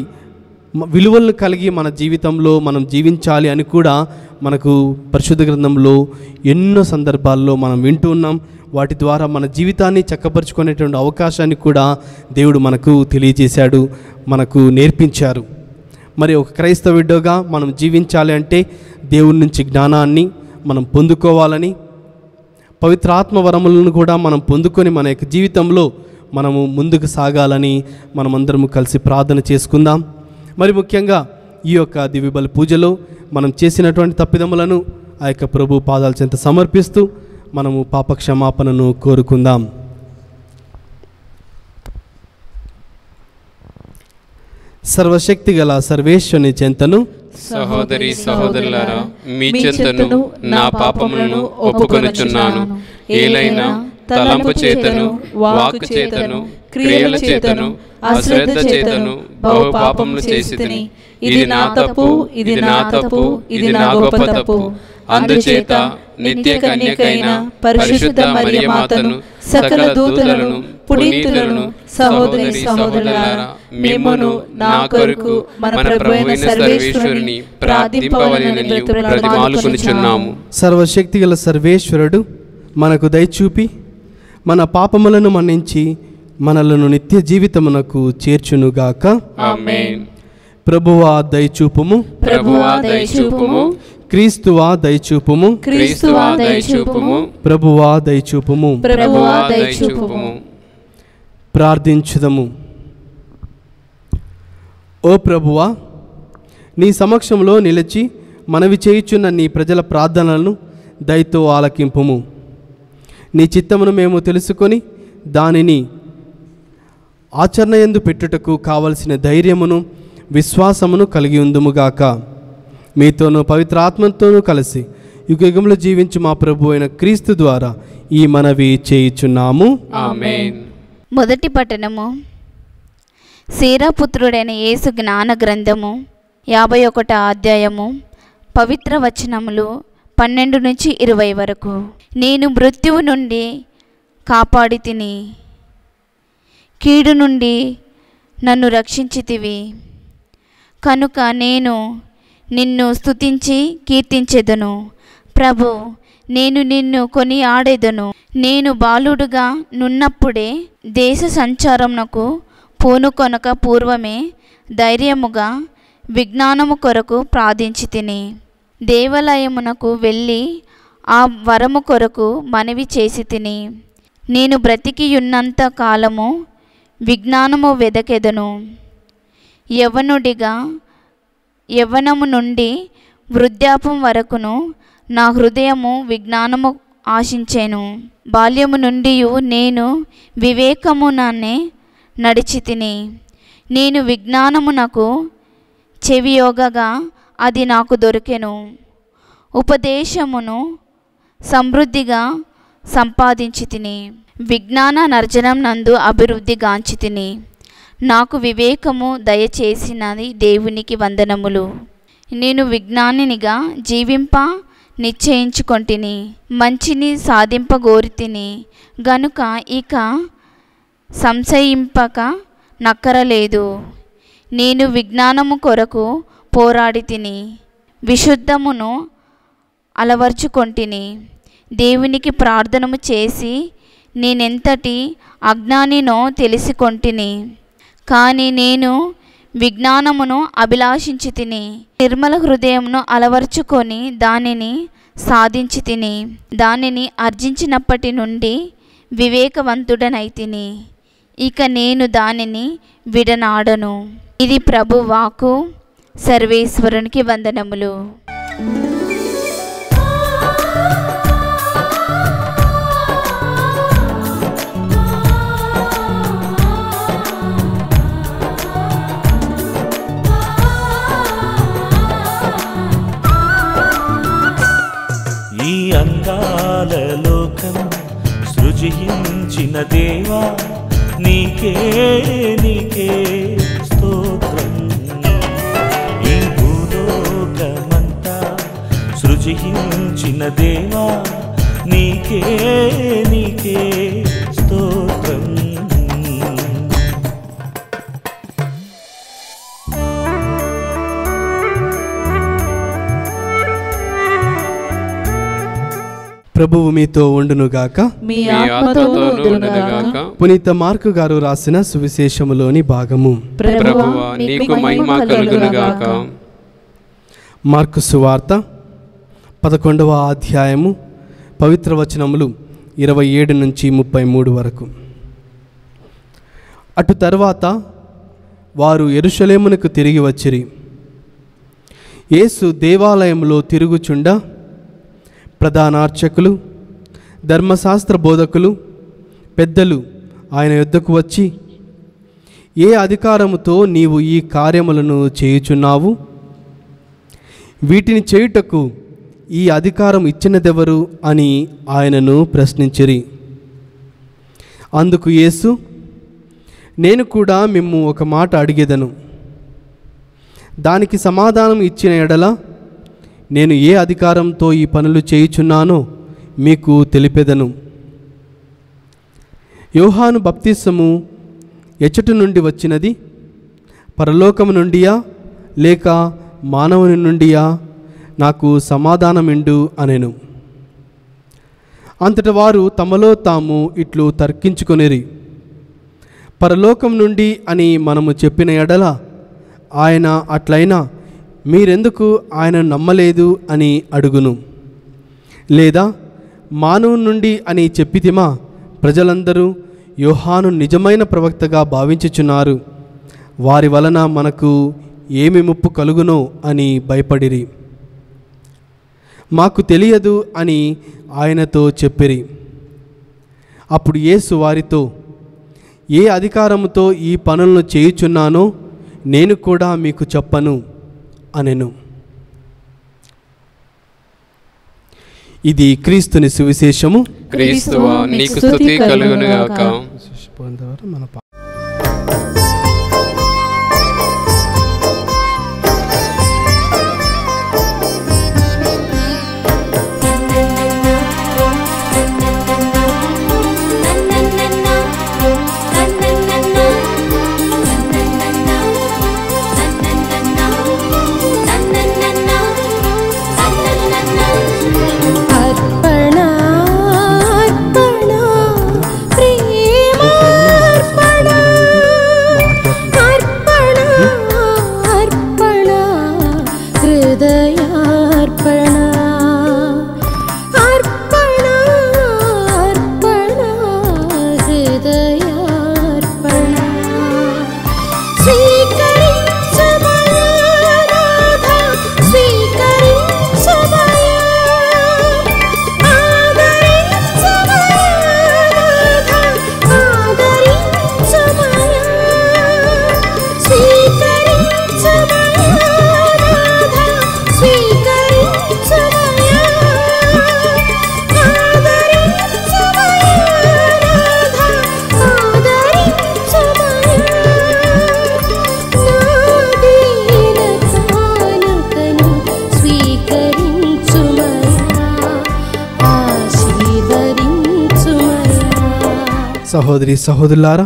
విలువలను కలిగి మన జీవితంలో మనం జీవించాలి అని కూడా మనకు పరిశుద్ధ గ్రంథంలో ఎన్నో సందర్భాల్లో మనం వింటూ ఉన్నాం వాటి ద్వారా మన జీవితాన్ని చక్కపరుచుకునేటువంటి అవకాశాన్ని కూడా దేవుడు మనకు తెలియజేశాడు మనకు నేర్పించారు మరి ఒక విడ్డోగా మనం జీవించాలి అంటే దేవుడి నుంచి జ్ఞానాన్ని మనం పొందుకోవాలని పవిత్రాత్మ వరములను కూడా మనం పొందుకొని మన యొక్క జీవితంలో మనము ముందుకు సాగాలని మనమందరము కలిసి ప్రార్థన చేసుకుందాం మరి ముఖ్యంగా ఈ యొక్క బలి పూజలో మనం చేసినటువంటి తప్పిదములను ఆ యొక్క ప్రభు పాదాల చెంత సమర్పిస్తూ మనము పాపక్షమాపణను కోరుకుందాం సర్వశక్తి గల సర్వేశ్వని చెంతను సహోదరి సహోదరులారా మీ చెంతను నా పాపములను ఒప్పుకొనుచున్నాను ఏలైనా తలంపు చేతను వాకు చేతను క్రియల చేతను అశ్రద్ధ చేతను బహు పాపములు చేసి ఇది నా తప్పు ఇది నా తప్పు ఇది నా గొప్ప తప్పు అందుచేత నిత్య కన్యకైన పరిశుద్ధ మాతను సకల దూతలను పుణీతులను సహోదరి సహోదరులారా మిమ్మను నా కొరకు మన ప్రభువైన సర్వేశ్వరుని ప్రార్థింపవలెనని కొనుచున్నాము సర్వశక్తిగల సర్వేశ్వరుడు మనకు దయచూపి మన పాపములను మన్నించి మనలను నిత్య జీవితమునకు చేర్చునుగాక ప్రభువా దయచూపుము ప్రభువా దయచూపుము క్రీస్తువా దయచూపుము క్రీస్తువా దయచూపుము ప్రభువా దయచూపుము ప్రభువా దయచూపుము ప్రార్థించుదము ఓ ప్రభువా నీ సమక్షంలో నిలిచి మనవి చేయుచున్న నీ ప్రజల ప్రార్థనలను దయతో ఆలకింపుము నీ చిత్తమును మేము తెలుసుకొని దానిని ఆచరణ ఎందు పెట్టుటకు కావలసిన ధైర్యమును విశ్వాసమును కలిగి ఉందుముగాక మీతోనూ పవిత్రాత్మతోనూ కలిసి యుగయుగంలో జీవించు మా ప్రభు అయిన క్రీస్తు ద్వారా ఈ మనవి చేయుచున్నాము మొదటి పట్టణము సీరాపుత్రుడైన యేసు జ్ఞాన గ్రంథము యాభై ఒకట అధ్యాయము పవిత్ర వచనములు పన్నెండు నుంచి ఇరవై వరకు నేను మృత్యువు నుండి కాపాడి తిని కీడు నుండి నన్ను రక్షించితివి కనుక నేను నిన్ను స్తుతించి కీర్తించెదను ప్రభు నేను నిన్ను కొని ఆడేదను నేను బాలుడుగా నున్నప్పుడే దేశ సంచారమునకు పూనుకొనక పూర్వమే ధైర్యముగా విజ్ఞానము కొరకు ప్రార్థించి తిని దేవాలయమునకు వెళ్ళి ఆ వరము కొరకు మనవి చేసి తిని నేను బ్రతికియున్నంత కాలము విజ్ఞానము వెదకెదను యవనుడిగా యవ్వనము నుండి వృద్ధాపం వరకును నా హృదయము విజ్ఞానము ఆశించాను బాల్యము నుండి నేను వివేకముననే నడిచి తిని నేను విజ్ఞానమునకు చెవియోగగా అది నాకు దొరికెను ఉపదేశమును సమృద్ధిగా సంపాదించి తిని విజ్ఞాన నర్జనం నందు అభివృద్ధి గాంచి తిని నాకు వివేకము దయచేసినది దేవునికి వందనములు నేను విజ్ఞానినిగా జీవింప నిశ్చయించుకొంటిని మంచిని సాధింపగోరితిని గనుక ఇక సంశయింపక నక్కరలేదు నేను విజ్ఞానము కొరకు పోరాడి తిని విశుద్ధమును అలవర్చుకొంటిని దేవునికి ప్రార్థనము చేసి నేనెంతటి అజ్ఞానినో తెలిసికొంటిని కానీ నేను విజ్ఞానమును అభిలాషించి తిని నిర్మల హృదయమును అలవర్చుకొని దానిని సాధించి తిని దానిని అర్జించినప్పటి నుండి వివేకవంతుడనైతిని ఇక నేను దానిని విడనాడను ఇది ప్రభువాకు సర్వేశ్వరునికి వందనములు ఈ అందాల లోకం సృజించిన దేవా నీకే నీకే జయించిన దేవా నీకే నీకే స్తోత్రం ప్రభువు మీతో ఉండునుగాక పునీత మార్కు గారు రాసిన సువిశేషములోని భాగము మార్కు సువార్త పదకొండవ అధ్యాయము పవిత్ర వచనములు ఇరవై ఏడు నుంచి ముప్పై మూడు వరకు అటు తర్వాత వారు ఎరుషలేమునకు తిరిగి వచ్చిరి యేసు దేవాలయంలో తిరుగుచుండ ప్రధానార్చకులు ధర్మశాస్త్ర బోధకులు పెద్దలు ఆయన యుద్ధకు వచ్చి ఏ అధికారముతో నీవు ఈ కార్యములను చేయుచున్నావు వీటిని చేయుటకు ఈ అధికారం ఇచ్చినదెవరు అని ఆయనను ప్రశ్నించిరి అందుకు యేసు నేను కూడా మిమ్ము ఒక మాట అడిగేదను దానికి సమాధానం ఇచ్చిన ఎడల నేను ఏ అధికారంతో ఈ పనులు చేయుచున్నానో మీకు తెలిపెదను యోహాను బప్తిసము ఎచ్చటి నుండి వచ్చినది పరలోకము నుండియా లేక మానవుని నుండియా నాకు సమాధానమిండు అనెను అంతట వారు తమలో తాము ఇట్లు తర్కించుకొనిరి పరలోకం నుండి అని మనము చెప్పిన ఎడల ఆయన అట్లయినా మీరెందుకు ఆయన నమ్మలేదు అని అడుగును లేదా మానవు నుండి అని చెప్పితిమా ప్రజలందరూ యోహాను నిజమైన ప్రవక్తగా భావించుచున్నారు వారి వలన మనకు ఏమి ముప్పు కలుగునో అని భయపడిరి మాకు తెలియదు అని ఆయనతో చెప్పిరి అప్పుడు యేసు వారితో ఏ అధికారముతో ఈ పనులను చేయుచున్నానో నేను కూడా మీకు చెప్పను అనెను ఇది క్రీస్తుని సువిశేషము క్రీస్తు నీకు స్థుతి కలుగునుగాక మన సహోదరి సహోదరులారా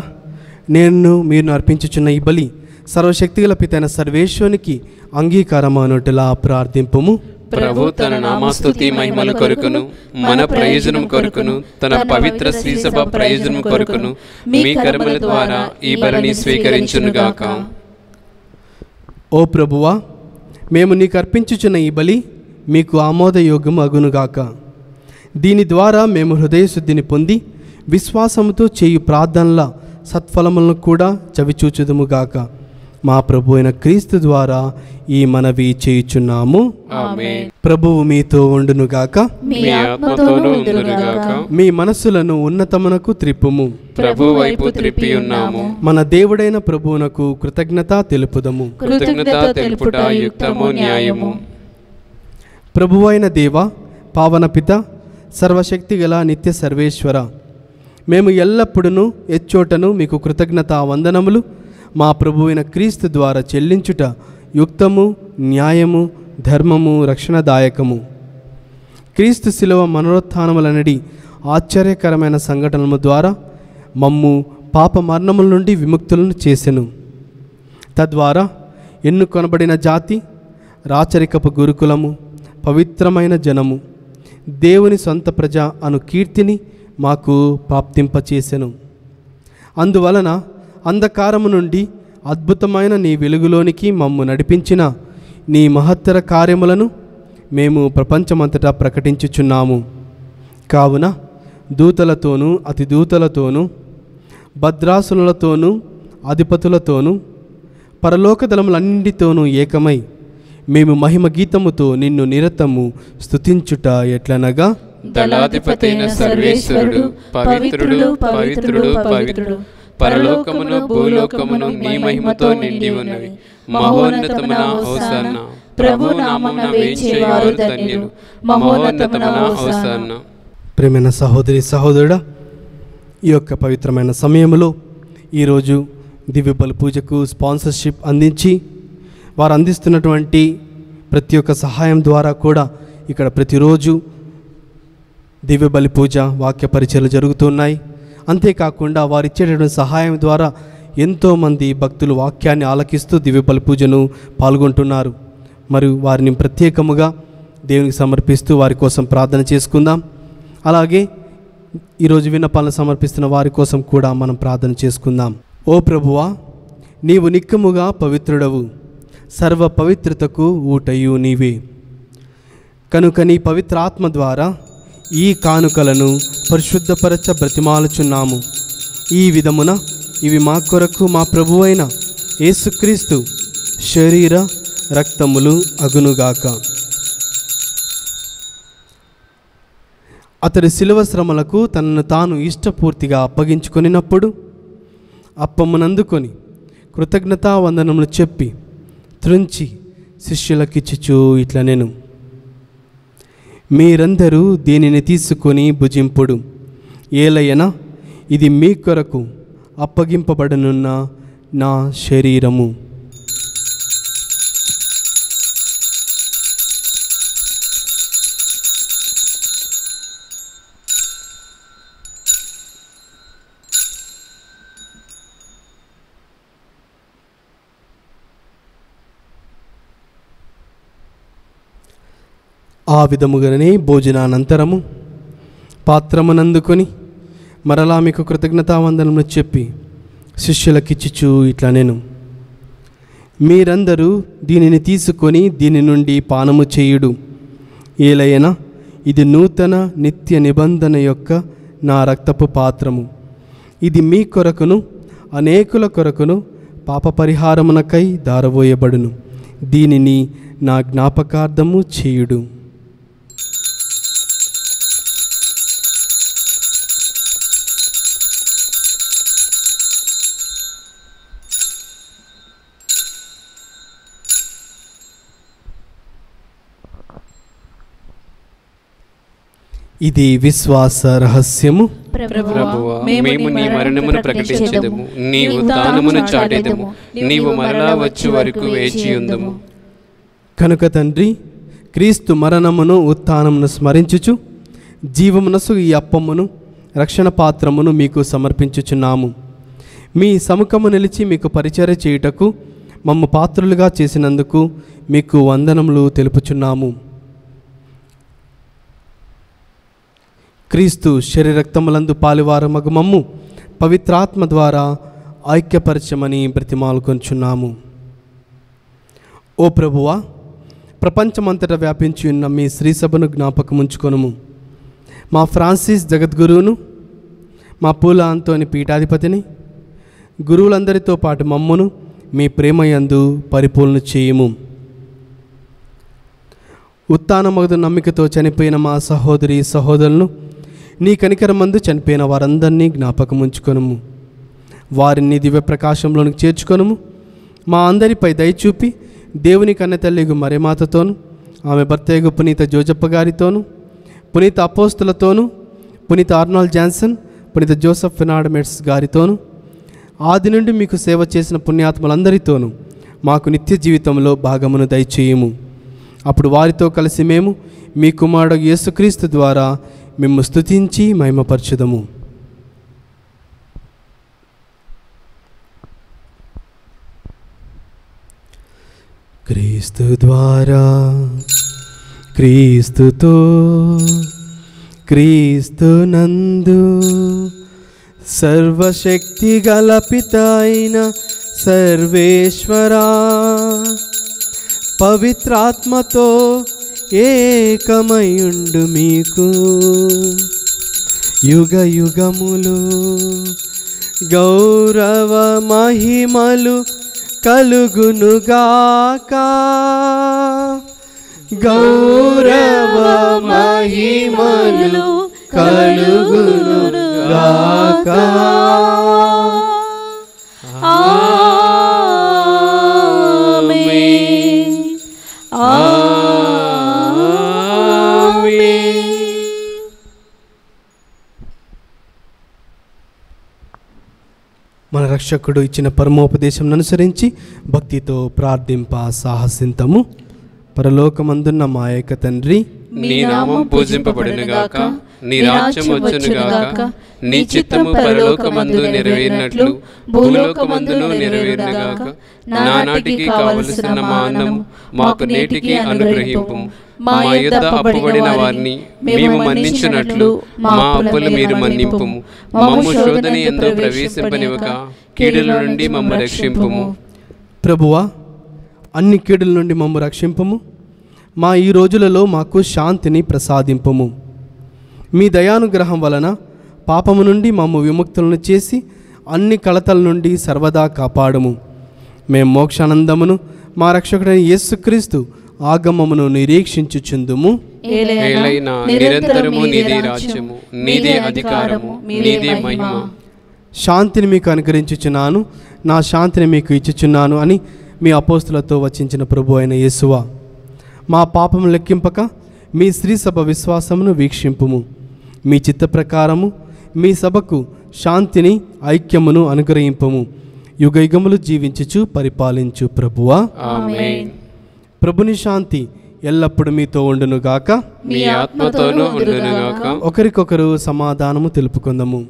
నేను మీరు అర్పించుచున్న ఈ బలి సర్వశక్తిగల పితైన సర్వేశ్వరునికి అంగీకారమానుటలా ప్రార్థింపుము ప్రభు తన నామాస్తుతి మహిమల కొరకును మన ప్రయోజనం కొరకును తన పవిత్ర శ్రీసభ ప్రయోజనం కొరకును మీ కర్మల ద్వారా ఈ బలిని స్వీకరించునుగాక ఓ ప్రభువా మేము నీకు అర్పించుచున్న ఈ బలి మీకు ఆమోదయోగ్యం అగునుగాక దీని ద్వారా మేము హృదయశుద్ధిని పొంది విశ్వాసముతో చేయు ప్రార్థనల సత్ఫలములను కూడా చవిచూచుదుముగాక మా ప్రభు అయిన క్రీస్తు ద్వారా ఈ మనవి చేయుచున్నాము ప్రభువు మీతో ఉండునుగాక మీ మనస్సులను ఉన్నతమునకు త్రిప్పుము ప్రభు వైపు త్రిప్పి ఉన్నాము మన దేవుడైన ప్రభువునకు కృతజ్ఞత తెలుపుదము న్యాయము ప్రభువైన దేవ పావన పిత సర్వశక్తి గల నిత్య సర్వేశ్వర మేము ఎల్లప్పుడూ ఎచ్చోటను మీకు కృతజ్ఞత వందనములు మా ప్రభువైన క్రీస్తు ద్వారా చెల్లించుట యుక్తము న్యాయము ధర్మము రక్షణదాయకము క్రీస్తు శిలువ మనరోత్థానములనడి ఆశ్చర్యకరమైన సంఘటనల ద్వారా మమ్ము పాప మరణముల నుండి విముక్తులను చేసెను తద్వారా ఎన్ను కొనబడిన జాతి రాచరికపు గురుకులము పవిత్రమైన జనము దేవుని సొంత ప్రజ అను కీర్తిని మాకు ప్రాప్తింపచేసెను అందువలన అంధకారము నుండి అద్భుతమైన నీ వెలుగులోనికి మమ్ము నడిపించిన నీ మహత్తర కార్యములను మేము ప్రపంచమంతటా ప్రకటించుచున్నాము కావున దూతలతోనూ అతిదూతలతోనూ భద్రాసులతోనూ అధిపతులతోనూ పరలోకదలములన్నింటితోనూ ఏకమై మేము మహిమ గీతముతో నిన్ను నిరతము స్థుతించుట ఎట్లనగా దళాధిపతైన సర్వేశ్వరుడు పవిత్రుడు పవిత్రుడు పవిత్రుడు పరలోకమును భూలోకమును నీ మహిమతో నిండి ఉన్నవి మహోన్నతమున హోసన్న ప్రభు నామమున వేచేవారు ధన్యులు మహోన్నతమున హోసన్న ప్రేమైన సహోదరి సహోదరుడా ఈ యొక్క పవిత్రమైన సమయంలో ఈరోజు దివ్య బల పూజకు స్పాన్సర్షిప్ అందించి వారు అందిస్తున్నటువంటి ప్రతి ఒక్క సహాయం ద్వారా కూడా ఇక్కడ ప్రతిరోజు దివ్యబలి పూజ వాక్య పరిచయలు జరుగుతున్నాయి అంతేకాకుండా వారు ఇచ్చేటటువంటి సహాయం ద్వారా ఎంతోమంది భక్తులు వాక్యాన్ని ఆలకిస్తూ దివ్యబలి పూజను పాల్గొంటున్నారు మరియు వారిని ప్రత్యేకముగా దేవునికి సమర్పిస్తూ వారి కోసం ప్రార్థన చేసుకుందాం అలాగే ఈరోజు విన్నపాలను సమర్పిస్తున్న వారి కోసం కూడా మనం ప్రార్థన చేసుకుందాం ఓ ప్రభువా నీవు నిక్కముగా పవిత్రుడవు సర్వ పవిత్రతకు ఊటయు నీవే కనుక నీ పవిత్ర ఆత్మ ద్వారా ఈ కానుకలను పరిశుద్ధపరచ బ్రతిమాలుచున్నాము ఈ విధమున ఇవి మా కొరకు మా ప్రభువైన యేసుక్రీస్తు శరీర రక్తములు అగునుగాక అతడు శిలువ శ్రమలకు తనను తాను ఇష్టపూర్తిగా అప్పగించుకొనినప్పుడు అప్పమ్మనందుకొని కృతజ్ఞతావందనములు చెప్పి త్రుంచి శిష్యులకిచ్చుచూ ఇట్లా నేను మీరందరూ దీనిని తీసుకొని భుజింపుడు ఏలయన ఇది మీ కొరకు అప్పగింపబడనున్న నా శరీరము ఆ విధముగానే భోజనానంతరము పాత్రమునందుకొని మరలా మీకు కృతజ్ఞతావందనము చెప్పి శిష్యులకిచ్చిచు ఇట్లా నేను మీరందరూ దీనిని తీసుకొని దీని నుండి పానము చేయుడు ఏలైనా ఇది నూతన నిత్య నిబంధన యొక్క నా రక్తపు పాత్రము ఇది మీ కొరకును అనేకుల కొరకును పాప పరిహారమునకై దారబోయబడును దీనిని నా జ్ఞాపకార్థము చేయుడు ఇది విశ్వాస రహస్యము మేము నీ మరణమును ప్రకటించేదము నీవు దానమును చాటేదము నీవు మరలా వచ్చి వరకు వేచి ఉందము కనుక తండ్రి క్రీస్తు మరణమును ఉత్థానమును స్మరించుచు జీవమునసు ఈ అప్పమును రక్షణ పాత్రమును మీకు సమర్పించుచున్నాము మీ సముఖము నిలిచి మీకు పరిచయ చేయుటకు మమ్మ పాత్రులుగా చేసినందుకు మీకు వందనములు తెలుపుచున్నాము క్రీస్తు శరీరక్తములందు పాలువారమగు మమ్ము పవిత్రాత్మ ద్వారా ఐక్యపరచమని బ్రతిమాలుకొంచున్నాము ఓ ప్రభువా ప్రపంచమంతటా వ్యాపించి ఉన్న మీ శ్రీసభను జ్ఞాపకం ఉంచుకొనుము మా ఫ్రాన్సిస్ జగద్గురువును మా పూల అంతోని పీఠాధిపతిని గురువులందరితో పాటు మమ్మును మీ ప్రేమయందు పరిపూర్ణ చేయము మగదు నమ్మికతో చనిపోయిన మా సహోదరి సహోదరులను నీ కనికరమందు చనిపోయిన వారందరినీ జ్ఞాపకం ఉంచుకొనుము వారిని దివ్య ప్రకాశంలోనికి చేర్చుకొనుము మా అందరిపై దయచూపి దేవుని కన్న తల్లిగు మరేమాతతోనూ ఆమె భర్తయ్యగు పునీత జోజప్ప గారితోనూ పునీత అపోస్తులతోనూ పునీత ఆర్నాల్ జాన్సన్ పునీత జోసఫ్ ఫినాడమెట్స్ గారితోనూ ఆది నుండి మీకు సేవ చేసిన పుణ్యాత్మలందరితోనూ మాకు నిత్య జీవితంలో భాగమును దయచేయము అప్పుడు వారితో కలిసి మేము మీ కుమారుడు యేసుక్రీస్తు ద్వారా మేము స్థుతించి మహిమపరచుదము క్రీస్తు ద్వారా క్రీస్తుతో క్రీస్తు నందు సర్వశక్తి గల పిత అయిన సర్వేశ్వరా పవిత్రాత్మతో ఏకమయుండు మీకు యుగ యుగములు గౌరవ మహిమలు కలుగునుగాక గౌరవ మహిమలు కలుగునుగాక ఆ రక్షకుడు ఇచ్చిన పరమోపదేశం అనుసరించి భక్తితో ప్రార్థింప సాహసింతము పరలోకమందున్న మా యొక్క తండ్రి నీ నామం పూజింపబడినగాక నీ రాజ్యం గాక నీ చిత్తము పరలోకమందు నెరవేరినట్లు భూలోకమందును నెరవేరినగాక నానాటికి కావలసిన మానము మాకు నేటికి అనుగ్రహింపు మా యుద్ధ అప్పబడిన వారిని మేము మన్నించినట్లు మా అప్పులు మీరు మన్నింపు మమ్మ శోధన ఎందు ప్రవేశింపనివ్వక కీడుల నుండి మమ్మ రక్షింపము ప్రభువా అన్ని కీడుల నుండి మమ్మ రక్షింపము మా ఈ రోజులలో మాకు శాంతిని ప్రసాదింపము మీ దయానుగ్రహం వలన పాపము నుండి మమ్ము విముక్తులను చేసి అన్ని కలతల నుండి సర్వదా కాపాడము మేము మోక్షానందమును మా రక్షకుడైన యేసుక్రీస్తు ఆగమమును నిరీక్షించుచుందుము నిరంతరము నీదే రాజ్యము నీదే అధికారము మహిమ శాంతిని మీకు అనుకరించుచున్నాను నా శాంతిని మీకు ఇచ్చుచున్నాను అని మీ అపోస్తులతో వచించిన ప్రభు అయిన యేసువా మా పాపం లెక్కింపక మీ స్త్రీ సభ విశ్వాసమును వీక్షింపుము మీ చిత్త ప్రకారము మీ సభకు శాంతిని ఐక్యమును అనుగ్రహింపము యుగయుగములు జీవించుచు పరిపాలించు ప్రభువా ప్రభుని శాంతి ఎల్లప్పుడు మీతో ఉండునుగాక మీ ఆత్మతోనూ ఉండునుగాక ఒకరికొకరు సమాధానము తెలుపుకుందాము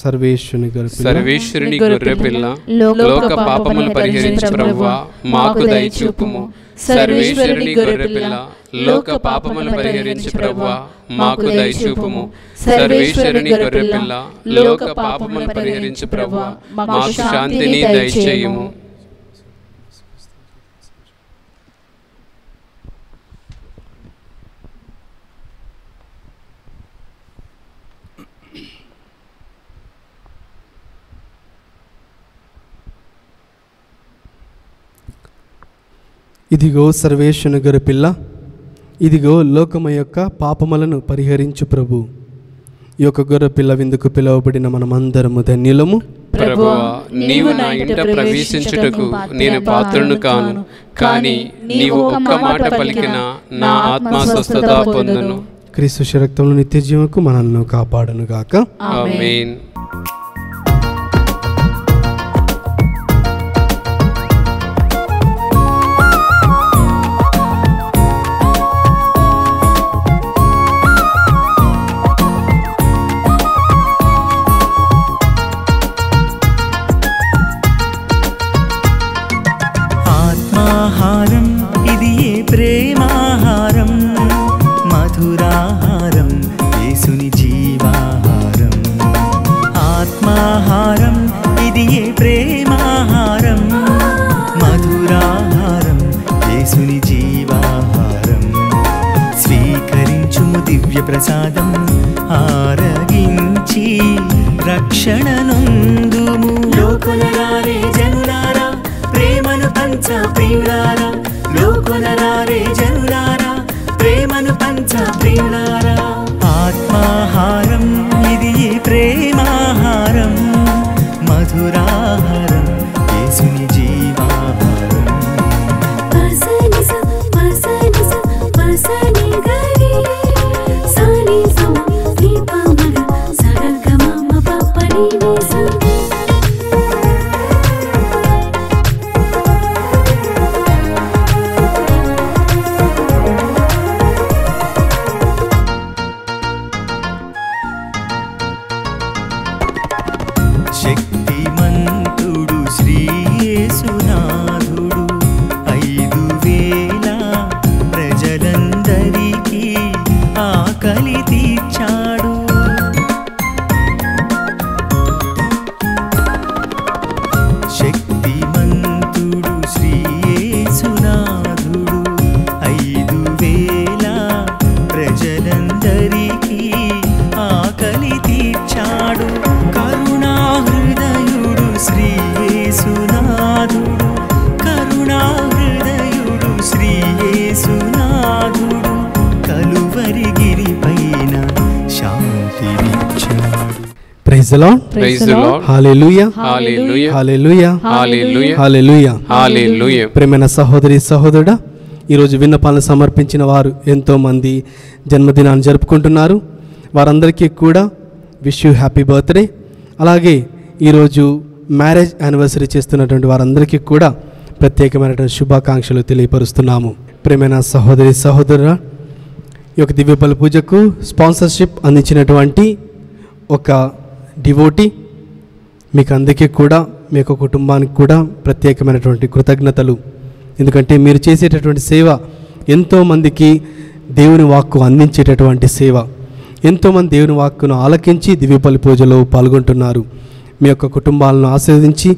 సర్వేశ్వరుని సర్వేశ్వరుని గొర్రెపిల్ల లోక పాపములు పరిహరించు ప్రభువా మాకు దయచూపుము సర్వేశ్వరుని గొర్రెపిల్ల లోక పాపములు పరిహరించు ప్రభువా మాకు దయచూపుము సర్వేశ్వరుని గొర్రెపిల్ల లోక పాపములు పరిహరించు ప్రభువా మాకు శాంతిని దయచేయుము ఇదిగో సర్వేశ్వనుగరు పిల్ల ఇదిగో లోకము యొక్క పాపములను పరిహరించు ప్రభు ఈ యొక్క గొర్రె పిల్ల విందుకు పిలువబడిన మనమందరము ధన్యులము ప్రభు నీవు నా ఇంట ప్రవేశించుటకు నేను పాత్రను కాను కానీ నీవు ఒక్క మాట పలికిన నా ఆత్మ స్వస్థత పొందును క్రీస్తు శరక్తంలో నిత్య జీవకు మనల్ని కాపాడును గాక ఆమేన్ ప్రసాదం ఆరగించి రక్షణనుందుము లోకులారే జనులారా ప్రేమను పంచ ప్రియులారా ప్రేమైన సహోదరి సహోదరుడా ఈరోజు విన్నపాలను సమర్పించిన వారు ఎంతోమంది జన్మదినాన్ని జరుపుకుంటున్నారు వారందరికీ కూడా విష్ యూ హ్యాపీ బర్త్డే అలాగే ఈరోజు మ్యారేజ్ యానివర్సరీ చేస్తున్నటువంటి వారందరికీ కూడా ప్రత్యేకమైనటువంటి శుభాకాంక్షలు తెలియపరుస్తున్నాము ప్రేమైన సహోదరి సహోదరు ఈ యొక్క దివ్యపల్లి పూజకు స్పాన్సర్షిప్ అందించినటువంటి ఒక డివోటీ మీకు అందుకే కూడా మీ యొక్క కుటుంబానికి కూడా ప్రత్యేకమైనటువంటి కృతజ్ఞతలు ఎందుకంటే మీరు చేసేటటువంటి సేవ ఎంతోమందికి దేవుని వాక్కు అందించేటటువంటి సేవ ఎంతోమంది దేవుని వాక్కును ఆలకించి దివ్యపల్లి పూజలో పాల్గొంటున్నారు మీ యొక్క కుటుంబాలను ఆస్వాదించి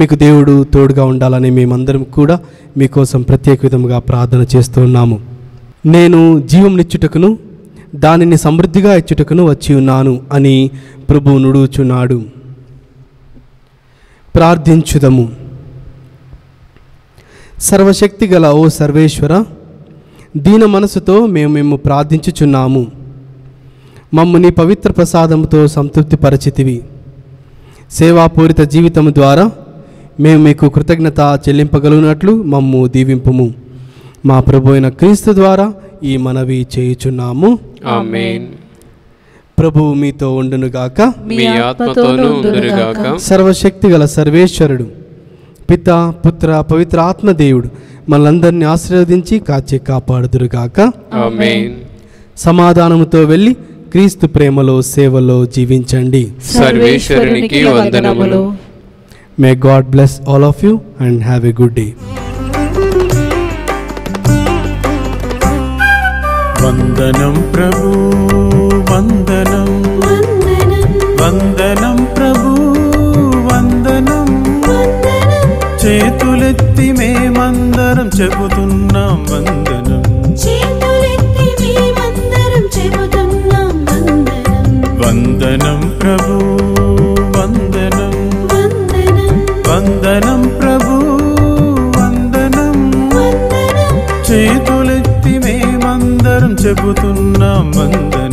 మీకు దేవుడు తోడుగా ఉండాలని మేమందరం కూడా మీకోసం ప్రత్యేక విధంగా ప్రార్థన చేస్తున్నాము నేను జీవం నిచ్చుటకును దానిని సమృద్ధిగా ఇచ్చుటకును వచ్చి ఉన్నాను అని ప్రభు నుడుచున్నాడు ప్రార్థించుదము సర్వశక్తి గల ఓ సర్వేశ్వర దీన మనసుతో మేము మేము ప్రార్థించుచున్నాము మమ్మని పవిత్ర ప్రసాదంతో సంతృప్తి పరిచితివి సేవాపూరిత జీవితం ద్వారా మేము మీకు కృతజ్ఞత చెల్లింపగలిగినట్లు మమ్ము దీవింపుము మా ప్రభు అయిన క్రీస్తు ద్వారా ఈ మనవి చేయుచున్నాము ప్రభు మీతో ఉండునుగాక మీ ఆత్మతో సర్వశక్తి గల సర్వేశ్వరుడు పిత పుత్ర పవిత్ర ఆత్మ దేవుడు ఆశీర్వదించి కాచి కాపాడుదురుగాక సమాధానముతో వెళ్ళి క్రీస్తు ప్రేమలో సేవలో జీవించండి సర్వేశ్వరునికి వందనములు may God bless all of you and have a good day వందనం ప్రభు వందనం వందనం ప్రభు వందనం చేతులెత్తి మేమందరం చెబుతున్నాం వందనం వందనం ప్రభు చెబుతున్నా మంది